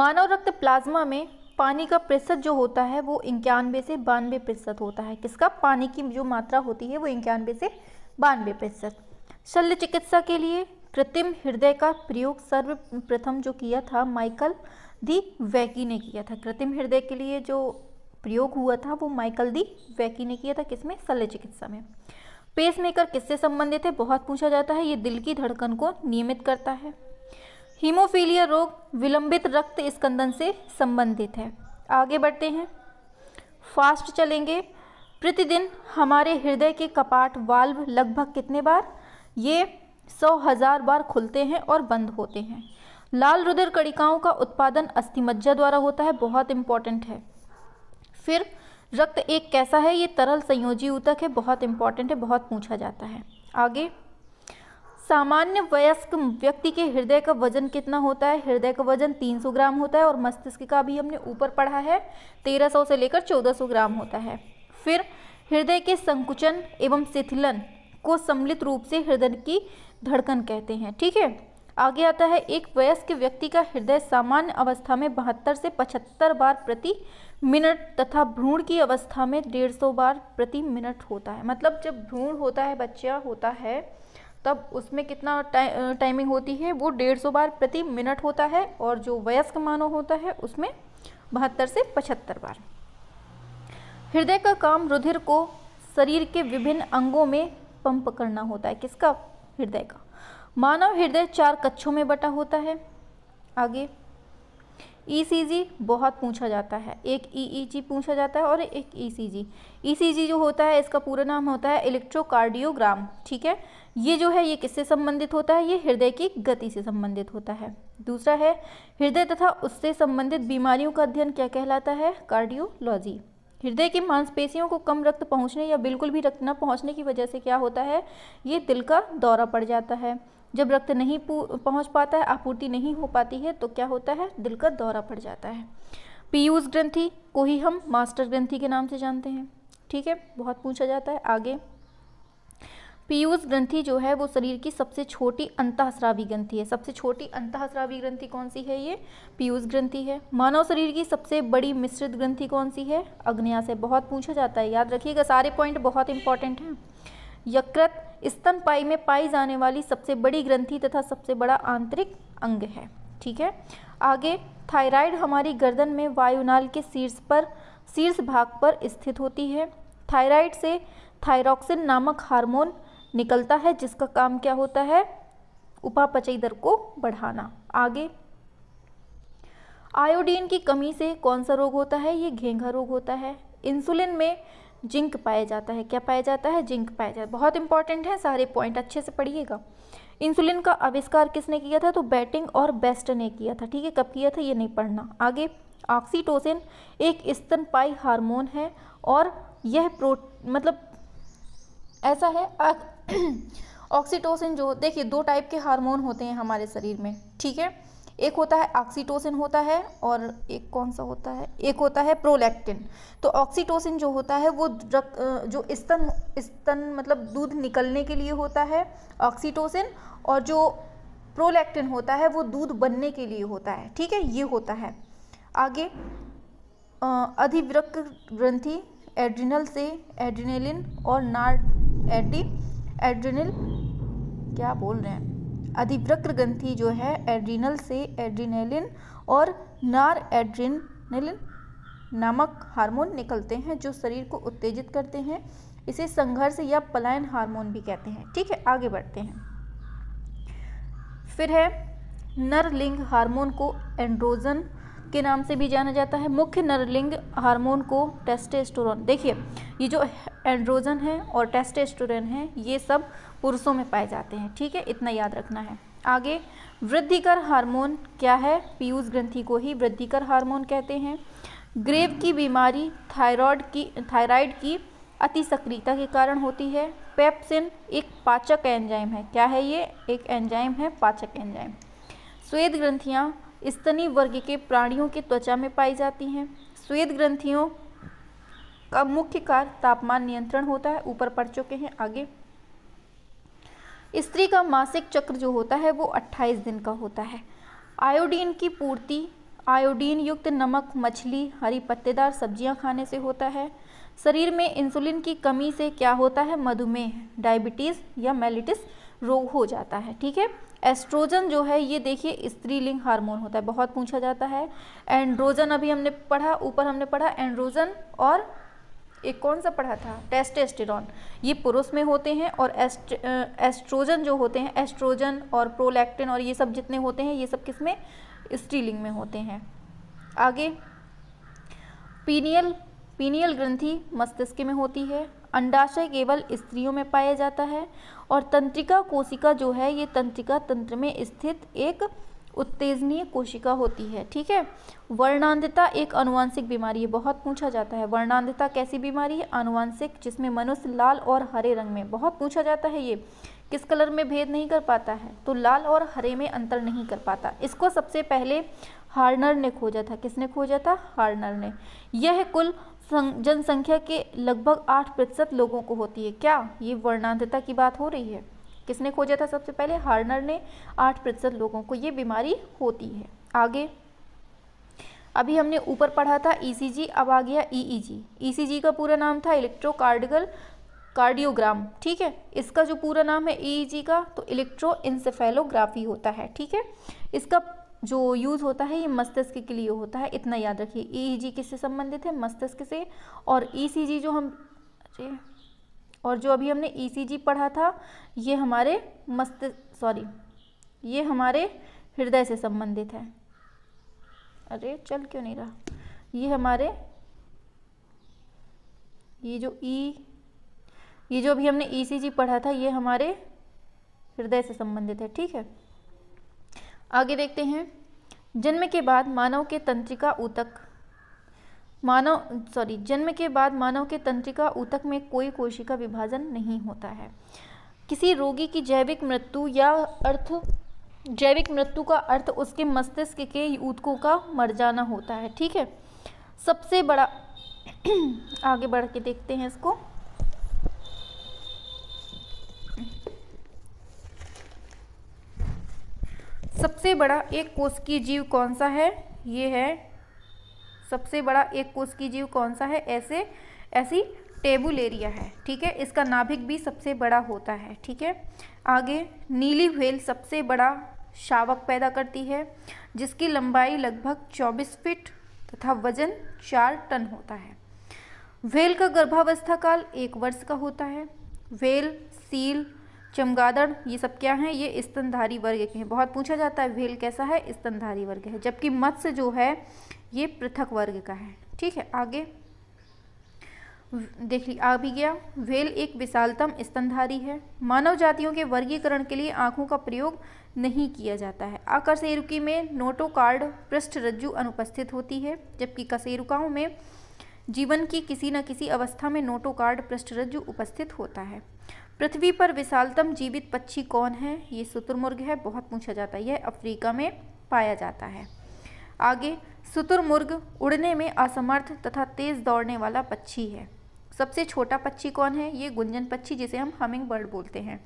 मानव रक्त प्लाज्मा में पानी का प्रतिशत जो होता है वो इक्यानवे से बानवे प्रतिशत होता है किसका पानी की जो मात्रा होती है वो इक्यानवे से बानवे प्रतिशत शल्य चिकित्सा के लिए कृत्रिम हृदय का प्रयोग सर्वप्रथम जो किया था माइकल दी वैकी ने किया था कृत्रिम हृदय के लिए जो प्रयोग हुआ था वो माइकल दी वैकी ने किया था किसमें शल्य चिकित्सा में पेसमेकर किससे संबंधित है बहुत पूछा जाता है ये दिल की धड़कन को नियमित करता है हीमोफीलिया रोग विलंबित रक्त स्कंदन से संबंधित है आगे बढ़ते हैं फास्ट चलेंगे प्रतिदिन हमारे हृदय के कपाट वाल्व लगभग कितने बार ये सौ हजार बार खुलते हैं और बंद होते हैं लाल रुधिर कणिकाओं का उत्पादन अस्थिमज्जा द्वारा होता है बहुत इंपॉर्टेंट है फिर रक्त एक कैसा है ये तरल संयोजी ऊतक है बहुत इंपॉर्टेंट है बहुत पूछा जाता है आगे सामान्य वयस्क व्यक्ति के हृदय का वजन कितना होता है हृदय का वजन 300 ग्राम होता है और मस्तिष्क का भी हमने ऊपर पढ़ा है 1300 से लेकर 1400 ग्राम होता है फिर हृदय के संकुचन एवं शिथिलन को सम्मिलित रूप से हृदय की धड़कन कहते हैं ठीक है आगे आता है एक वयस्क व्यक्ति का हृदय सामान्य अवस्था में बहत्तर से पचहत्तर बार प्रति मिनट तथा भ्रूण की अवस्था में डेढ़ सौ बार प्रति मिनट होता है मतलब जब भ्रूण होता है बच्चा होता है तब उसमें कितना टाइ टाइमिंग होती है वो डेढ़ सौ बार प्रति मिनट होता है और जो वयस्क मानव होता है उसमें बहत्तर से पचहत्तर बार हृदय का काम रुधिर को शरीर के विभिन्न अंगों में पंप करना होता है किसका हृदय का मानव हृदय चार कच्छों में बटा होता है आगे ईसीजी e बहुत पूछा जाता है एक ईईजी e e पूछा जाता है और एक ईसीजी ईसीजी जो होता है इसका पूरा नाम होता है इलेक्ट्रोकार्डियोग्राम ठीक है ये जो है ये किससे संबंधित होता है ये हृदय की गति से संबंधित होता है दूसरा है हृदय तथा उससे संबंधित बीमारियों का अध्ययन क्या कहलाता है कार्डियोलॉजी हृदय की मांसपेशियों को कम रक्त पहुंचने या बिल्कुल भी रक्त न पहुंचने की वजह से क्या होता है ये दिल का दौरा पड़ जाता है जब रक्त नहीं पहुंच पाता है आपूर्ति नहीं हो पाती है तो क्या होता है दिल का दौरा पड़ जाता है पीयूष ग्रंथि को ही हम मास्टर ग्रंथि के नाम से जानते हैं ठीक है बहुत पूछा जाता है आगे पीयूष ग्रंथि जो है वो शरीर की सबसे छोटी अंतःस्रावी ग्रंथि है सबसे छोटी अंतःस्रावी ग्रंथि कौन सी है ये पीयूष ग्रंथि है मानव शरीर की सबसे बड़ी मिश्रित ग्रंथि कौन सी है अग्निया से बहुत पूछा जाता है याद रखिएगा सारे पॉइंट बहुत इंपॉर्टेंट हैं यकृत स्तन पाई में पाई जाने वाली सबसे बड़ी ग्रंथि तथा सबसे बड़ा आंतरिक अंग है ठीक है आगे थायराइड हमारी गर्दन में वायुनाल के शीर्ष पर शीर्ष भाग पर स्थित होती है थायराइड से थायरॉक्सिन नामक हार्मोन निकलता है जिसका काम क्या होता है उपापचय दर को बढ़ाना आगे आयोडीन की कमी से कौन सा रोग होता है ये घेंघा रोग होता है इंसुलिन में जिंक पाया जाता है क्या पाया जाता है जिंक पाया जाता है बहुत इंपॉर्टेंट है सारे पॉइंट अच्छे से पढ़िएगा इंसुलिन का आविष्कार किसने किया था तो बैटिंग और बेस्ट ने किया था ठीक है कब किया था ये नहीं पढ़ना आगे ऑक्सीटोसिन एक स्तनपाई हार्मोन है और यह प्रो मतलब ऐसा है ऑक्सीटोसिन जो देखिए दो टाइप के हार्मोन होते हैं हमारे शरीर में ठीक है एक होता है ऑक्सीटोसिन होता है और एक कौन सा होता है एक होता है प्रोलैक्टिन तो ऑक्सीटोसिन जो होता है वो जो स्तन स्तन मतलब दूध निकलने के लिए होता है ऑक्सीटोसिन और जो प्रोलैक्टिन होता है वो दूध बनने के लिए होता है ठीक है ये होता है आगे अधिवृक्क ग्रंथि एड्रिनल से एड्रिनेलिन और नार्ड एडी एड्रिनल क्या बोल रहे हैं अधिवृक्र ग्रंथि जो है एड्रिनल से एड्रिनेलिन और नार एड्रिनलिन नामक हार्मोन निकलते हैं जो शरीर को उत्तेजित करते हैं इसे संघर्ष या पलायन हार्मोन भी कहते हैं ठीक है आगे बढ़ते हैं फिर है नर लिंग हार्मोन को एंड्रोजन के नाम से भी जाना जाता है मुख्य नरलिंग हार्मोन को टेस्टेस्टोरन देखिए ये जो एंड्रोजन है और टेस्टेस्टोरन है ये सब पुरुषों में पाए जाते हैं ठीक है इतना याद रखना है आगे वृद्धिकर हार्मोन क्या है पीयूष ग्रंथि को ही वृद्धिकर हार्मोन कहते हैं ग्रेव की बीमारी थायराइड की थायराइड की अति सक्रियता के कारण होती है पेप्सिन एक पाचक एंजाइम है क्या है ये एक एंजाइम है पाचक एंजाइम स्वेद ग्रंथियाँ स्तनी वर्ग के प्राणियों की त्वचा में पाई जाती हैं स्वेद ग्रंथियों का मुख्य कार्य तापमान नियंत्रण होता है ऊपर पढ़ चुके हैं आगे स्त्री का मासिक चक्र जो होता है वो 28 दिन का होता है आयोडीन की पूर्ति आयोडीन युक्त नमक मछली हरी पत्तेदार सब्जियां खाने से होता है शरीर में इंसुलिन की कमी से क्या होता है मधुमेह डायबिटीज़ या मेलिटिस रोग हो जाता है ठीक है एस्ट्रोजन जो है ये देखिए स्त्रीलिंग हार्मोन होता है बहुत पूछा जाता है एंड्रोजन अभी हमने पढ़ा ऊपर हमने पढ़ा एंड्रोजन और एक कौन सा पढ़ा था टेस्टेस्टेरॉन ये पुरुष में होते हैं और एस्ट, एस्ट्रोजन जो होते हैं एस्ट्रोजन और प्रोलैक्टिन और ये सब जितने होते हैं ये सब किस में स्त्रीलिंग में होते हैं आगे पीनियल पीनियल ग्रंथि मस्तिष्क में होती है अंडाशय केवल स्त्रियों में पाया जाता है और तंत्रिका कोशिका जो है ये तंत्रिका तंत्र में स्थित एक उत्तेजनीय कोशिका होती है ठीक है वर्णांधता एक अनुवांशिक बीमारी है बहुत पूछा जाता है वर्णांधता कैसी बीमारी है अनुवांशिक जिसमें मनुष्य लाल और हरे रंग में बहुत पूछा जाता है ये किस कलर में भेद नहीं कर पाता है तो लाल और हरे में अंतर नहीं कर पाता इसको सबसे पहले हार्नर ने खोजा था किसने खोजा था हार्नर ने यह कुल जनसंख्या के लगभग आठ प्रतिशत लोगों को होती है क्या ये वर्णांधता की बात हो रही है किसने खोजा था सबसे पहले हार्नर ने आठ प्रतिशत लोगों को ये बीमारी होती है आगे अभी हमने ऊपर पढ़ा था ई e अब आ गया ई e ईसीजी e का पूरा नाम था इलेक्ट्रोकार्डिकल कार्डियोग्राम ठीक है इसका जो पूरा नाम है ई का तो इलेक्ट्रो इंसेफेलोग्राफी होता है ठीक है इसका जो यूज़ होता है ये मस्तिष्क के लिए होता है इतना याद रखिए ई किससे संबंधित है मस्तिष्क से और ई e जो हम और जो अभी हमने ई e पढ़ा था ये हमारे मस्तिष्क सॉरी ये हमारे हृदय से संबंधित है अरे चल क्यों नहीं रहा ये हमारे ये जो ई e, ये जो अभी हमने ई पढ़ा था ये हमारे हृदय से संबंधित है ठीक है आगे देखते हैं जन्म के बाद मानव के तंत्रिका ऊतक मानव सॉरी जन्म के बाद मानव के तंत्रिका ऊतक में कोई कोशिका विभाजन नहीं होता है किसी रोगी की जैविक मृत्यु या अर्थ जैविक मृत्यु का अर्थ उसके मस्तिष्क के ऊतकों का मर जाना होता है ठीक है सबसे बड़ा आगे बढ़ के देखते हैं इसको सबसे बड़ा एक कोशिकीय जीव कौन सा है ये है सबसे बड़ा एक कोशिकीय जीव कौन सा है ऐसे ऐसी टेबुल एरिया है ठीक है इसका नाभिक भी सबसे बड़ा होता है ठीक है आगे नीली व्हेल सबसे बड़ा शावक पैदा करती है जिसकी लंबाई लगभग 24 फीट तथा वजन 4 टन होता है व्हेल का गर्भावस्था काल एक वर्ष का होता है व्हेल सील चमगादड़ ये सब क्या हैं ये स्तनधारी वर्ग के हैं बहुत पूछा जाता है व्हेल कैसा है स्तनधारी वर्ग है जबकि मत्स्य जो है ये पृथक वर्ग का है ठीक है आगे देख ली आ भी गया व्हेल एक विशालतम स्तनधारी है मानव जातियों के वर्गीकरण के लिए आंखों का प्रयोग नहीं किया जाता है अकशेरुकी में नोटोकार्ड पृष्ठ रज्जु अनुपस्थित होती है जबकि कशेरुकाओं में जीवन की किसी न किसी अवस्था में नोटोकार्ड रज्जु उपस्थित होता है पृथ्वी पर विशालतम जीवित पक्षी कौन है ये शुतुरमुर्ग है बहुत पूछा जाता है यह अफ्रीका में पाया जाता है आगे शुतुरमुर्ग उड़ने में असमर्थ तथा तेज दौड़ने वाला पक्षी है सबसे छोटा पक्षी कौन है ये गुंजन पक्षी जिसे हम हमिंग बर्ड बोलते हैं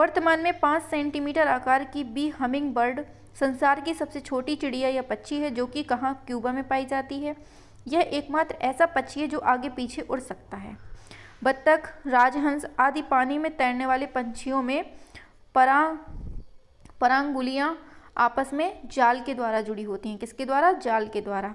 वर्तमान में पाँच सेंटीमीटर आकार की बी हमिंग बर्ड संसार की सबसे छोटी चिड़िया या पक्षी है जो कि कहाँ क्यूबा में पाई जाती है यह एकमात्र ऐसा पक्षी है जो आगे पीछे उड़ सकता है बत्तख राजहंस आदि पानी में तैरने वाले पंछियों में परा परांगुलियाँ आपस में जाल के द्वारा जुड़ी होती हैं किसके द्वारा जाल के द्वारा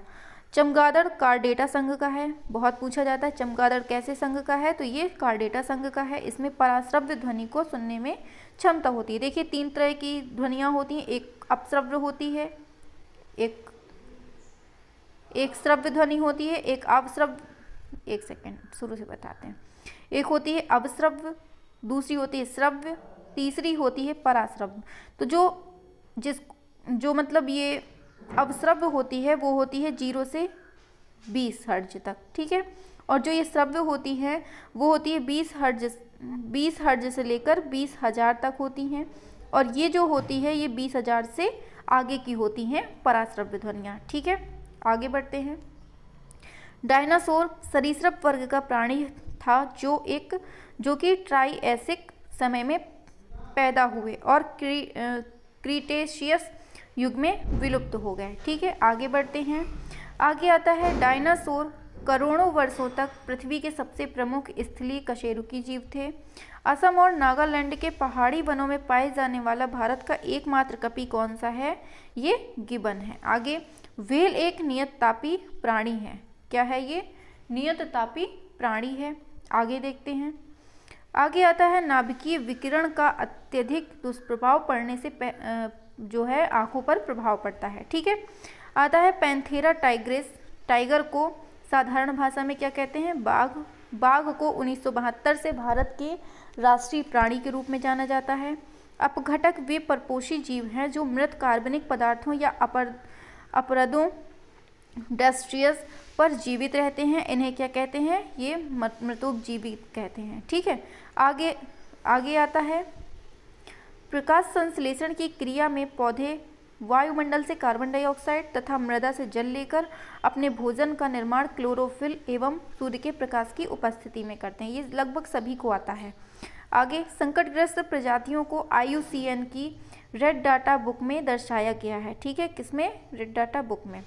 चमगादड़ कार्डेटा संघ का है बहुत पूछा जाता है चमगादड़ कैसे संघ का है तो ये कार्डेटा संघ का है इसमें पराश्रव्य ध्वनि को सुनने में क्षमता होती है देखिए तीन तरह की ध्वनियाँ होती हैं एक अपश्रव्य होती है एक एक श्रव्य ध्वनि होती है एक अवश्रव्य एक सेकेंड शुरू से बताते हैं एक होती है अवश्रव्य दूसरी होती है श्रव्य तीसरी होती है पराश्रव्य तो जो जिस जो मतलब ये अवश्रव्य होती है वो होती है जीरो से बीस हर्ज तक ठीक है और जो ये श्रव्य होती है वो होती है बीस हर्ज बीस हर्ज से लेकर बीस हज़ार तक होती हैं और ये जो होती है ये बीस हज़ार से आगे की होती हैं पराश्रव्य ध्वनियाँ ठीक है आगे बढ़ते हैं डायनासोर सरीसृप वर्ग का प्राणी था जो एक जो कि ट्राइएसिक समय में पैदा हुए और क्री क्रीटेशियस युग में विलुप्त हो गए ठीक है आगे बढ़ते हैं आगे आता है डायनासोर करोड़ों वर्षों तक पृथ्वी के सबसे प्रमुख स्थलीय कशेरुकी जीव थे असम और नागालैंड के पहाड़ी वनों में पाए जाने वाला भारत का एकमात्र कपि कौन सा है ये गिबन है आगे वेल एक नियत तापी प्राणी है क्या है ये नियत तापी प्राणी है आगे देखते हैं आगे आता है नाभिकीय विकिरण का अत्यधिक दुष्प्रभाव पड़ने से जो है आंखों पर प्रभाव पड़ता है ठीक है आता है पैंथेरा टाइग्रेस टाइगर को साधारण भाषा में क्या कहते हैं बाघ बाघ को उन्नीस से भारत के राष्ट्रीय प्राणी के रूप में जाना जाता है अपघटक वे परपोषी जीव हैं जो मृत कार्बनिक पदार्थों या अपर अपराधों डस्ट्रियस पर जीवित रहते हैं इन्हें क्या कहते हैं ये मृतुप जीवित कहते हैं ठीक है आगे आगे आता है प्रकाश संश्लेषण की क्रिया में पौधे वायुमंडल से कार्बन डाइऑक्साइड तथा मृदा से जल लेकर अपने भोजन का निर्माण क्लोरोफिल एवं सूर्य के प्रकाश की उपस्थिति में करते हैं ये लगभग सभी को आता है आगे संकटग्रस्त प्रजातियों को आई की रेड डाटा बुक में दर्शाया गया है ठीक है किसमें रेड डाटा बुक में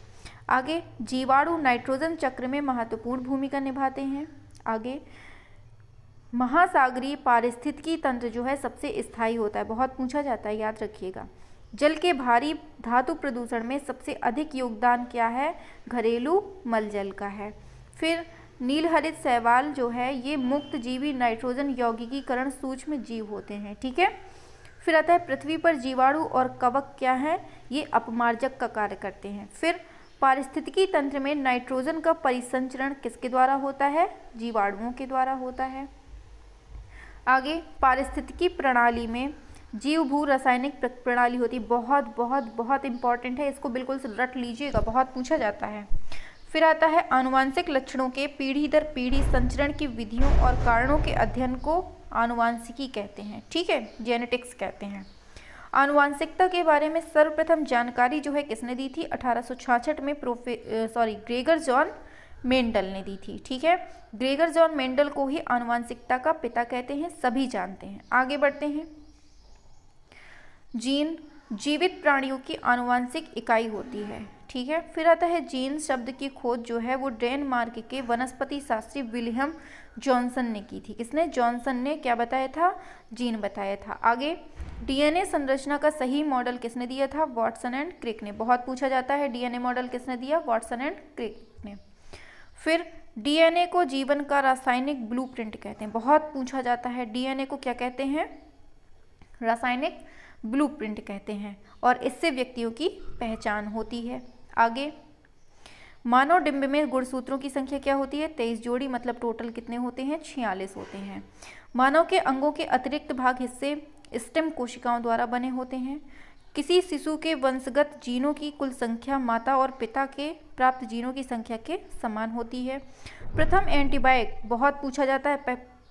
आगे जीवाणु नाइट्रोजन चक्र में महत्वपूर्ण भूमिका निभाते हैं आगे महासागरीय पारिस्थितिकी तंत्र जो है सबसे स्थायी होता है बहुत पूछा जाता है याद रखिएगा जल के भारी धातु प्रदूषण में सबसे अधिक योगदान क्या है घरेलू मल जल का है फिर नीलहरित सहवाल जो है ये मुक्त जीवी नाइट्रोजन यौगिकीकरण सूक्ष्म जीव होते हैं ठीक है फिर आता है पृथ्वी पर जीवाणु और कवक क्या है ये अपमार्जक का कार्य करते हैं फिर पारिस्थितिकी तंत्र में नाइट्रोजन का परिसंचरण किसके द्वारा होता है जीवाणुओं के द्वारा होता है आगे पारिस्थितिकी प्रणाली में जीव भू रासायनिक प्रणाली होती है बहुत बहुत बहुत इंपॉर्टेंट है इसको बिल्कुल रट लीजिएगा बहुत पूछा जाता है फिर आता है आनुवांशिक लक्षणों के पीढ़ी दर पीढ़ी संचरण की विधियों और कारणों के अध्ययन को आनुवांशिकी कहते हैं ठीक है जेनेटिक्स कहते हैं आनुवांशिकता के बारे में सर्वप्रथम जानकारी जो है किसने दी थी 1866 में प्रोफे सॉरी ग्रेगर जॉन मेंडल ने दी थी ठीक है ग्रेगर जॉन मेंडल को ही आनुवांशिकता का पिता कहते हैं सभी जानते हैं आगे बढ़ते हैं जीन जीवित प्राणियों की आनुवांशिक इकाई होती है ठीक है फिर आता है जीन शब्द की खोज जो है वो डेनमार्क के वनस्पति शास्त्री विलियम जॉनसन ने की थी किसने जॉनसन ने क्या बताया था जीन बताया था आगे डीएनए संरचना का सही मॉडल किसने दिया था वॉटसन एंड क्रिक ने बहुत पूछा जाता है डीएनए मॉडल किसने दिया वॉटसन एंड क्रिक ने फिर डीएनए को जीवन का रासायनिक ब्लूप्रिंट कहते हैं बहुत पूछा जाता है डीएनए को क्या कहते हैं रासायनिक ब्लूप्रिंट कहते हैं और इससे व्यक्तियों की पहचान होती है आगे मानव डिम्ब में गुणसूत्रों की संख्या क्या होती है तेईस जोड़ी मतलब टोटल कितने होते हैं छियालीस होते हैं मानव के अंगों के अतिरिक्त भाग हिस्से स्टेम कोशिकाओं द्वारा बने होते हैं किसी शिशु के वंशगत जीनों की कुल संख्या माता और पिता के प्राप्त जीनों की संख्या के समान होती है प्रथम एंटीबायोटिक बहुत पूछा जाता है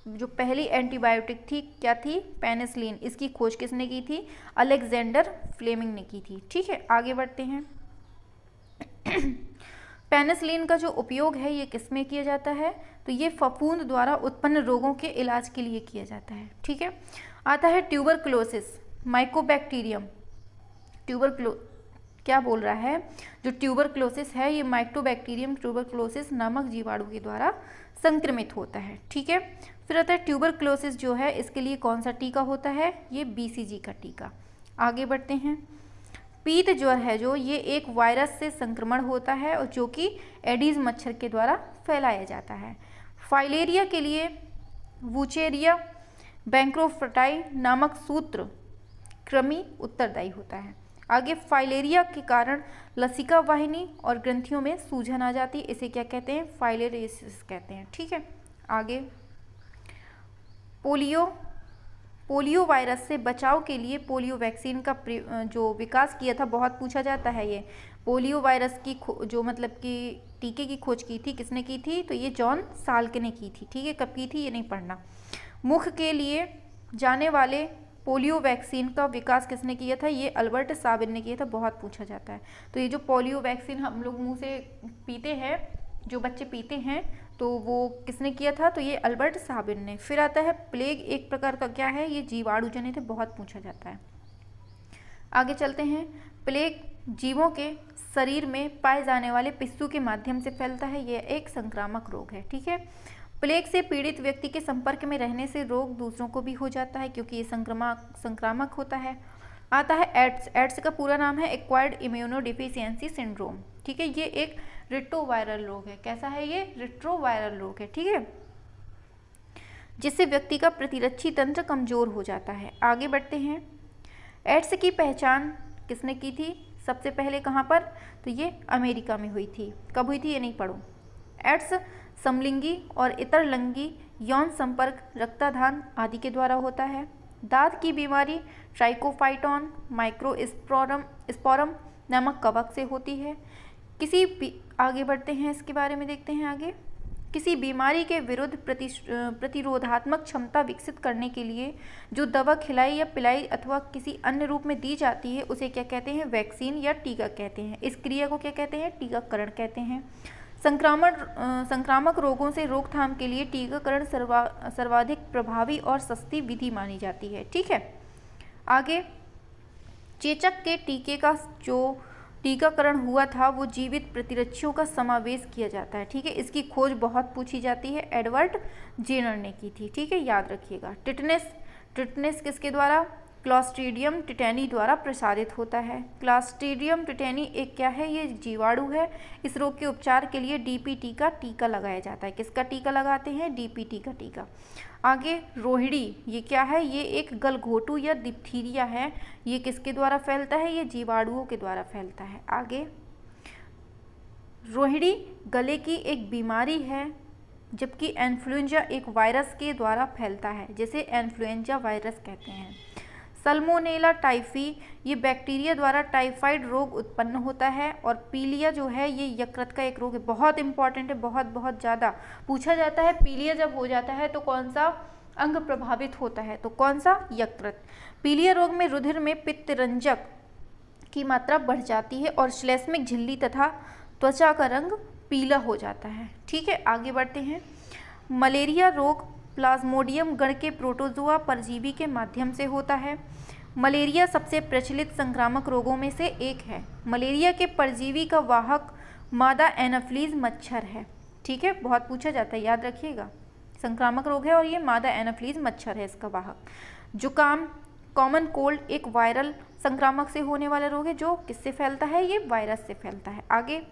जो पहली एंटीबायोटिक थी क्या थी पेनिसलिन इसकी खोज किसने की थी अलेक्जेंडर फ्लेमिंग ने की थी ठीक है आगे बढ़ते हैं पेनिसलिन का जो उपयोग है ये किस में किया जाता है तो ये फफूंद द्वारा उत्पन्न रोगों के इलाज के लिए किया जाता है ठीक है आता है ट्यूबर क्लोसिस माइकोबैक्टीरियम ट्यूबर क्लो क्या बोल रहा है जो ट्यूबर क्लोसिस है ये माइक्रोबैक्टीरियम ट्यूबर क्लोसिस नामक जीवाणु के द्वारा संक्रमित होता है ठीक है फिर आता है ट्यूबर क्लोसिस जो है इसके लिए कौन सा टीका होता है ये जी का टीका आगे बढ़ते हैं पीत ज्वर है जो ये एक वायरस से संक्रमण होता है और जो कि एडीज मच्छर के द्वारा फैलाया जाता है फाइलेरिया के लिए वूचेरिया बैंक्रोफ्रटाई नामक सूत्र क्रमी उत्तरदायी होता है आगे फाइलेरिया के कारण लसिका वाहिनी और ग्रंथियों में सूजन आ जाती है इसे क्या कहते हैं फाइलेरियसिस कहते हैं ठीक है आगे पोलियो पोलियो वायरस से बचाव के लिए पोलियो वैक्सीन का जो विकास किया था बहुत पूछा जाता है ये पोलियो वायरस की जो मतलब कि टीके की खोज की थी किसने की थी तो ये जॉन साल्क ने की थी ठीक है कब की थी ये नहीं पढ़ना मुख के लिए जाने वाले पोलियो वैक्सीन का विकास किसने किया था ये अल्बर्ट साबिर ने किया था बहुत पूछा जाता है तो ये जो पोलियो वैक्सीन हम लोग मुंह से पीते हैं जो बच्चे पीते हैं तो वो किसने किया था तो ये अल्बर्ट साबिर ने फिर आता है प्लेग एक प्रकार का क्या है ये जीवाणु जनित है बहुत पूछा जाता है आगे चलते हैं प्लेग जीवों के शरीर में पाए जाने वाले पिस्सू के माध्यम से फैलता है यह एक संक्रामक रोग है ठीक है प्लेग से पीड़ित व्यक्ति के संपर्क में रहने से रोग दूसरों को भी हो जाता है क्योंकि ये संक्रमा संक्रामक होता है आता है एड्स एड्स का पूरा नाम है एक्वायर्ड इम्यूनो डिफिशियंसी सिंड्रोम ठीक है ये एक रिट्रोवायरल रोग है कैसा है ये रिट्रोवायरल रोग है ठीक है जिससे व्यक्ति का प्रतिरक्षी तंत्र कमजोर हो जाता है आगे बढ़ते हैं एड्स की पहचान किसने की थी सबसे पहले कहाँ पर तो ये अमेरिका में हुई थी कब हुई थी ये नहीं पढ़ो एड्स समलिंगी और इतरलिंगी यौन संपर्क रक्ताधान आदि के द्वारा होता है दाद की बीमारी ट्राइकोफाइटॉन माइक्रोस्पोरम स्पोरम नामक कवक से होती है किसी आगे बढ़ते हैं इसके बारे में देखते हैं आगे किसी बीमारी के विरुद्ध प्रति प्रतिरोधात्मक क्षमता विकसित करने के लिए जो दवा खिलाई या पिलाई अथवा किसी अन्य रूप में दी जाती है उसे क्या कहते हैं वैक्सीन या टीका कहते हैं इस क्रिया को क्या कहते हैं टीकाकरण कहते हैं संक्रामण संक्रामक रोगों से रोकथाम के लिए टीकाकरण सर्वा सर्वाधिक प्रभावी और सस्ती विधि मानी जाती है ठीक है आगे चेचक के टीके का जो टीकाकरण हुआ था वो जीवित प्रतिरक्षियों का समावेश किया जाता है ठीक है इसकी खोज बहुत पूछी जाती है एडवर्ड जेनर ने की थी ठीक है याद रखिएगा टिटनेस टिटनेस किसके द्वारा क्लास्टीडियम टिटेनी द्वारा प्रसारित होता है क्लास्टीडियम टिटेनी एक क्या है ये जीवाणु है इस रोग के उपचार के लिए डीपीटी का टीका लगाया जाता है किसका टीका लगाते हैं डीपीटी का टीका आगे रोहिड़ी ये क्या है ये एक गलघोटू या डिप्थीरिया है ये किसके द्वारा फैलता है ये जीवाणुओं के द्वारा फैलता है आगे रोहिड़ी गले की एक बीमारी है जबकि इन्फ्लुएंजा एक वायरस के द्वारा फैलता है जिसे इन्फ्लुएंजा वायरस कहते हैं सलमोनेला टाइफी ये बैक्टीरिया द्वारा टाइफाइड रोग उत्पन्न होता है और पीलिया जो है ये यकृत का एक रोग है बहुत इंपॉर्टेंट है बहुत बहुत ज़्यादा पूछा जाता है पीलिया जब हो जाता है तो कौन सा अंग प्रभावित होता है तो कौन सा यकृत पीलिया रोग में रुधिर में पित्तरंजक की मात्रा बढ़ जाती है और श्लेष्मिक झिल्ली तथा त्वचा का रंग पीला हो जाता है ठीक है आगे बढ़ते हैं मलेरिया रोग प्लाज्मोडियम गण के प्रोटोजोआ परजीवी के माध्यम से होता है मलेरिया सबसे प्रचलित संक्रामक रोगों में से एक है मलेरिया के परजीवी का वाहक मादा एनाफ्लीज मच्छर है ठीक है बहुत पूछा जाता है याद रखिएगा संक्रामक रोग है और ये मादा एनाफ्लीज मच्छर है इसका वाहक जुकाम कॉमन कोल्ड एक वायरल संक्रामक से होने वाला रोग है जो किससे फैलता है ये वायरस से फैलता है आगे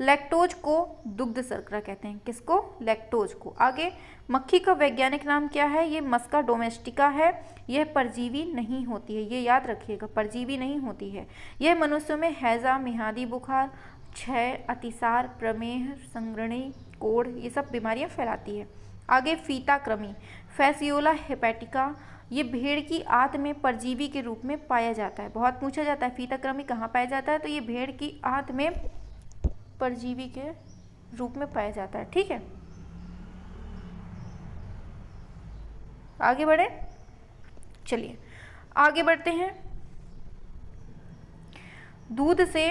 लैक्टोज को दुग्ध सर्करा कहते हैं किसको लैक्टोज को आगे मक्खी का वैज्ञानिक नाम क्या है ये मस्का डोमेस्टिका है यह परजीवी नहीं होती है ये याद रखिएगा परजीवी नहीं होती है यह मनुष्यों में हैज़ा मिहादी बुखार क्षय अतिसार प्रमेह संग्रणी कोढ़ ये सब बीमारियां फैलाती है आगे फीता क्रमी फैसियोला हेपेटिका ये भेड़ की आंत में परजीवी के रूप में पाया जाता है बहुत पूछा जाता है फीता क्रमी कहाँ पाया जाता है तो ये भेड़ की आंत में परजीवी के रूप में पाया जाता है ठीक है आगे बढ़े चलिए आगे बढ़ते हैं दूध से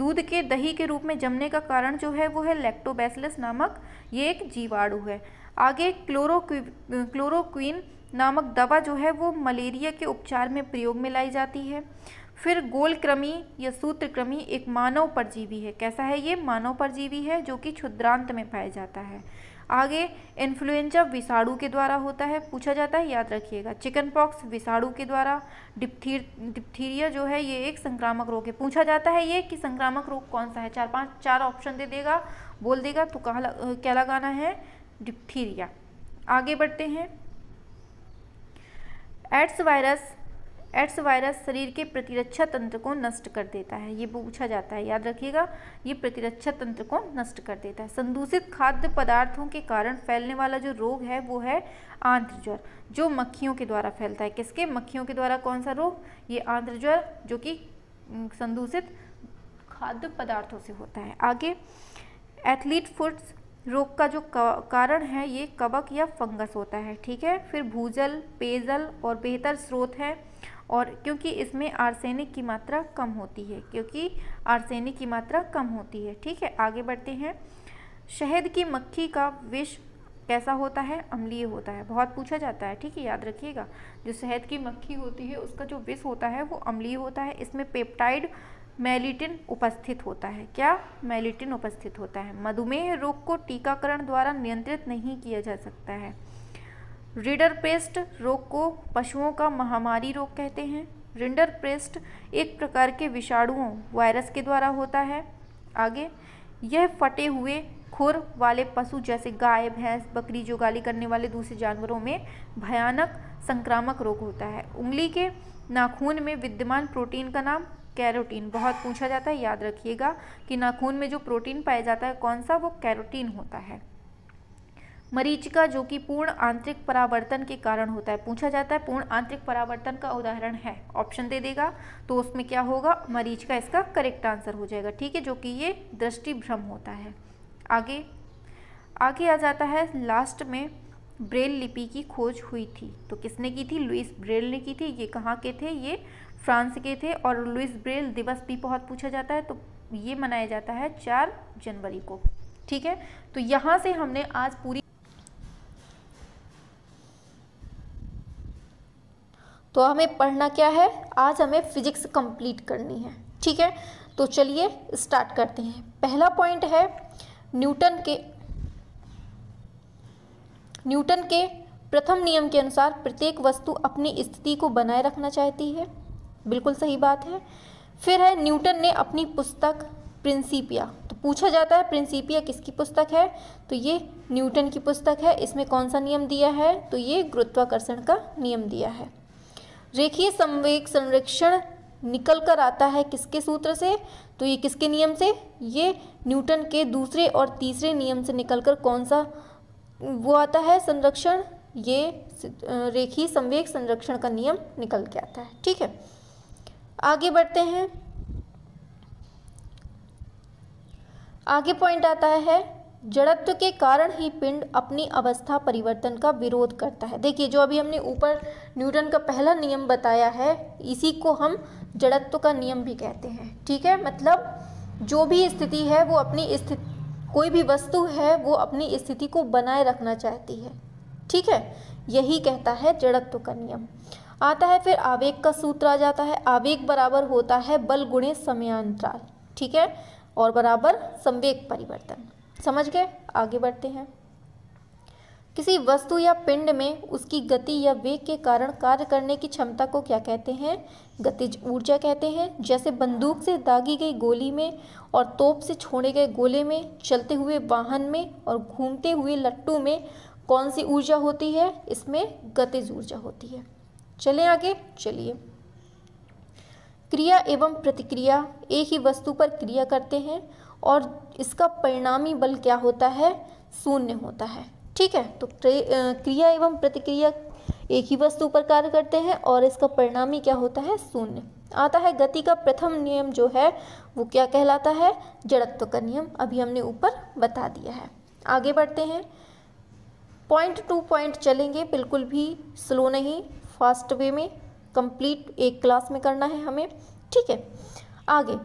दूध के दही के रूप में जमने का कारण जो है वो है लैक्टोबैसिलस नामक ये एक जीवाणु है आगे क्लोरो क्लोरोक्वीन नामक दवा जो है वो मलेरिया के उपचार में प्रयोग में लाई जाती है फिर गोलक्रमी या सूत्रक्रमी एक मानव परजीवी है कैसा है ये मानव परजीवी है जो कि क्षुद्रांत में पाया जाता है आगे इन्फ्लुएंजा विषाणु के द्वारा होता है पूछा जाता है याद रखिएगा चिकन पॉक्स विषाणु के द्वारा डिप्थीर डिप्थीरिया जो है ये एक संक्रामक रोग है पूछा जाता है ये कि संक्रामक रोग कौन सा है चार पांच चार ऑप्शन दे देगा बोल देगा तो कहा क्या लगाना है डिप्थीरिया आगे बढ़ते हैं एड्स वायरस एड्स वायरस शरीर के प्रतिरक्षा तंत्र को नष्ट कर देता है ये पूछा जाता है याद रखिएगा ये प्रतिरक्षा तंत्र को नष्ट कर देता है संदूषित खाद्य पदार्थों के कारण फैलने वाला जो रोग है वो है आंत्रज्वर जो मक्खियों के द्वारा फैलता है किसके मक्खियों के द्वारा कौन सा रोग ये आंत्रज्वर जो कि संदूषित खाद्य पदार्थों से होता है आगे एथलीट फूड्स रोग का जो कारण है ये कवक या फंगस होता है ठीक है फिर भूजल पेयजल और बेहतर स्रोत है और क्योंकि इसमें आर्सेनिक की मात्रा कम होती है क्योंकि आर्सेनिक की मात्रा कम होती है ठीक है आगे बढ़ते हैं शहद की मक्खी का विष कैसा होता है अम्लीय होता है बहुत पूछा जाता है ठीक है याद रखिएगा जो शहद की मक्खी होती है उसका जो विष होता है वो अम्लीय होता है इसमें पेप्टाइड मेलिटिन उपस्थित होता है क्या मेलिटिन उपस्थित होता है मधुमेह रोग को टीकाकरण द्वारा नियंत्रित नहीं किया जा सकता है पेस्ट रोग को पशुओं का महामारी रोग कहते हैं रिंडरपेस्ट एक प्रकार के विषाणुओं वायरस के द्वारा होता है आगे यह फटे हुए खुर वाले पशु जैसे गाय भैंस बकरी जो गाली करने वाले दूसरे जानवरों में भयानक संक्रामक रोग होता है उंगली के नाखून में विद्यमान प्रोटीन का नाम कैरोटीन बहुत पूछा जाता है याद रखिएगा कि नाखून में जो प्रोटीन पाया जाता है कौन सा वो कैरोटीन होता है मरीचिका जो कि पूर्ण आंतरिक परावर्तन के कारण होता है पूछा जाता है पूर्ण आंतरिक परावर्तन का उदाहरण है ऑप्शन दे देगा तो उसमें क्या होगा मरीचिका इसका करेक्ट आंसर हो जाएगा ठीक है जो कि ये दृष्टि भ्रम होता है आगे आगे आ जाता है लास्ट में ब्रेल लिपि की खोज हुई थी तो किसने की थी लुइस ब्रेल ने की थी ये कहाँ के थे ये फ्रांस के थे और लुइस ब्रेल दिवस भी बहुत पूछा जाता है तो ये मनाया जाता है चार जनवरी को ठीक है तो यहाँ से हमने आज पूरी तो हमें पढ़ना क्या है आज हमें फिजिक्स कंप्लीट करनी है ठीक है तो चलिए स्टार्ट करते हैं पहला पॉइंट है न्यूटन के न्यूटन के प्रथम नियम के अनुसार प्रत्येक वस्तु अपनी स्थिति को बनाए रखना चाहती है बिल्कुल सही बात है फिर है न्यूटन ने अपनी पुस्तक प्रिंसिपिया तो पूछा जाता है प्रिंसिपिया किसकी पुस्तक है तो ये न्यूटन की पुस्तक है इसमें कौन सा नियम दिया है तो ये गुरुत्वाकर्षण का नियम दिया है रेखीय संवेग संरक्षण निकल कर आता है किसके सूत्र से तो ये किसके नियम से ये न्यूटन के दूसरे और तीसरे नियम से निकल कर कौन सा वो आता है संरक्षण ये रेखीय संवेग संरक्षण का नियम निकल के आता है ठीक है आगे बढ़ते हैं आगे पॉइंट आता है जड़त्व के कारण ही पिंड अपनी अवस्था परिवर्तन का विरोध करता है देखिए जो अभी हमने ऊपर न्यूटन का पहला नियम बताया है इसी को हम जड़त्व का नियम भी कहते हैं ठीक है मतलब जो भी स्थिति है वो अपनी स्थिति कोई भी वस्तु है वो अपनी स्थिति को बनाए रखना चाहती है ठीक है यही कहता है जड़त्व का नियम आता है फिर आवेग का सूत्र आ जाता है आवेग बराबर होता है बल गुणे समयांतराल ठीक है और बराबर संवेग परिवर्तन समझ गए आगे बढ़ते हैं किसी वस्तु या पिंड में उसकी गति या वेग के कारण कार्य करने की क्षमता को क्या कहते हैं गतिज ऊर्जा कहते हैं जैसे बंदूक से दागी गई गोली में और तोप से छोड़े गए गोले में चलते हुए वाहन में और घूमते हुए लट्टू में कौन सी ऊर्जा होती है इसमें गतिज ऊर्जा होती है चलें आगे चलिए क्रिया एवं प्रतिक्रिया एक ही वस्तु पर क्रिया करते हैं और इसका परिणामी बल क्या होता है शून्य होता है ठीक है तो क्रिया एवं प्रतिक्रिया एक ही वस्तु पर कार्य करते हैं और इसका परिणामी क्या होता है शून्य आता है गति का प्रथम नियम जो है वो क्या कहलाता है जड़त्व का नियम अभी हमने ऊपर बता दिया है आगे बढ़ते हैं पॉइंट टू पॉइंट चलेंगे बिल्कुल भी स्लो नहीं फास्ट वे में कंप्लीट एक क्लास में करना है हमें ठीक है आगे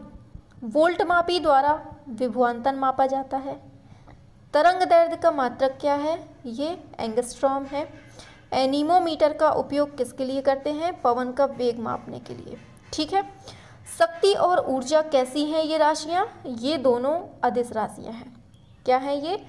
वोल्ट मापी द्वारा विभुआंतन मापा जाता है तरंग दर्द का मात्रक क्या है ये एंगस्ट्रॉम है एनीमोमीटर का उपयोग किसके लिए करते हैं पवन का वेग मापने के लिए ठीक है शक्ति और ऊर्जा कैसी हैं ये राशियाँ ये दोनों अधिस राशियाँ हैं क्या है ये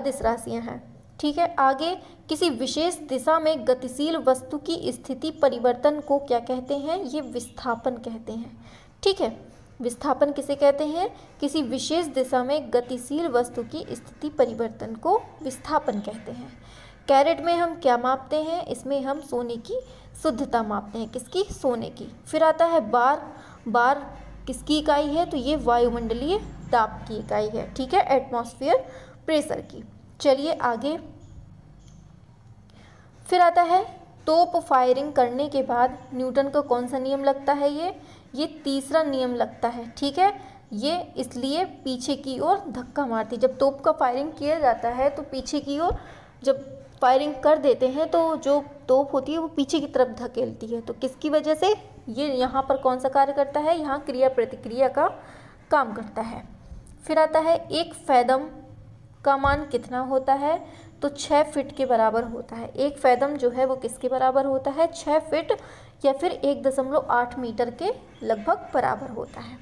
अधिस राशियाँ हैं ठीक है आगे किसी विशेष दिशा में गतिशील वस्तु की स्थिति परिवर्तन को क्या कहते हैं ये विस्थापन कहते हैं ठीक है विस्थापन किसे कहते हैं किसी विशेष दिशा में गतिशील वस्तु की स्थिति परिवर्तन को विस्थापन कहते हैं कैरेट में हम क्या मापते हैं इसमें हम सोने की शुद्धता मापते हैं किसकी सोने की फिर आता है बार बार किसकी इकाई है तो ये वायुमंडलीय ताप की इकाई है ठीक है एटमॉस्फेयर प्रेशर की चलिए आगे फिर आता है तोप फायरिंग करने के बाद न्यूटन का कौन सा नियम लगता है ये ये तीसरा नियम लगता है ठीक है ये इसलिए पीछे की ओर धक्का मारती जब तोप का फायरिंग किया जाता है तो पीछे की ओर जब फायरिंग कर देते हैं तो जो तोप होती है वो पीछे की तरफ धकेलती है तो किसकी वजह से ये यहाँ पर कौन सा कार्य करता है यहाँ क्रिया प्रतिक्रिया का काम करता है फिर आता है एक फैदम का मान कितना होता है तो छः फिट के बराबर होता है एक फैदम जो है वो किसके बराबर होता है छः फिट या फिर एक दशमलव आठ मीटर के लगभग बराबर होता है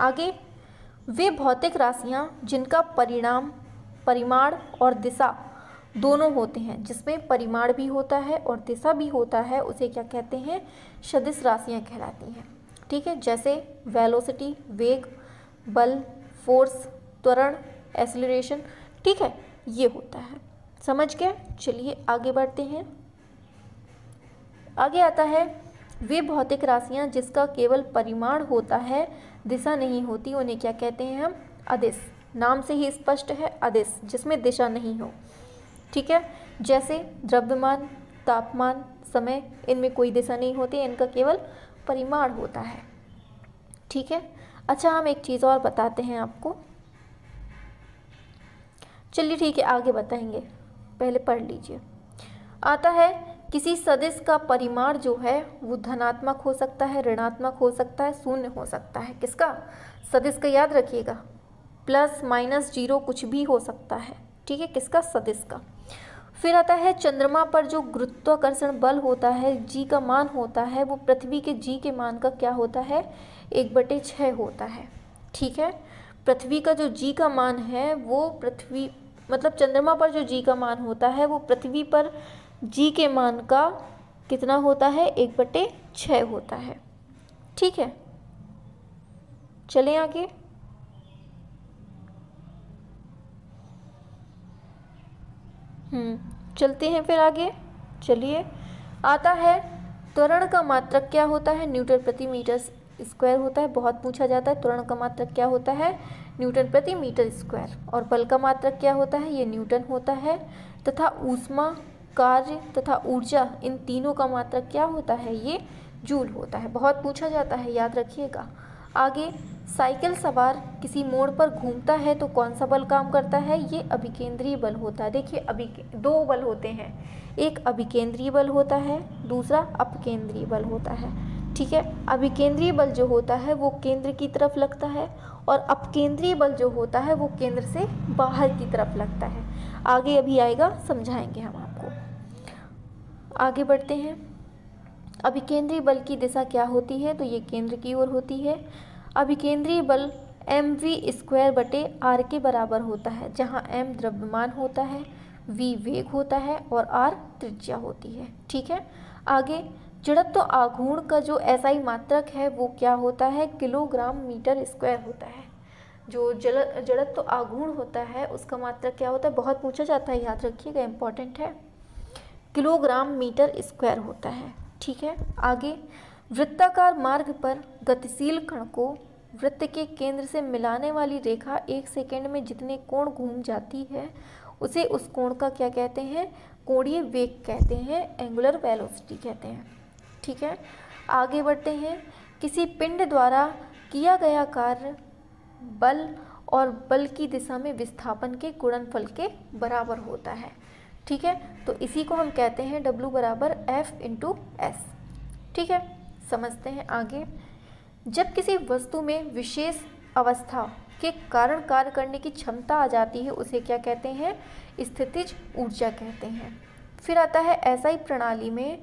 आगे वे भौतिक राशियाँ जिनका परिणाम परिमाण और दिशा दोनों होते हैं जिसमें परिमाण भी होता है और दिशा भी होता है उसे क्या कहते हैं सदिश राशियाँ कहलाती हैं ठीक है जैसे वेलोसिटी वेग बल फोर्स त्वरण एसलरेशन ठीक है ये होता है समझ गए चलिए आगे बढ़ते हैं आगे आता है वे भौतिक राशियाँ जिसका केवल परिमाण होता है दिशा नहीं होती उन्हें क्या कहते हैं हम अदिश नाम से ही स्पष्ट है अदिश जिसमें दिशा नहीं हो ठीक है जैसे द्रव्यमान तापमान समय इनमें कोई दिशा नहीं होती इनका केवल परिमाण होता है ठीक है अच्छा हम एक चीज़ और बताते हैं आपको चलिए ठीक है आगे बताएंगे पहले पढ़ लीजिए आता है किसी सदस्य का परिमाण जो है वो धनात्मक हो सकता है ऋणात्मक हो सकता है शून्य हो सकता है किसका सदस्य का याद रखिएगा प्लस माइनस जीरो कुछ भी हो सकता है ठीक है किसका सदस्य का फिर आता है चंद्रमा पर जो गुरुत्वाकर्षण बल होता है जी का मान होता है वो पृथ्वी के जी के मान का क्या होता है एक बटे छः होता है ठीक है पृथ्वी का जो जी का मान है वो पृथ्वी मतलब चंद्रमा पर जो जी का मान होता है वो पृथ्वी पर जी के मान का कितना होता है एक बटे छः होता है ठीक है चलें आगे हम्म चलते हैं फिर आगे चलिए आता है त्वरण का मात्रक क्या होता है न्यूटन प्रति मीटर स्क्वायर होता है बहुत पूछा जाता है त्वरण का मात्रक क्या होता है न्यूटन प्रति मीटर स्क्वायर और बल का मात्रक क्या होता है ये न्यूटन होता है तथा ऊष्मा कार्य तथा ऊर्जा इन तीनों का मात्रक क्या होता है ये जूल होता है बहुत पूछा जाता है याद रखिएगा आगे साइकिल सवार किसी मोड़ पर घूमता है तो कौन सा बल काम करता है ये अभिकेंद्रीय बल होता है देखिए अभी दो बल होते हैं एक अभिकेंद्रीय बल होता है दूसरा अपकेंद्रीय बल होता है ठीक है अभिकेंद्रीय बल जो होता है वो केंद्र की तरफ लगता है और अपकेंद्रीय बल जो होता है वो केंद्र से बाहर की तरफ लगता है आगे अभी आएगा समझाएंगे हम आप आगे बढ़ते हैं अभी केंद्रीय बल की दिशा क्या होती है तो ये केंद्र की ओर होती है अभी केंद्रीय बल एम वी स्क्वायर बटे आर के बराबर होता है जहाँ एम द्रव्यमान होता है वी वेग होता है और आर त्रिज्या होती है ठीक है आगे जड़त्व तो आघूर्ण का जो ऐसा ही मात्रक है वो क्या होता है किलोग्राम मीटर स्क्वायर होता है जो जल जड़त्व तो आघूर्ण होता है उसका मात्रक क्या होता है बहुत पूछा जाता है याद रखिएगा इम्पॉर्टेंट है किलोग्राम मीटर स्क्वायर होता है ठीक है आगे वृत्ताकार मार्ग पर गतिशील कण को वृत्त के केंद्र से मिलाने वाली रेखा एक सेकेंड में जितने कोण घूम जाती है उसे उस कोण का क्या कहते हैं कोणीय वेग कहते हैं एंगुलर वेलोसिटी कहते हैं ठीक है आगे बढ़ते हैं किसी पिंड द्वारा किया गया कार्य बल और बल की दिशा में विस्थापन के गुणनफल के बराबर होता है ठीक है तो इसी को हम कहते हैं W बराबर F इंटू एस ठीक है समझते हैं आगे जब किसी वस्तु में विशेष अवस्था के कारण कार्य करने की क्षमता आ जाती है उसे क्या कहते हैं स्थितिज ऊर्जा कहते हैं फिर आता है ऐसा ही प्रणाली में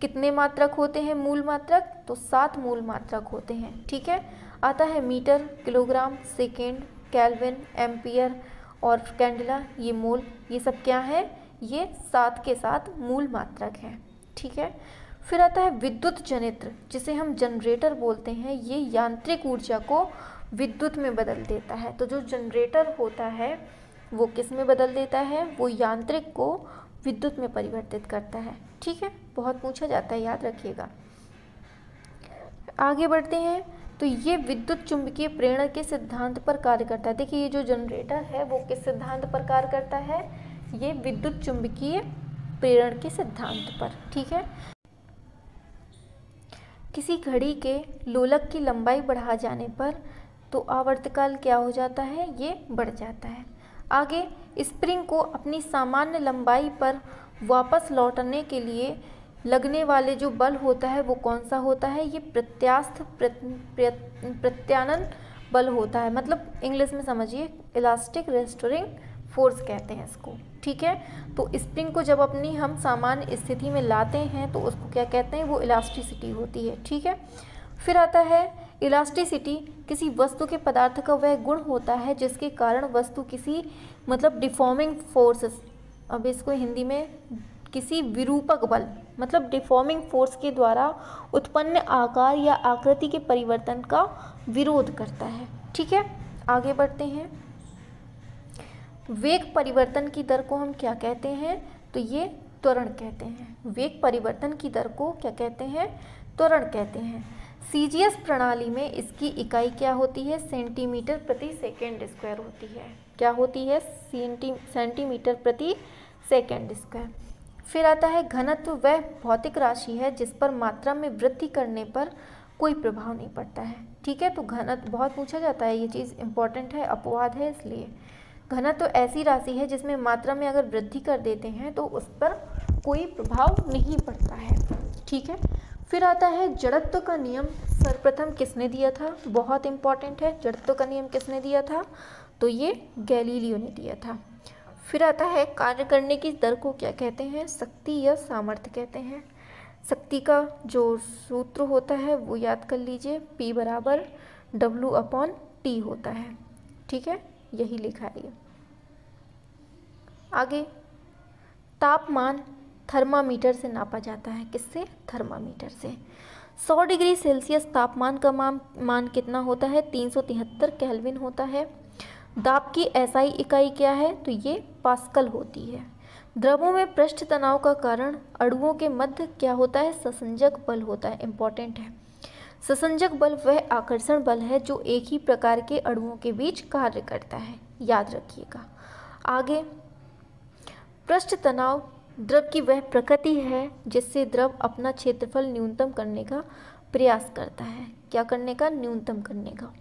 कितने मात्रक होते हैं मूल मात्रक तो सात मूल मात्रक होते हैं ठीक है आता है metre kilogram second kelvin ampere और कैंडला ये मूल ये सब क्या है ये सात के साथ मूल मात्रक है ठीक है फिर आता है विद्युत जनित्र जिसे हम जनरेटर बोलते हैं ये यांत्रिक ऊर्जा को विद्युत में बदल देता है तो जो जनरेटर होता है वो किस में बदल देता है वो यांत्रिक को विद्युत में परिवर्तित करता है ठीक है बहुत पूछा जाता है याद रखिएगा आगे बढ़ते हैं तो ये विद्युत चुंबकीय प्रेरणा के सिद्धांत पर कार्य करता है देखिए ये जो जनरेटर है वो किस सिद्धांत पर कार्य करता है ये विद्युत चुंबकीय प्रेरण के सिद्धांत पर ठीक है किसी घड़ी के लोलक की लंबाई बढ़ा जाने पर तो आवर्तकाल क्या हो जाता है ये बढ़ जाता है आगे स्प्रिंग को अपनी सामान्य लंबाई पर वापस लौटने के लिए लगने वाले जो बल होता है वो कौन सा होता है ये प्रत्यास्थ प्रत्यानन बल होता है मतलब इंग्लिश में समझिए इलास्टिक रेस्टोरिंग फोर्स कहते हैं इसको ठीक है तो स्प्रिंग को जब अपनी हम सामान्य स्थिति में लाते हैं तो उसको क्या कहते हैं वो इलास्टिसिटी होती है ठीक है फिर आता है इलास्टिसिटी किसी वस्तु के पदार्थ का वह गुण होता है जिसके कारण वस्तु किसी मतलब डिफॉर्मिंग फोर्सेस अब इसको हिंदी में किसी विरूपक बल मतलब डिफॉर्मिंग फोर्स के द्वारा उत्पन्न आकार या आकृति के परिवर्तन का विरोध करता है ठीक है आगे बढ़ते हैं वेग परिवर्तन की दर को हम क्या कहते हैं तो ये त्वरण कहते हैं वेग परिवर्तन की दर को क्या कहते हैं त्वरण कहते हैं सी प्रणाली में इसकी इकाई क्या होती है सेंटीमीटर प्रति सेकेंड स्क्वायर होती है क्या होती है सेंटी सेंटीमीटर प्रति सेकेंड स्क्वायर फिर आता है घनत्व वह भौतिक राशि है जिस पर मात्रा में वृद्धि करने पर कोई प्रभाव नहीं पड़ता है ठीक है तो घनत्व बहुत पूछा जाता है ये चीज़ इंपॉर्टेंट है अपवाद है इसलिए घना तो ऐसी राशि है जिसमें मात्रा में अगर वृद्धि कर देते हैं तो उस पर कोई प्रभाव नहीं पड़ता है ठीक है फिर आता है जड़त्व का नियम सर्वप्रथम किसने दिया था बहुत इंपॉर्टेंट है जड़त्व का नियम किसने दिया था तो ये गैलीलियो ने दिया था फिर आता है कार्य करने की दर को क्या कहते हैं शक्ति या सामर्थ्य कहते हैं शक्ति का जो सूत्र होता है वो याद कर लीजिए पी बराबर डब्लू अपॉन टी होता है ठीक है यही लिखा है आगे तापमान थर्मामीटर से नापा जाता है किससे थर्मामीटर से 100 डिग्री सेल्सियस तापमान का मान मान कितना होता है तीन सौ तिहत्तर कैलविन होता है दाब की एसआई इकाई क्या है तो ये पास्कल होती है द्रवों में पृष्ठ तनाव का कारण अड़ुओं के मध्य क्या होता है ससंजक बल होता है इम्पॉर्टेंट है ससंजक बल वह आकर्षण बल है जो एक ही प्रकार के अणुओं के बीच कार्य करता है याद रखिएगा आगे पृष्ठ तनाव द्रव की वह प्रकृति है जिससे द्रव अपना क्षेत्रफल न्यूनतम करने का प्रयास करता है क्या करने का न्यूनतम करने का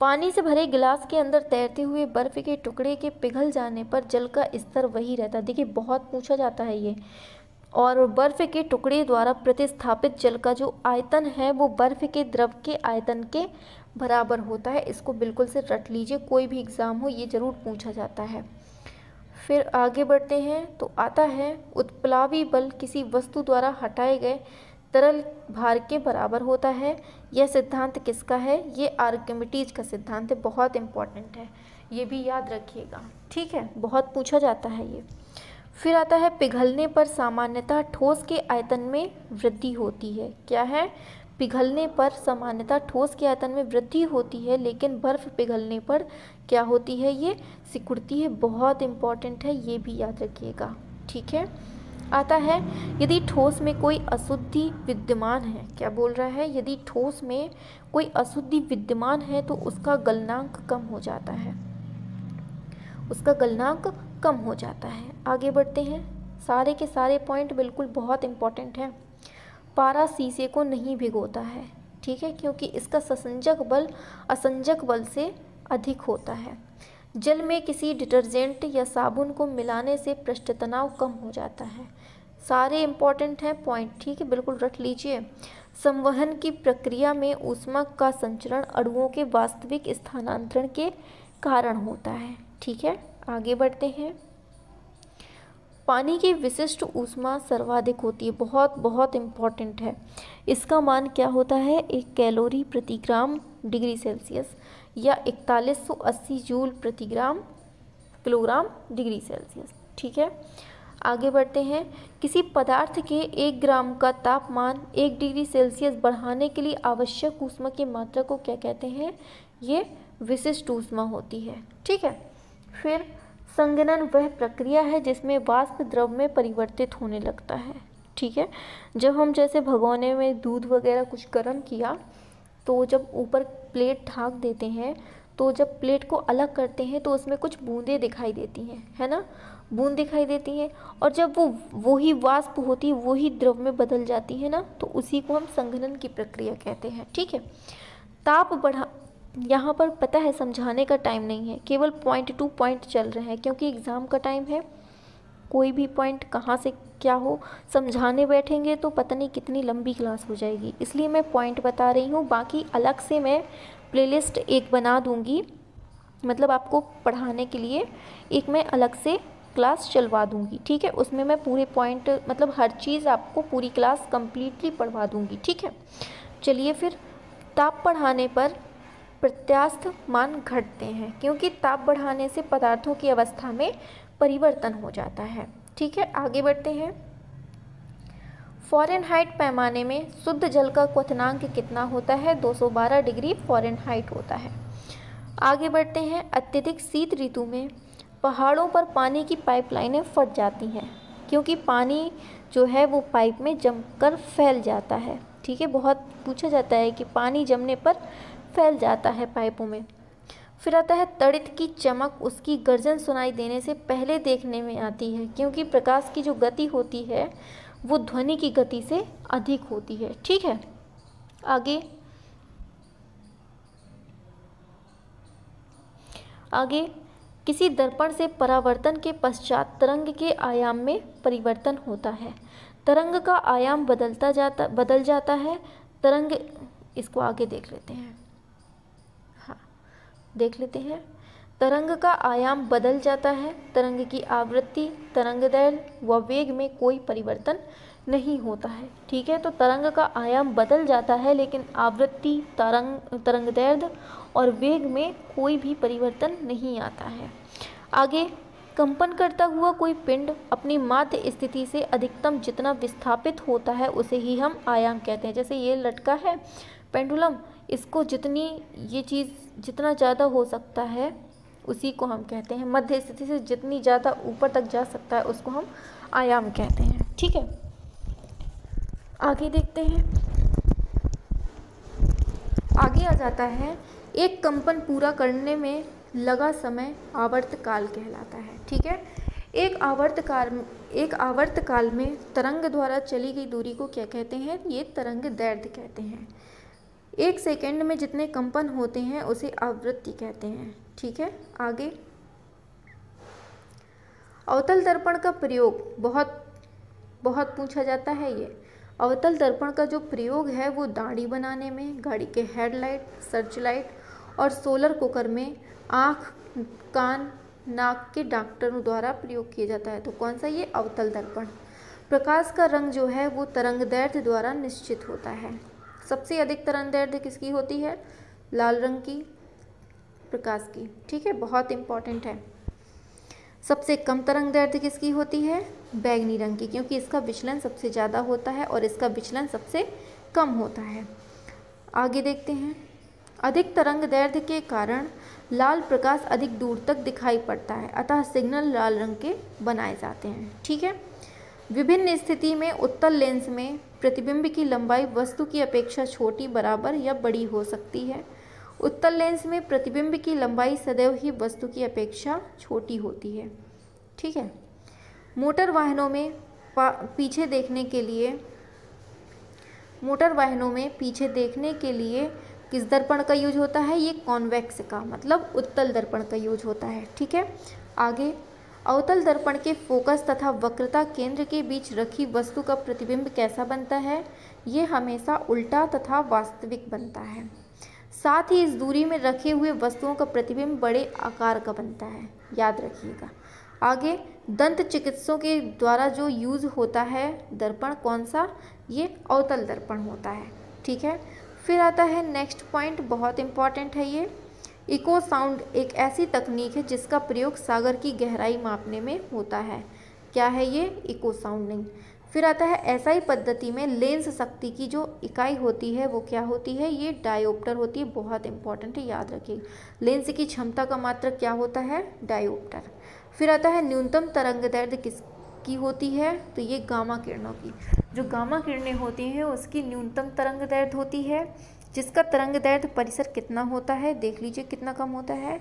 पानी से भरे गिलास के अंदर तैरते हुए बर्फ़ के टुकड़े के पिघल जाने पर जल का स्तर वही रहता है देखिए बहुत पूछा जाता है ये और बर्फ़ के टुकड़े द्वारा प्रतिस्थापित जल का जो आयतन है वो बर्फ़ के द्रव के आयतन के बराबर होता है इसको बिल्कुल से रट लीजिए कोई भी एग्ज़ाम हो ये ज़रूर पूछा जाता है फिर आगे बढ़ते हैं तो आता है उत्प्लावी बल किसी वस्तु द्वारा हटाए गए तरल भार के बराबर होता है यह सिद्धांत किसका है ये आर्कमिटीज का सिद्धांत है बहुत इम्पॉर्टेंट है ये भी याद रखिएगा ठीक है बहुत पूछा जाता है ये फिर आता है पिघलने पर सामान्यतः ठोस के आयतन में वृद्धि होती है क्या है पिघलने पर सामान्यतः ठोस के आयतन में वृद्धि होती है लेकिन बर्फ़ पिघलने पर क्या होती है ये सिकुड़ती है बहुत इम्पॉर्टेंट है ये भी याद रखिएगा ठीक है आता है यदि ठोस में कोई अशुद्धि विद्यमान है क्या बोल रहा है यदि ठोस में कोई अशुद्धि विद्यमान है तो उसका गलनांक कम हो जाता है उसका गलनांक कम हो जाता है आगे बढ़ते हैं सारे के सारे पॉइंट बिल्कुल बहुत इम्पॉर्टेंट हैं पारा शीशे को नहीं भिगोता है ठीक है क्योंकि इसका ससंजक बल असंजक बल से अधिक होता है जल में किसी डिटर्जेंट या साबुन को मिलाने से पृष्ठ तनाव कम हो जाता है सारे इम्पॉर्टेंट हैं पॉइंट ठीक है बिल्कुल रख लीजिए संवहन की प्रक्रिया में ऊष्मा का संचरण अणुओं के वास्तविक स्थानांतरण के कारण होता है ठीक है आगे बढ़ते हैं पानी की विशिष्ट ऊष्मा सर्वाधिक होती है बहुत बहुत इम्पॉर्टेंट है इसका मान क्या होता है एक कैलोरी प्रति ग्राम डिग्री सेल्सियस या 4180 जूल प्रति ग्राम किलोग्राम डिग्री सेल्सियस ठीक है आगे बढ़ते हैं किसी पदार्थ के एक ग्राम का तापमान एक डिग्री सेल्सियस बढ़ाने के लिए आवश्यक ऊष्मा की मात्रा को क्या कहते हैं ये विशिष्ट ऊष्मा होती है ठीक है फिर संगनन वह प्रक्रिया है जिसमें वाष्प द्रव में परिवर्तित होने लगता है ठीक है जब हम जैसे भगोने में दूध वगैरह कुछ गर्म किया तो जब ऊपर प्लेट ढाँक देते हैं तो जब प्लेट को अलग करते हैं तो उसमें कुछ बूंदें दिखाई देती हैं है ना बूंद दिखाई देती हैं और जब वो वही वाष्प होती है वही द्रव में बदल जाती है ना तो उसी को हम संघनन की प्रक्रिया कहते हैं ठीक है ताप बढ़ा यहाँ पर पता है समझाने का टाइम नहीं है केवल पॉइंट टू पॉइंट चल रहे हैं क्योंकि एग्ज़ाम का टाइम है कोई भी पॉइंट कहाँ से क्या हो समझाने बैठेंगे तो पता नहीं कितनी लंबी क्लास हो जाएगी इसलिए मैं पॉइंट बता रही हूँ बाकी अलग से मैं प्लेलिस्ट एक बना दूँगी मतलब आपको पढ़ाने के लिए एक मैं अलग से क्लास चलवा दूँगी ठीक है उसमें मैं पूरे पॉइंट मतलब हर चीज़ आपको पूरी क्लास कम्प्लीटली पढ़वा दूँगी ठीक है चलिए फिर ताप पढ़ाने पर प्रत्यास्थ मान घटते हैं क्योंकि ताप बढ़ाने से पदार्थों की अवस्था में परिवर्तन हो जाता है ठीक है आगे बढ़ते हैं हाइट पैमाने में शुद्ध जल का क्वथनांक कितना होता है 212 डिग्री हाइट होता है आगे बढ़ते हैं अत्यधिक शीत ऋतु में पहाड़ों पर पानी की पाइपलाइनें फट जाती हैं क्योंकि पानी जो है वो पाइप में जमकर फैल जाता है ठीक है बहुत पूछा जाता है कि पानी जमने पर फैल जाता है पाइपों में फिर आता है तड़ित की चमक उसकी गर्जन सुनाई देने से पहले देखने में आती है क्योंकि प्रकाश की जो गति होती है वो ध्वनि की गति से अधिक होती है ठीक है आगे आगे किसी दर्पण से परावर्तन के पश्चात तरंग के आयाम में परिवर्तन होता है तरंग का आयाम बदलता जाता बदल जाता है तरंग इसको आगे देख लेते हैं देख लेते हैं तरंग का आयाम बदल जाता है तरंग की आवृत्ति तरंग दैर्घ्य व वेग में कोई परिवर्तन नहीं होता है ठीक है तो तरंग का आयाम बदल जाता है लेकिन आवृत्ति तरंग तरंग दर्द और वेग में कोई भी परिवर्तन नहीं आता है आगे कंपन करता हुआ कोई पिंड अपनी माध्य स्थिति से अधिकतम जितना विस्थापित होता है उसे ही हम आयाम कहते हैं जैसे ये लटका है पेंडुलम इसको जितनी ये चीज़ जितना ज़्यादा हो सकता है उसी को हम कहते हैं मध्य स्थिति से जितनी ज़्यादा ऊपर तक जा सकता है उसको हम आयाम कहते हैं ठीक है आगे देखते हैं आगे आ जाता है एक कंपन पूरा करने में लगा समय आवर्त काल कहलाता है ठीक है एक आवर्त काल एक आवर्त काल में तरंग द्वारा चली गई दूरी को क्या कहते हैं ये तरंग दैर्ध्य कहते हैं एक सेकेंड में जितने कंपन होते हैं उसे आवृत्ति कहते हैं ठीक है आगे अवतल दर्पण का प्रयोग बहुत बहुत पूछा जाता है ये अवतल दर्पण का जो प्रयोग है वो दाढ़ी बनाने में गाड़ी के हेडलाइट सर्च लाइट और सोलर कुकर में आँख कान नाक के डॉक्टरों द्वारा प्रयोग किया जाता है तो कौन सा ये अवतल दर्पण प्रकाश का रंग जो है वो तरंग दैर्ध्य द्वारा निश्चित होता है सबसे अधिक तरंग दर्द किसकी होती है लाल रंग की प्रकाश की ठीक है बहुत इंपॉर्टेंट है सबसे कम तरंग दर्द किसकी होती है बैगनी रंग की क्योंकि इसका विचलन सबसे ज़्यादा होता है और इसका विचलन सबसे कम होता है आगे देखते हैं अधिक तरंग दर्द के कारण लाल प्रकाश अधिक दूर तक दिखाई पड़ता है अतः सिग्नल लाल रंग के बनाए जाते हैं ठीक है विभिन्न स्थिति में उत्तल लेंस में प्रतिबिंब की लंबाई वस्तु की अपेक्षा छोटी बराबर या बड़ी हो सकती है उत्तल लेंस में प्रतिबिंब की लंबाई सदैव ही वस्तु की अपेक्षा छोटी होती है ठीक है मोटर वाहनों में पीछे देखने के लिए मोटर वाहनों में पीछे देखने के लिए किस दर्पण का यूज होता है ये कॉन्वेक्स का मतलब उत्तल दर्पण का यूज होता है ठीक है आगे अवतल दर्पण के फोकस तथा वक्रता केंद्र के बीच रखी वस्तु का प्रतिबिंब कैसा बनता है ये हमेशा उल्टा तथा वास्तविक बनता है साथ ही इस दूरी में रखे हुए वस्तुओं का प्रतिबिंब बड़े आकार का बनता है याद रखिएगा आगे दंत चिकित्सों के द्वारा जो यूज होता है दर्पण कौन सा ये अवतल दर्पण होता है ठीक है फिर आता है नेक्स्ट पॉइंट बहुत इंपॉर्टेंट है ये इको साउंड एक ऐसी तकनीक है जिसका प्रयोग सागर की गहराई मापने में होता है क्या है ये इको साउंडिंग फिर आता है ऐसा ही पद्धति में लेंस शक्ति की जो इकाई होती है वो क्या होती है ये डायोप्टर होती है बहुत इंपॉर्टेंट है याद रखिए लेंस की क्षमता का मात्र क्या होता है डायोप्टर फिर आता है न्यूनतम तरंग दर्द किस की होती है तो ये गामा किरणों की जो गामा किरणें होती हैं उसकी न्यूनतम तरंग दर्द होती है जिसका तरंग दैर्ध परिसर कितना होता है देख लीजिए कितना कम होता है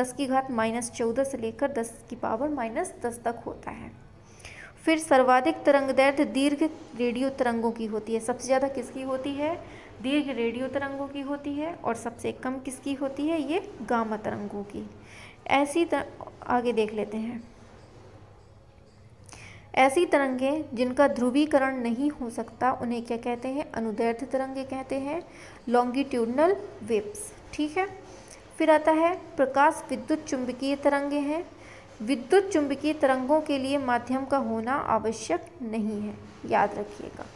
दस की घात माइनस चौदह से लेकर दस की पावर माइनस दस तक होता है फिर सर्वाधिक तरंग दैर्ध दीर्घ रेडियो तरंगों की होती है सबसे ज़्यादा किसकी होती है दीर्घ रेडियो तरंगों की होती है और सबसे कम किसकी होती है ये गामा तरंगों की ऐसी तर... आगे देख लेते हैं ऐसी तरंगें जिनका ध्रुवीकरण नहीं हो सकता उन्हें क्या कहते हैं अनुदैर्ध्य तरंगें कहते हैं लॉन्गिट्यूडनल वेव्स ठीक है फिर आता है प्रकाश विद्युत चुंबकीय तरंगें हैं विद्युत चुंबकीय तरंगों के लिए माध्यम का होना आवश्यक नहीं है याद रखिएगा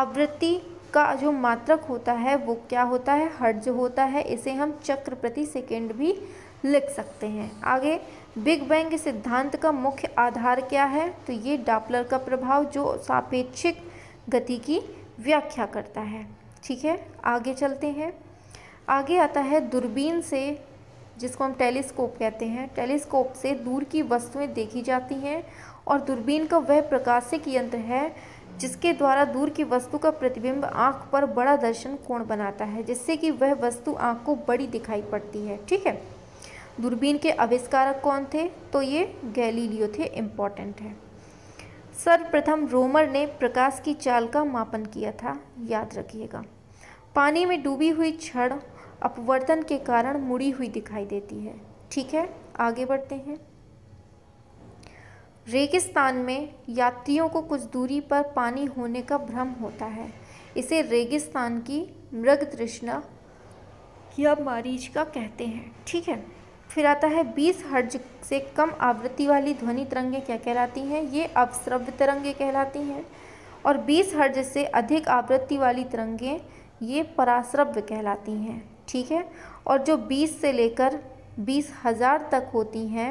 आवृत्ति का जो मात्रक होता है वो क्या होता है हर्ज होता है इसे हम चक्र प्रति सेकेंड भी लिख सकते हैं आगे बिग बैंग के सिद्धांत का मुख्य आधार क्या है तो ये डापलर का प्रभाव जो सापेक्षिक गति की व्याख्या करता है ठीक है आगे चलते हैं आगे आता है दूरबीन से जिसको हम टेलीस्कोप कहते हैं टेलीस्कोप से दूर की वस्तुएं देखी जाती हैं और दूरबीन का वह प्रकाशिक यंत्र है जिसके द्वारा दूर की वस्तु का प्रतिबिंब आँख पर बड़ा दर्शन कोण बनाता है जिससे कि वह वस्तु आँख को बड़ी दिखाई पड़ती है ठीक है दूरबीन के आविष्कारक कौन थे तो ये गैलीलियो थे इम्पॉर्टेंट है सर्वप्रथम रोमर ने प्रकाश की चाल का मापन किया था याद रखिएगा पानी में डूबी हुई छड़ अपवर्तन के कारण मुड़ी हुई दिखाई देती है ठीक है आगे बढ़ते हैं रेगिस्तान में यात्रियों को कुछ दूरी पर पानी होने का भ्रम होता है इसे रेगिस्तान की मृग तृष्णा या मारीच का कहते हैं ठीक है फिर आता है बीस हर्ज से कम आवृत्ति वाली ध्वनि तरंगें क्या कहलाती हैं ये अपश्रव्य तरंगें कहलाती हैं और बीस हर्ज से अधिक आवृत्ति वाली तरंगें ये पराश्रव्य कहलाती हैं ठीक है और जो बीस से लेकर बीस हज़ार तक होती हैं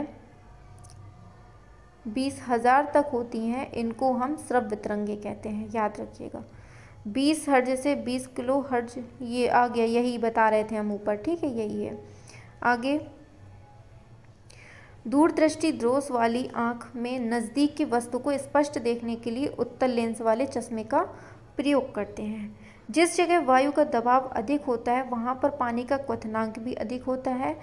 बीस हज़ार तक होती हैं इनको हम श्रव्य तरंगे कहते हैं याद रखिएगा बीस हर्ज से बीस किलो हर्ज ये आ गया यही बता रहे थे हम ऊपर ठीक है यही है आगे दूरदृष्टि द्रोस वाली आँख में नज़दीक की वस्तु को स्पष्ट देखने के लिए उत्तर लेंस वाले चश्मे का प्रयोग करते हैं जिस जगह वायु का दबाव अधिक होता है वहाँ पर पानी का क्वथनांक भी अधिक होता है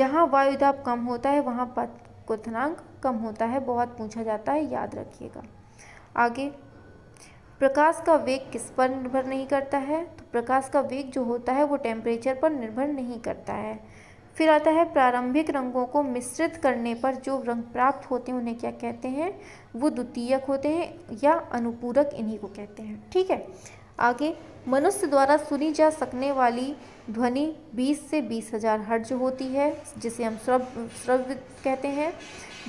जहाँ वायु दाब कम होता है वहाँ क्वथनांक कम होता है बहुत पूछा जाता है याद रखिएगा आगे प्रकाश का वेग किस पर निर्भर नहीं करता है तो प्रकाश का वेग जो होता है वो टेम्परेचर पर निर्भर नहीं करता है फिर आता है प्रारंभिक रंगों को मिश्रित करने पर जो रंग प्राप्त होते हैं उन्हें क्या कहते हैं वो द्वितीयक होते हैं या अनुपूरक इन्हीं को कहते हैं ठीक है आगे मनुष्य द्वारा सुनी जा सकने वाली ध्वनि 20 से बीस हजार हर्ज होती है जिसे हम स्रव स्रव कहते हैं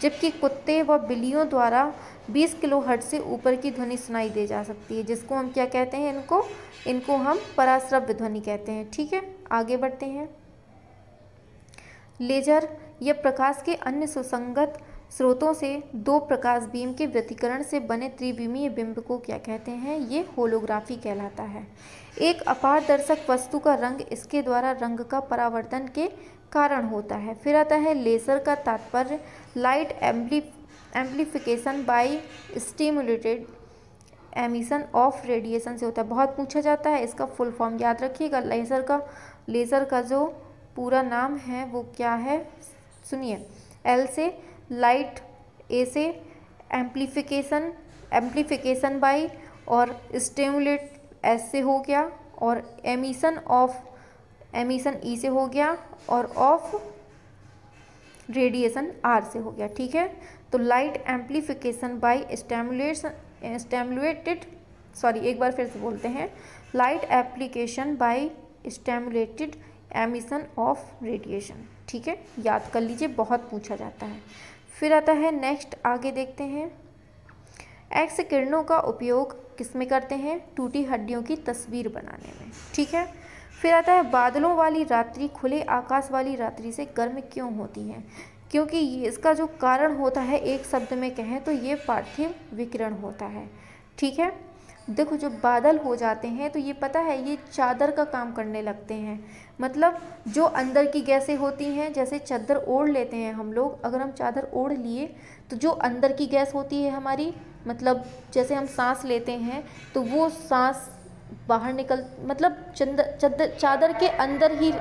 जबकि कुत्ते व बिल्लियों द्वारा 20 किलो हर्ज से ऊपर की ध्वनि सुनाई दे जा सकती है जिसको हम क्या कहते हैं इनको इनको हम पराश्रव्य ध्वनि कहते हैं ठीक है आगे बढ़ते हैं लेजर या प्रकाश के अन्य सुसंगत स्रोतों से दो प्रकाश बीम के व्यतिकरण से बने त्रिविमीय बिंब को क्या कहते हैं ये होलोग्राफी कहलाता है एक अपारदर्शक वस्तु का रंग इसके द्वारा रंग का परावर्तन के कारण होता है फिर आता है लेज़र का तात्पर्य लाइट एम्बली amplification by stimulated emission of radiation से होता है बहुत पूछा जाता है इसका फुल फॉर्म याद रखिएगा लेज़र का लेज़र का जो पूरा नाम है वो क्या है सुनिए एल से लाइट ए से एम्पलीफिकेशन एम्पलीफिकेशन बाई और स्टेमुलेट एस से हो गया और एमिशन ऑफ एमिशन ई से हो गया और ऑफ रेडिएशन आर से हो गया ठीक है तो light amplification by stimulation stimulated sorry एक बार फिर से बोलते हैं light application by stimulated emission of radiation ठीक है याद कर लीजिए बहुत पूछा जाता है फिर आता है नेक्स्ट आगे देखते हैं एक्स किरणों का उपयोग किस में करते हैं टूटी हड्डियों की तस्वीर बनाने में ठीक है फिर आता है बादलों वाली रात्रि खुले आकाश वाली रात्रि से गर्म क्यों होती है क्योंकि इसका जो कारण होता है एक शब्द में कहें तो ये पार्थिव विकिरण होता है ठीक है देखो जब बादल हो जाते हैं तो ये पता है ये चादर का काम करने लगते हैं मतलब जो अंदर की गैसें होती हैं जैसे चादर ओढ़ लेते हैं हम लोग अगर हम चादर ओढ़ लिए तो जो अंदर की गैस होती है हमारी मतलब जैसे हम सांस लेते हैं तो वो सांस बाहर निकल मतलब चंदर चादर चादर के अंदर ही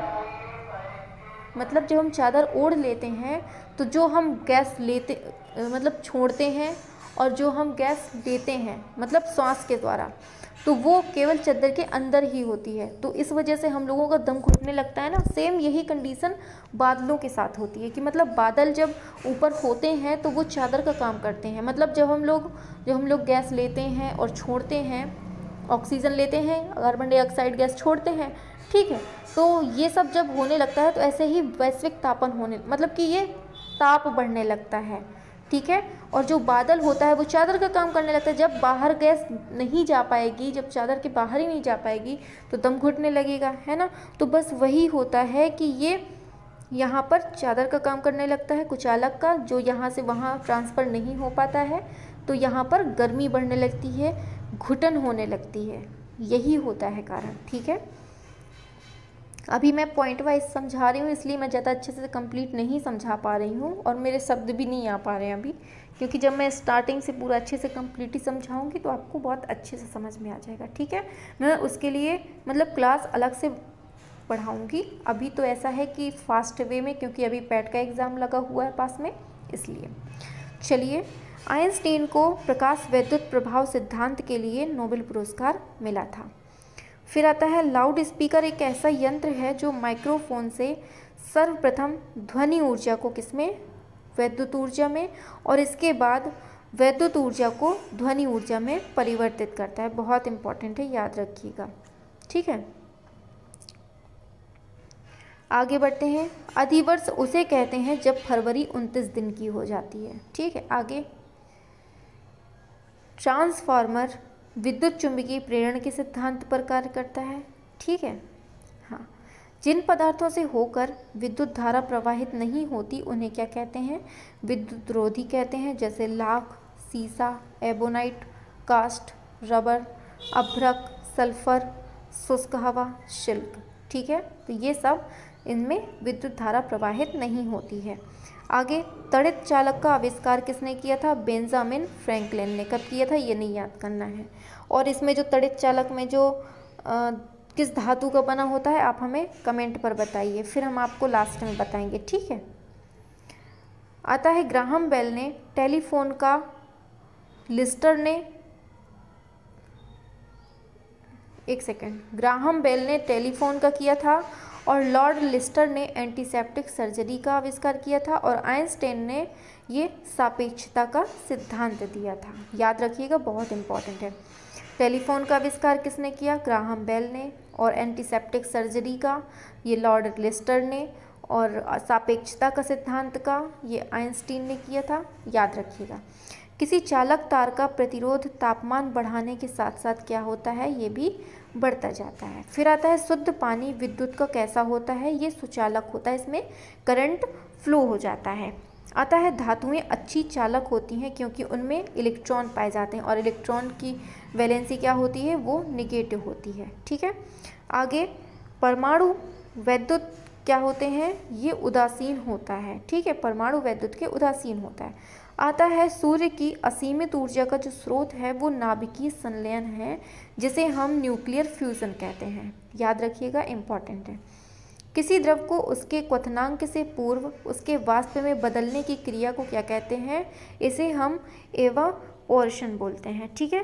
मतलब जब हम चादर ओढ़ लेते हैं तो जो हम गैस लेते मतलब छोड़ते हैं और जो हम गैस देते हैं मतलब सांस के द्वारा तो वो केवल चादर के अंदर ही होती है तो इस वजह से हम लोगों का दम घुटने लगता है ना सेम यही कंडीशन बादलों के साथ होती है कि मतलब बादल जब ऊपर होते हैं तो वो चादर का काम करते हैं मतलब जब हम लोग जब हम लोग गैस लेते हैं और छोड़ते हैं ऑक्सीजन लेते हैं कार्बन डाइऑक्साइड गैस छोड़ते हैं ठीक है तो ये सब जब होने लगता है तो ऐसे ही वैश्विक तापन होने मतलब कि ये ताप बढ़ने लगता है ठीक है और जो बादल होता है वो चादर का काम करने लगता है जब बाहर गैस नहीं जा पाएगी जब चादर के बाहर ही नहीं जा पाएगी तो दम घुटने लगेगा है ना तो बस वही होता है कि ये यहाँ पर चादर का काम करने लगता है कुछ अलग का जो यहाँ से वहाँ ट्रांसफ़र नहीं हो पाता है तो यहाँ पर गर्मी बढ़ने लगती है घुटन होने लगती है यही होता है कारण ठीक है अभी मैं पॉइंट वाइज समझा रही हूँ इसलिए मैं ज़्यादा अच्छे से कंप्लीट नहीं समझा पा रही हूँ और मेरे शब्द भी नहीं आ पा रहे हैं अभी क्योंकि जब मैं स्टार्टिंग से पूरा अच्छे से कम्प्लीटली समझाऊँगी तो आपको बहुत अच्छे से समझ में आ जाएगा ठीक है मैं उसके लिए मतलब क्लास अलग से पढ़ाऊँगी अभी तो ऐसा है कि फास्ट वे में क्योंकि अभी पैट e का एग्ज़ाम लगा हुआ है पास में इसलिए चलिए आइंस्टीन को प्रकाश वैद्युत प्रभाव सिद्धांत के लिए नोबेल पुरस्कार मिला था फिर आता है लाउड स्पीकर एक ऐसा यंत्र है जो माइक्रोफोन से सर्वप्रथम ध्वनि ऊर्जा को किसमें वैद्युत ऊर्जा में और इसके बाद वैद्युत ऊर्जा को ध्वनि ऊर्जा में परिवर्तित करता है बहुत इंपॉर्टेंट है याद रखिएगा ठीक है आगे बढ़ते हैं अधिवर्ष उसे कहते हैं जब फरवरी उनतीस दिन की हो जाती है ठीक है आगे ट्रांसफार्मर विद्युत चुंबकीय प्रेरण के सिद्धांत पर कार्य करता है ठीक है जिन पदार्थों से होकर विद्युत धारा प्रवाहित नहीं होती उन्हें क्या कहते हैं विद्युत रोधी कहते हैं जैसे लाख सीसा एबोनाइट कास्ट रबर अभ्रक सल्फर शुष्क हवा शिल्क ठीक है तो ये सब इनमें विद्युत धारा प्रवाहित नहीं होती है आगे तड़ित चालक का आविष्कार किसने किया था बेंजामिन फ्रैंकलिन ने कब किया था ये नहीं याद करना है और इसमें जो तड़ित चालक में जो किस धातु का बना होता है आप हमें कमेंट पर बताइए फिर हम आपको लास्ट में बताएंगे ठीक है आता है ग्राहम बेल ने टेलीफोन का लिस्टर ने एक सेकेंड ग्राहम बेल ने टेलीफोन का किया था और लॉर्ड लिस्टर ने एंटीसेप्टिक सर्जरी का आविष्कार किया था और आइंस्टेन ने ये सापेक्षता का सिद्धांत दिया था याद रखिएगा बहुत इंपॉर्टेंट है टेलीफोन का आविष्कार किसने किया ग्राहम बेल ने और एंटीसेप्टिक सर्जरी का ये लॉर्ड लिस्टर ने और सापेक्षता का सिद्धांत का ये आइंस्टीन ने किया था याद रखिएगा किसी चालक तार का प्रतिरोध तापमान बढ़ाने के साथ साथ क्या होता है ये भी बढ़ता जाता है फिर आता है शुद्ध पानी विद्युत का कैसा होता है ये सुचालक होता है इसमें करंट फ्लो हो जाता है आता है धातुएं अच्छी चालक होती हैं क्योंकि उनमें इलेक्ट्रॉन पाए जाते हैं और इलेक्ट्रॉन की वैलेंसी क्या होती है वो निगेटिव होती है ठीक है आगे परमाणु वैद्युत क्या होते हैं ये उदासीन होता है ठीक है परमाणु वैद्युत के उदासीन होता है आता है सूर्य की असीमित ऊर्जा का जो स्रोत है वो नाभिकीय संलयन है जिसे हम न्यूक्लियर फ्यूज़न कहते हैं याद रखिएगा इम्पॉर्टेंट है किसी द्रव को उसके क्वथनांक से पूर्व उसके वास्तव में बदलने की क्रिया को क्या कहते हैं इसे हम पोरेशन बोलते हैं ठीक है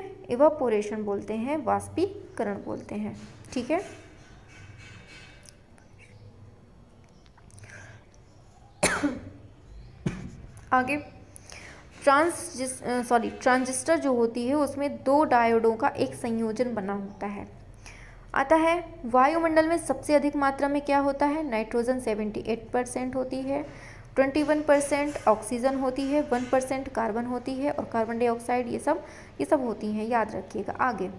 पोरेशन बोलते हैं वाष्पीकरण बोलते हैं ठीक है आगे ट्रांस सॉरी ट्रांजिस्टर जो होती है उसमें दो डायोडों का एक संयोजन बना होता है आता है वायुमंडल में सबसे अधिक मात्रा में क्या होता है नाइट्रोजन 78 परसेंट होती है 21 परसेंट ऑक्सीजन होती है 1 परसेंट कार्बन होती है और कार्बन डाइऑक्साइड ये सब ये सब होती हैं याद रखिएगा आगे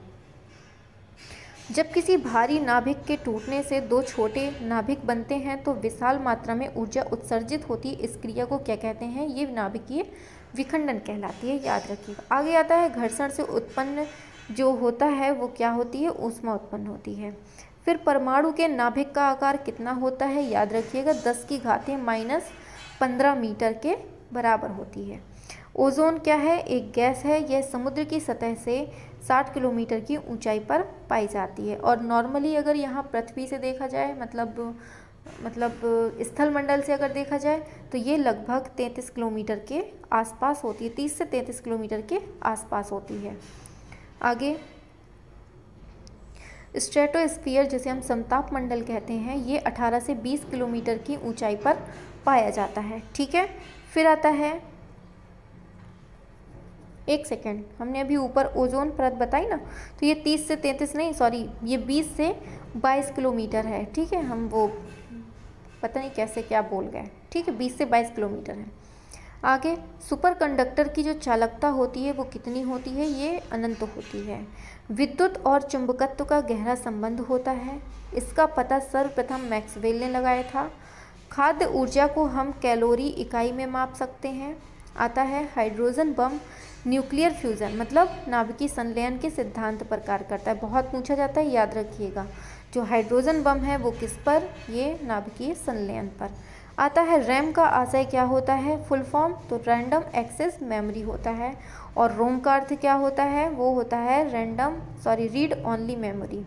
जब किसी भारी नाभिक के टूटने से दो छोटे नाभिक बनते हैं तो विशाल मात्रा में ऊर्जा उत्सर्जित होती है इस क्रिया को क्या कहते हैं ये नाभिकीय विखंडन कहलाती है याद रखिएगा आगे आता है घर्षण से उत्पन्न जो होता है वो क्या होती है ऊष्मा उत्पन्न होती है फिर परमाणु के नाभिक का आकार कितना होता है याद रखिएगा दस की घातें माइनस पंद्रह मीटर के बराबर होती है ओजोन क्या है एक गैस है यह समुद्र की सतह से साठ किलोमीटर की ऊंचाई पर पाई जाती है और नॉर्मली अगर यहाँ पृथ्वी से देखा जाए मतलब मतलब स्थल मंडल से अगर देखा जाए तो ये लगभग तैंतीस किलोमीटर के आसपास होती है तीस से तैंतीस किलोमीटर के आसपास होती है आगे स्ट्रेटोस्फीयर जिसे हम संताप मंडल कहते हैं ये 18 से 20 किलोमीटर की ऊंचाई पर पाया जाता है ठीक है फिर आता है एक सेकेंड हमने अभी ऊपर ओजोन परत बताई ना तो ये तीस से तैंतीस नहीं सॉरी ये बीस से बाईस किलोमीटर है ठीक है हम वो पता नहीं कैसे क्या बोल गए ठीक है बीस से बाईस किलोमीटर है आगे सुपर कंडक्टर की जो चालकता होती है वो कितनी होती है ये अनंत होती है विद्युत और चुंबकत्व का गहरा संबंध होता है इसका पता सर्वप्रथम मैक्सवेल ने लगाया था खाद्य ऊर्जा को हम कैलोरी इकाई में माप सकते हैं आता है हाइड्रोजन बम न्यूक्लियर फ्यूज़न मतलब नाभिकीय संलयन के सिद्धांत पर कार्य करता है बहुत पूछा जाता है याद रखिएगा जो हाइड्रोजन बम है वो किस पर ये नाभिकीय संलयन पर आता है रैम का आशय क्या होता है फुल फॉर्म तो रैंडम एक्सेस मेमोरी होता है और रोम का अर्थ क्या होता है वो होता है random sorry read only memory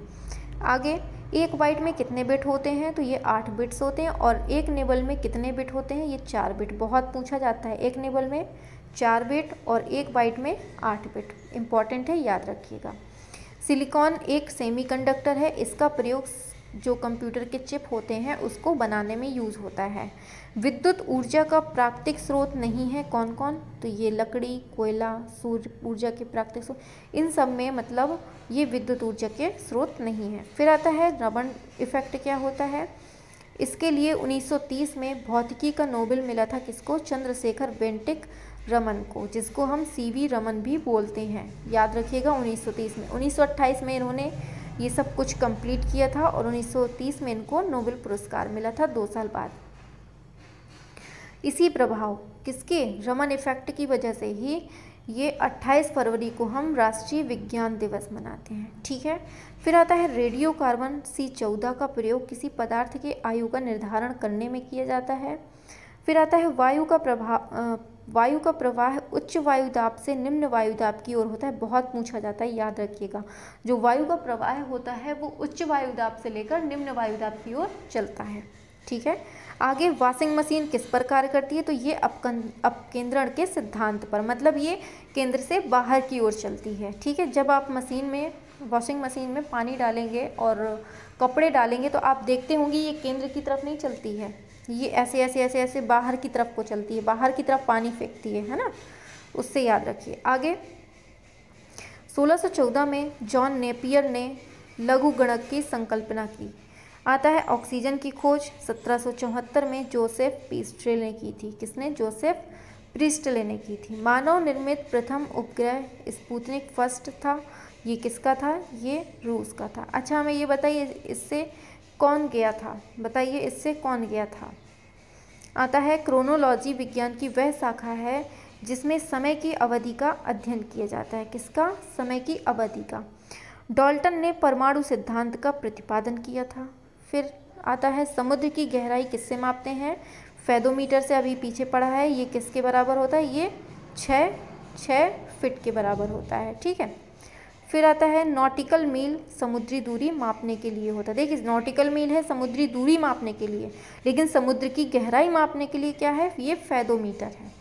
आगे एक बाइट में कितने बिट होते हैं तो ये आठ बिट्स होते हैं और एक नेबल में कितने बिट होते हैं ये चार बिट बहुत पूछा जाता है एक नेबल में चार बिट और एक बाइट में आठ बिट इम्पॉर्टेंट है याद रखिएगा सिलिकॉन एक सेमीकंडक्टर है इसका प्रयोग जो कंप्यूटर के चिप होते हैं उसको बनाने में यूज़ होता है विद्युत ऊर्जा का प्राकृतिक स्रोत नहीं है कौन कौन तो ये लकड़ी कोयला सूर्य ऊर्जा के प्राकृतिक स्रोत इन सब में मतलब ये विद्युत ऊर्जा के स्रोत नहीं है फिर आता है रबन इफेक्ट क्या होता है इसके लिए 1930 में भौतिकी का नोबेल मिला था किसको चंद्रशेखर बेंटिक रमन को जिसको हम सी वी रमन भी बोलते हैं याद रखिएगा 1930 में 1928 में इन्होंने ये सब कुछ कंप्लीट किया था और 1930 में इनको नोबेल पुरस्कार मिला था दो साल बाद इसी प्रभाव किसके रमन इफेक्ट की वजह से ही ये 28 फरवरी को हम राष्ट्रीय विज्ञान दिवस मनाते हैं ठीक है फिर आता है रेडियो कार्बन सी चौदह का प्रयोग किसी पदार्थ के आयु का निर्धारण करने में किया जाता है फिर आता है वायु का प्रभाव वायु का प्रवाह उच्च वायु दाब से निम्न वायु दाब की ओर होता है बहुत पूछा जाता है याद रखिएगा जो वायु का प्रवाह होता है वो उच्च वायु दाब से लेकर निम्न वायु दाब की ओर चलता है ठीक है आगे वॉशिंग मशीन किस पर कार्य करती है तो ये अपकन अपकेंद्रण के सिद्धांत पर मतलब ये केंद्र से बाहर की ओर चलती है ठीक है जब आप मशीन में वॉशिंग मशीन में पानी डालेंगे और कपड़े डालेंगे तो आप देखते होंगे ये केंद्र की तरफ नहीं चलती है ये ऐसे ऐसे ऐसे ऐसे बाहर की तरफ को चलती है बाहर की तरफ पानी फेंकती है है ना उससे याद रखिए आगे 1614 में जॉन नेपियर ने लघु गणक की संकल्पना की आता है ऑक्सीजन की खोज 1774 में जोसेफ पीस्ट्रेल ने की थी किसने जोसेफ प्रिस्टले ने की थी मानव निर्मित प्रथम उपग्रह स्पूतनिक फर्स्ट था ये किसका था ये रूस का था अच्छा हमें ये बताइए इससे कौन गया था बताइए इससे कौन गया था आता है क्रोनोलॉजी विज्ञान की वह शाखा है जिसमें समय की अवधि का अध्ययन किया जाता है किसका समय की अवधि का डॉल्टन ने परमाणु सिद्धांत का प्रतिपादन किया था फिर आता है समुद्र की गहराई किससे मापते हैं फैदोमीटर से अभी पीछे पड़ा है ये किसके बराबर होता है ये छ छ फिट के बराबर होता है ठीक है फिर आता है नॉटिकल मील समुद्री दूरी मापने के लिए होता है देखिए नॉटिकल मील है समुद्री दूरी मापने के लिए लेकिन समुद्र की गहराई मापने के लिए क्या है ये फैदोमीटर है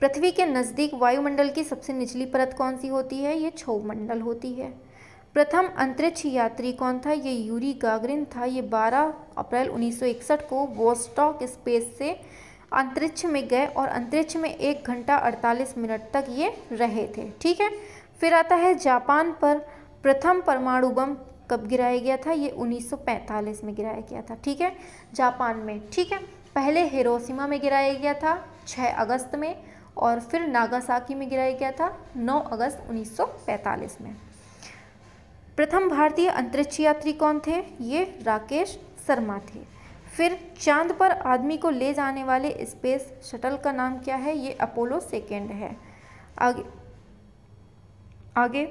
पृथ्वी के नज़दीक वायुमंडल की सबसे निचली परत कौन सी होती है ये मंडल होती है प्रथम अंतरिक्ष यात्री कौन था ये यूरी गागरिन था ये 12 अप्रैल 1961 को वोस्टॉक स्पेस से अंतरिक्ष में गए और अंतरिक्ष में एक घंटा 48 मिनट तक ये रहे थे ठीक है फिर आता है जापान पर प्रथम परमाणु बम कब गिराया गया था ये 1945 में गिराया गया था ठीक है जापान में ठीक है पहले हिरोशिमा में गिराया गया था 6 अगस्त में और फिर नागासाकी में गिराया गया था 9 अगस्त 1945 में प्रथम भारतीय अंतरिक्ष यात्री कौन थे ये राकेश शर्मा थे फिर चांद पर आदमी को ले जाने वाले स्पेस शटल का नाम क्या है ये अपोलो सेकेंड है आगे आगे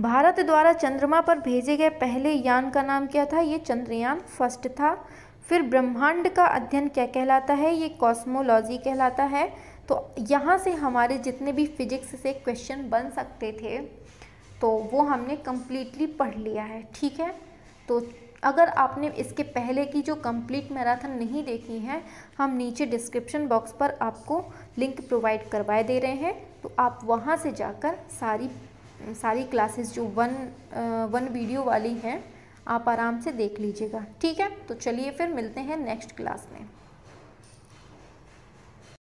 भारत द्वारा चंद्रमा पर भेजे गए पहले यान का नाम क्या था ये चंद्रयान फर्स्ट था फिर ब्रह्मांड का अध्ययन क्या कहलाता है ये कॉस्मोलॉजी कहलाता है तो यहाँ से हमारे जितने भी फिजिक्स से क्वेश्चन बन सकते थे तो वो हमने कम्प्लीटली पढ़ लिया है ठीक है तो अगर आपने इसके पहले की जो कंप्लीट मैराथन नहीं देखी है हम नीचे डिस्क्रिप्शन बॉक्स पर आपको लिंक प्रोवाइड करवाए दे रहे हैं तो आप वहाँ से जाकर सारी सारी क्लासेस जो वन वन वीडियो वाली हैं आप आराम से देख लीजिएगा ठीक है तो चलिए फिर मिलते हैं नेक्स्ट क्लास में